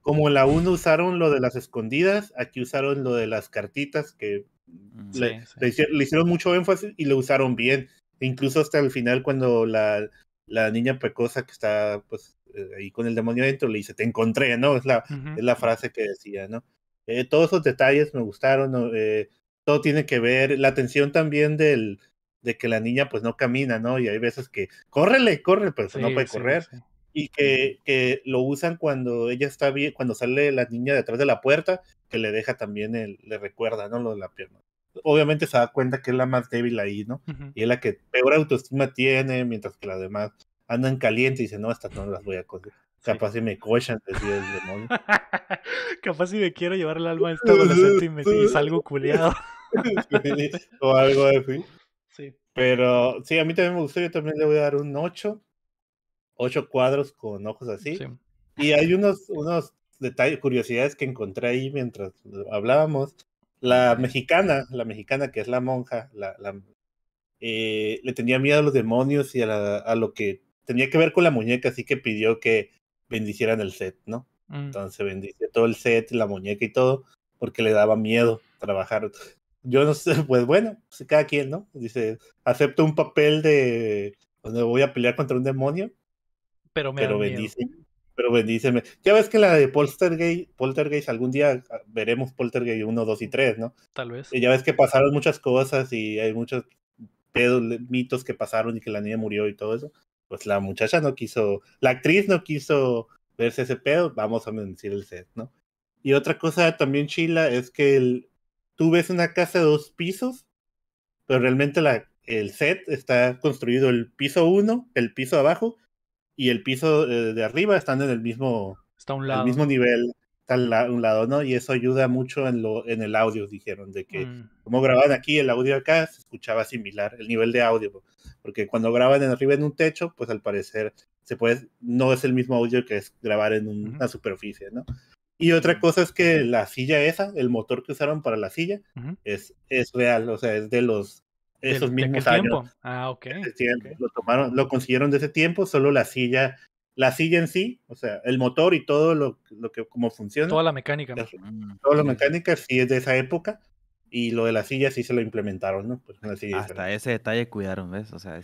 como en la 1 usaron lo de las escondidas, aquí usaron lo de las cartitas que mm, le, le hicieron mucho énfasis y lo usaron bien. Incluso hasta el final cuando la, la niña pecosa que está pues eh, ahí con el demonio dentro le dice, te encontré, ¿no? Es la, es la frase que decía, ¿no? Eh, todos esos detalles me gustaron, eh, todo tiene que ver, la atención también del, de que la niña pues no camina, ¿no? Y hay veces que, córrele, corre, pero no puede correr. Y que, que, lo usan cuando ella está bien, cuando sale la niña detrás de la puerta, que le deja también, el, le recuerda, ¿no? Lo de la pierna obviamente se da cuenta que es la más débil ahí, ¿no? Y es la que peor autoestima tiene, mientras que las demás andan calientes y dicen, no, hasta no las voy a coger. Capaz si me cochan, decía el demonio. Capaz si me quiero llevar el alma a esta adolescente y, me, y salgo culiado o algo así. Sí. Pero sí, a mí también me gustó. Yo también le voy a dar un 8. 8 cuadros con ojos así. Y hay unos, unos detalles, curiosidades que encontré ahí mientras hablábamos la mexicana, la mexicana que es la monja, la, eh, le tenía miedo a los demonios y a, lo que tenía que ver con la muñeca, así que pidió que bendicieran el set, ¿no? Mm. Entonces bendice todo el set, la muñeca y todo, porque le daba miedo trabajar. Yo no sé, pues bueno, pues cada quien, ¿no? Dice, acepto un papel de donde voy a pelear contra un demonio, pero, me bendice, pero bendíceme. Ya ves que la de Poltergeist, Poltergeist algún día ah, veremos Poltergeist 1, 2 y 3, ¿no? Tal vez. Y ya ves que pasaron muchas cosas y hay muchos pedos, mitos que pasaron y que la niña murió y todo eso. Pues la muchacha no quiso, la actriz no quiso verse ese pedo, vamos a bendecir el set, ¿no? Y otra cosa también chila es que tú ves una casa de dos pisos, pero realmente la, el set está construido el piso uno el piso abajo y el piso de, arriba están en el mismo, Está un lado. El mismo nivel a un lado, ¿no? Y eso ayuda mucho en, lo, en el audio, dijeron, de que mm. como grababan aquí, el audio acá se escuchaba similar, el nivel de audio, porque cuando graban en arriba en un techo, pues al parecer se puede, no es el mismo audio que es grabar en una superficie, ¿no? Y otra cosa es que la silla esa, el motor que usaron para la silla, es, es real, o sea, es de los esos mismos años. Ah, lo, tomaron, lo consiguieron de ese tiempo, solo la silla, la silla en sí, o sea, el motor y todo lo, lo que como funciona. Toda la mecánica. toda la mecánica sí es de esa época. Y lo de la silla sí se lo implementaron, ¿no? Pues Hasta ese detalle cuidaron, ¿ves? O sea,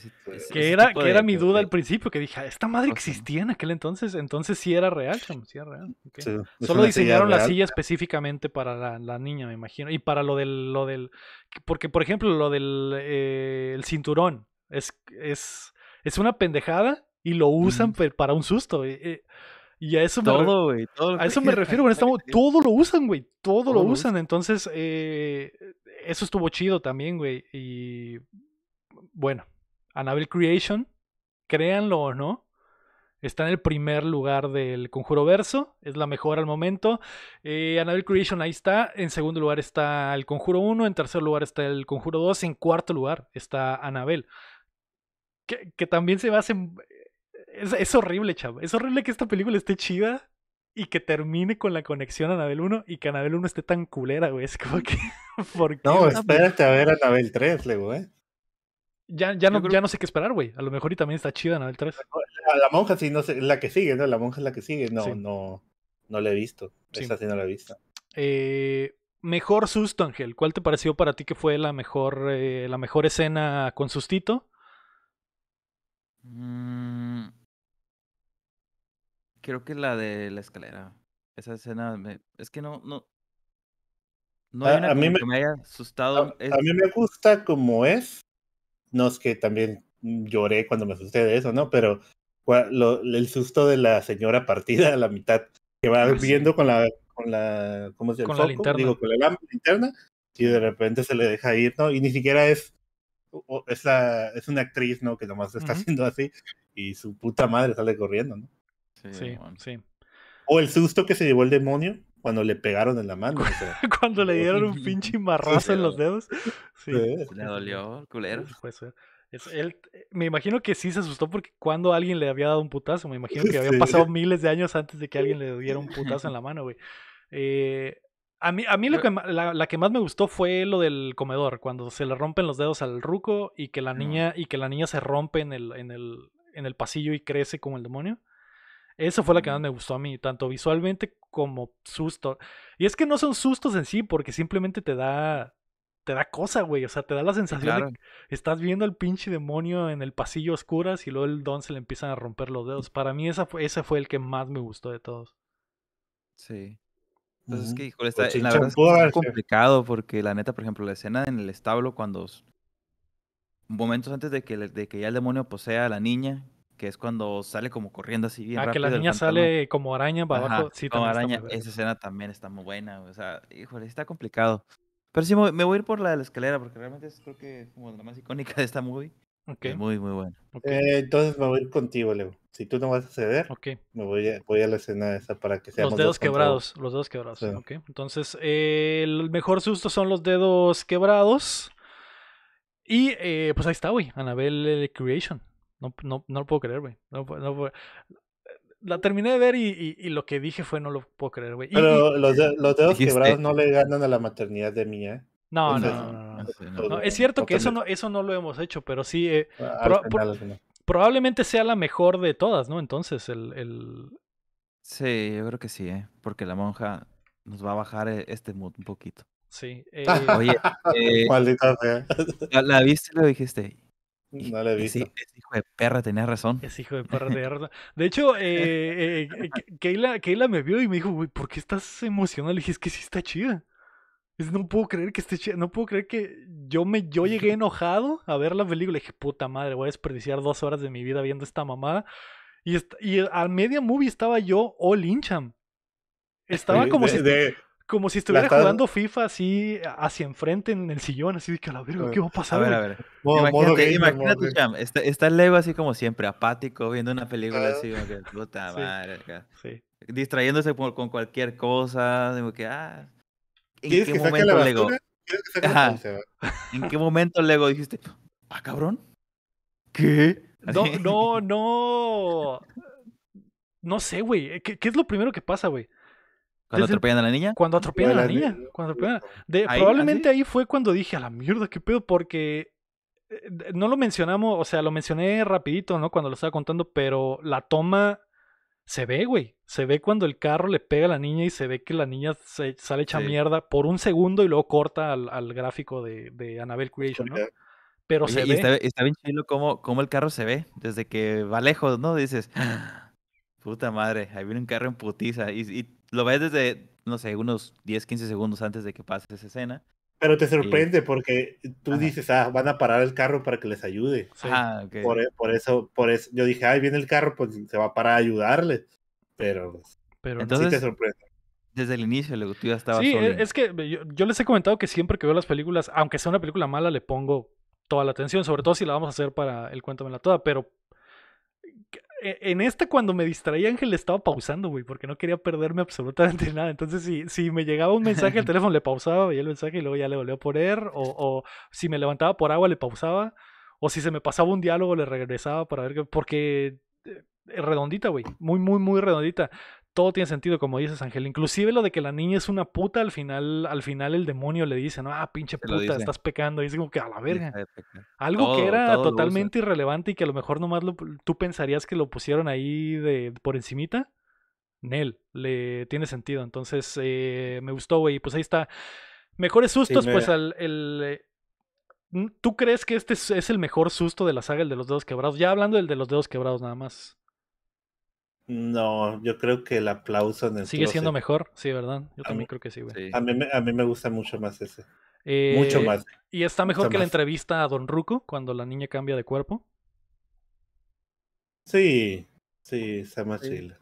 que era, que era mi duda al principio, que dije, ah, esta madre existía en aquel entonces, entonces sí era real, chum, sí era real. Solo diseñaron la silla específicamente para la, niña, me imagino, y para lo del, lo del, porque por ejemplo lo del eh, cinturón, es, es, es una pendejada y lo usan para un susto. Eh, eh, y a eso me, a eso me refiero con este todo lo usan, güey, todo, lo usan, entonces eh, eso estuvo chido también, güey, y bueno, Anabel Creation, créanlo o no, está en el primer lugar del Conjuro Verso, es la mejor al momento. Anabel eh, Annabelle Creation ahí está, en segundo lugar está el Conjuro 1, en tercer lugar está el Conjuro 2, en cuarto lugar está Anabel Que, que también se basa en, es, es horrible, chavo. Es horrible que esta película esté chida y que termine con la conexión a Anabel 1 y que Anabel 1 esté tan culera, güey. Es como que. no, espérate a ver a Anabel 3, luego, güey. ¿eh? Ya, ya, no, ya no sé qué esperar, güey. A lo mejor y también está chida Anabel 3. A la monja sí, no sé, la que sigue, ¿no? La monja es la que sigue. No, no, no la he visto. Esa sí no la he visto. Eh, mejor susto, Ángel. ¿Cuál te pareció para ti que fue la mejor, eh, la mejor escena con sustito? Mmm Creo que la de la escalera. Esa escena es que no, no. No hay a, mí me... que haya asustado. A, mí me gusta como es. No es que también mm, lloré cuando me asusté eso, ¿no? Pero el susto de la señora partida a la mitad, que va ah, viendo con la con la ¿cómo se llama? Con la Digo, con la lámpara interna y de repente se le deja ir, ¿no? Y ni siquiera es es la es una actriz, ¿no? Que nomás está haciendo así y su puta madre sale corriendo, ¿no? Sí, sí, O el susto que se llevó el demonio cuando le pegaron en la mano. cuando le dieron un pinche marrazo en los dedos. Sí. Le dolió, culero. él, me imagino que sí se asustó porque cuando alguien le había dado un putazo, me imagino que había pasado miles de años antes de que alguien le diera un putazo en la mano, güey. Eh, a mí, a mí lo que, la, que más me gustó fue lo del comedor, cuando se le rompen los dedos al ruco y que la niña, y que la niña se rompe el, en el, en el pasillo y crece como el demonio. Esa fue la que más me gustó a mí, tanto visualmente como susto. Y es que no son sustos en sí, porque simplemente te da. Te da cosa, güey. O sea, te da la sensación de que estás viendo al pinche demonio en el pasillo a oscuras y luego el don se le empiezan a romper los dedos. Para mí, esa fue, ese fue el que más me gustó de todos. Sí. Entonces, es que, híjole, está, la verdad es complicado porque la neta, por ejemplo, la escena en el establo cuando momentos antes de que, de que ya el demonio posea a la niña, que es cuando sale como corriendo así bien rápido. Ah, que la niña sale como araña para abajo. Sí, como araña, esa escena también está muy buena, o sea, híjole, está complicado. Pero sí, me voy a ir por la de la escalera, porque realmente es, creo que es como la más icónica de esta movie. Okay. muy, muy buena. Eh, entonces me voy a ir contigo, Leo. Si tú no vas a ceder, me voy a, voy a la escena esa para que sea Los dedos quebrados, los dedos quebrados. Okay. Entonces, el mejor susto son los dedos quebrados. Y eh, pues ahí está, güey, Anabel Creation. No, lo puedo creer, güey. La terminé de ver y, lo que dije fue no lo puedo creer, güey. Pero los, dedos quebrados no le ganan a la maternidad de mía. ¿eh? No, no, no, no, Es cierto que eso no, eso no lo hemos hecho, pero sí. Eh, ah, probablemente sea la mejor de todas, ¿no? Entonces, el, Sí, yo creo que sí, ¿eh? Porque la monja nos va a bajar eh, este mood un poquito. Sí. Oye, ¿La, viste y lo dijiste? No le he visto. Es hijo de perra tenía razón. Es hijo de perra tenía razón. De hecho, eh, eh, eh, Keila, me vio y me dijo, güey, ¿por qué estás emocionado? Le dije, es que sí está chida. Es, no puedo creer que esté chida. No puedo creer que yo me yo llegué enojado a ver la película. Le dije, puta madre, voy a desperdiciar dos horas de mi vida viendo esta mamada. Y, y a media movie estaba yo all Incham. Estaba como si. Como si estuviera jugando FIFA así hacia enfrente en el sillón, así de que a la verga, ¿qué va a pasar? A ver, a ver. imagínate, Cham, está, está Lego así como siempre, apático, viendo una película ah. así, como que puta madre. Sí. Distrayéndose con cualquier cosa, digo que, ah. ¿En qué momento Lego? ¿En qué momento Lego dijiste, ah, cabrón? ¿Qué? No, no, no. No sé, güey. ¿Qué es lo primero que pasa, güey? ¿Cuando atropellan a la niña? Cuando atropellan a la, niña. Cuando atropellan. probablemente ¿Ah, ahí fue cuando dije, a la mierda, qué pedo, porque eh, no lo mencionamos, o sea, lo mencioné rapidito, ¿no? Cuando lo estaba contando, pero la toma se ve, güey. Se ve cuando el carro le pega a la niña y se ve que la niña sale hecha mierda por un segundo y luego corta al, gráfico de, de Annabelle Creation, ¿no? Pero se ve. Está, está, bien chido cómo, el carro se ve desde que va lejos, ¿no? Dices, ah, puta madre, ahí viene un carro en putiza. y lo ves desde, no sé, unos 10, 15 segundos antes de que pase esa escena. Pero te eh, sorprende porque tú dices, ah, van a parar el carro para que les ayude. E, por, eso, por eso, yo dije, ay, viene el carro, pues se va a para ayudarles. Pero, pues, pero entonces sí te sorprende. Desde el inicio, luego tú ya estabas. Sí, e, es que yo, yo, les he comentado que siempre que veo las películas, aunque sea una película mala, le pongo toda la atención, sobre todo si la vamos a hacer para el Cuéntamela Toda, pero e, en esta cuando me distraía Ángel le estaba pausando, güey, porque no quería perderme absolutamente nada. Entonces, si, si me llegaba un mensaje al teléfono, le pausaba, veía el mensaje y luego ya le volvía a poner. O, o, si me levantaba por agua, le pausaba. O si se me pasaba un diálogo, le regresaba para ver qué. Porque eh, redondita, güey. Muy, muy, muy redondita todo tiene sentido, como dices, Ángel. Inclusive lo de que la niña es una puta, al final, al final el demonio le dice, no, ah, pinche puta, estás pecando. Y es como que a la verga. Algo que era totalmente irrelevante y que a lo mejor nomás lo, tú pensarías que lo pusieron ahí de, por encimita. Nel, le tiene sentido. Entonces, eh, me gustó, güey. Pues ahí está. Mejores sustos, pues al, el... Eh, ¿Tú crees que este es el mejor susto de la saga, el de los dedos quebrados? Ya hablando del de los dedos quebrados nada más. No, yo creo que el aplauso en el Sigue siendo mejor, sí, ¿verdad? Yo también creo que sí, güey. A, mí, me gusta mucho más ese. mucho eh, más. ¿Y está mejor que la entrevista a Don Ruco cuando la niña cambia de cuerpo? Sí, sí, está más sí.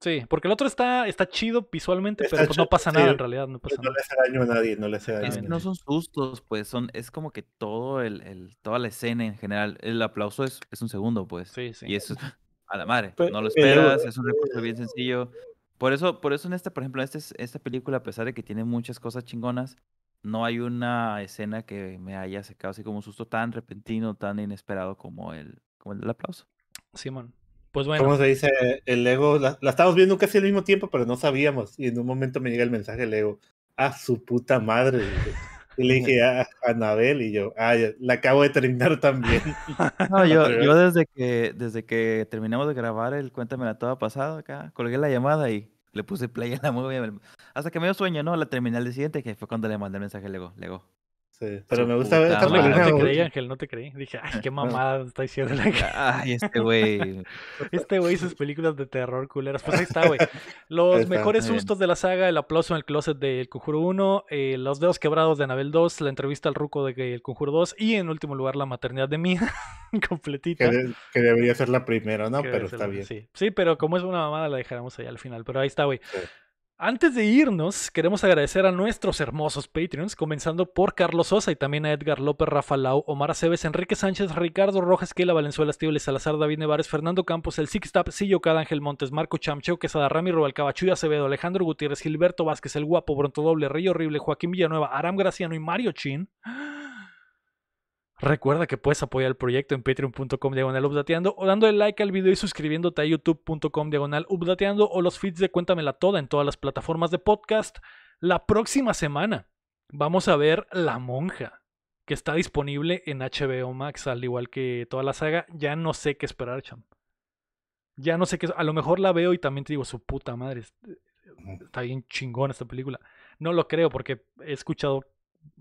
Sí, porque el otro está, está chido visualmente, pero pues no pasa nada en realidad. No, pues le hace daño a nadie, no le hace daño. no son sustos, pues, son, es como que todo el, toda la escena en general. El aplauso es, es un segundo, pues. Sí, sí. Y eso a la madre, no lo esperas, es un eh, recurso bien sencillo. Por eso, por eso en esta, por ejemplo, en este, esta película, a pesar de que tiene muchas cosas chingonas, no hay una escena que me haya sacado así como un susto tan repentino, tan inesperado como el, como el del aplauso. Simón. Pues bueno. ¿Cómo se dice? El ego, la, estamos estábamos viendo casi al mismo tiempo, pero no sabíamos. Y en un momento me llega el mensaje del ego. A su puta madre. Y le dije, a ah, Anabel, y yo, ah, la acabo de terminar también. No, yo, yo desde que desde que terminamos de grabar el Cuéntame la toda pasado acá, colgué la llamada y le puse play a la movie. Hasta que me dio sueño, ¿no? La terminal al siguiente, que fue cuando le mandé el mensaje, luego luego pero me gusta ver No te creí, Ángel, no te creí. Dije, ay, qué mamada está diciendo la Ay, este güey. este güey y sus películas de terror culeras. Pues ahí está, güey. Los mejores sustos de la saga, el aplauso en el closet de El Conjuro 1, eh, los dedos quebrados de Anabel 2, la entrevista al ruco de El Conjuro 2 y en último lugar la maternidad de Mía, completita. Que, debería ser la primera, ¿no? pero está bien. Sí. sí. pero como es una mamada la dejaremos ahí al final. Pero ahí está, güey. Antes de irnos, queremos agradecer a nuestros hermosos Patreons, comenzando por Carlos Sosa y también a Edgar López, Rafa Lau, Omar Aceves, Enrique Sánchez, Ricardo Rojas, Kela Valenzuela, Estibles, Salazar, David Nevares, Fernando Campos, El Sixtap, Sillo Cada, Ángel Montes, Marco Chamcheo, Quesada, Ramiro Alcabachuya, Acevedo, Alejandro Gutiérrez, Gilberto Vázquez, El Guapo, Bronto Doble, Rey Horrible, Joaquín Villanueva, Aram Graciano y Mario Chin. Recuerda que puedes apoyar el proyecto en patreon.com diagonal updateando o dando el like al video y suscribiéndote a youtube.com diagonal updateando o los feeds de Cuéntamela Toda en todas las plataformas de podcast. La próxima semana vamos a ver La Monja, que está disponible en HBO Max, al igual que toda la saga. Ya no sé qué esperar, Chan. Ya no sé qué. A lo mejor la veo y también te digo, su puta madre. Está bien chingón esta película. No lo creo porque he escuchado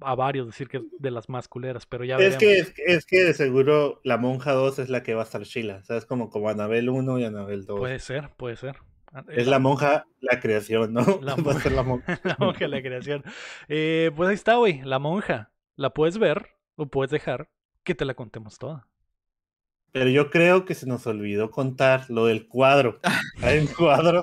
a varios decir que de las más culeras, pero ya es Que, es, que de seguro la monja 2 es la que va a estar chila, o sea, es como, como Anabel 1 y Anabel 2. Puede ser, puede ser. Ah, es la monja la creación, ¿no? La, monja. la la creación. Eh, pues ahí está, güey, la monja. La puedes ver o puedes dejar que te la contemos toda. Pero yo creo que se nos olvidó contar lo del cuadro. Hay un cuadro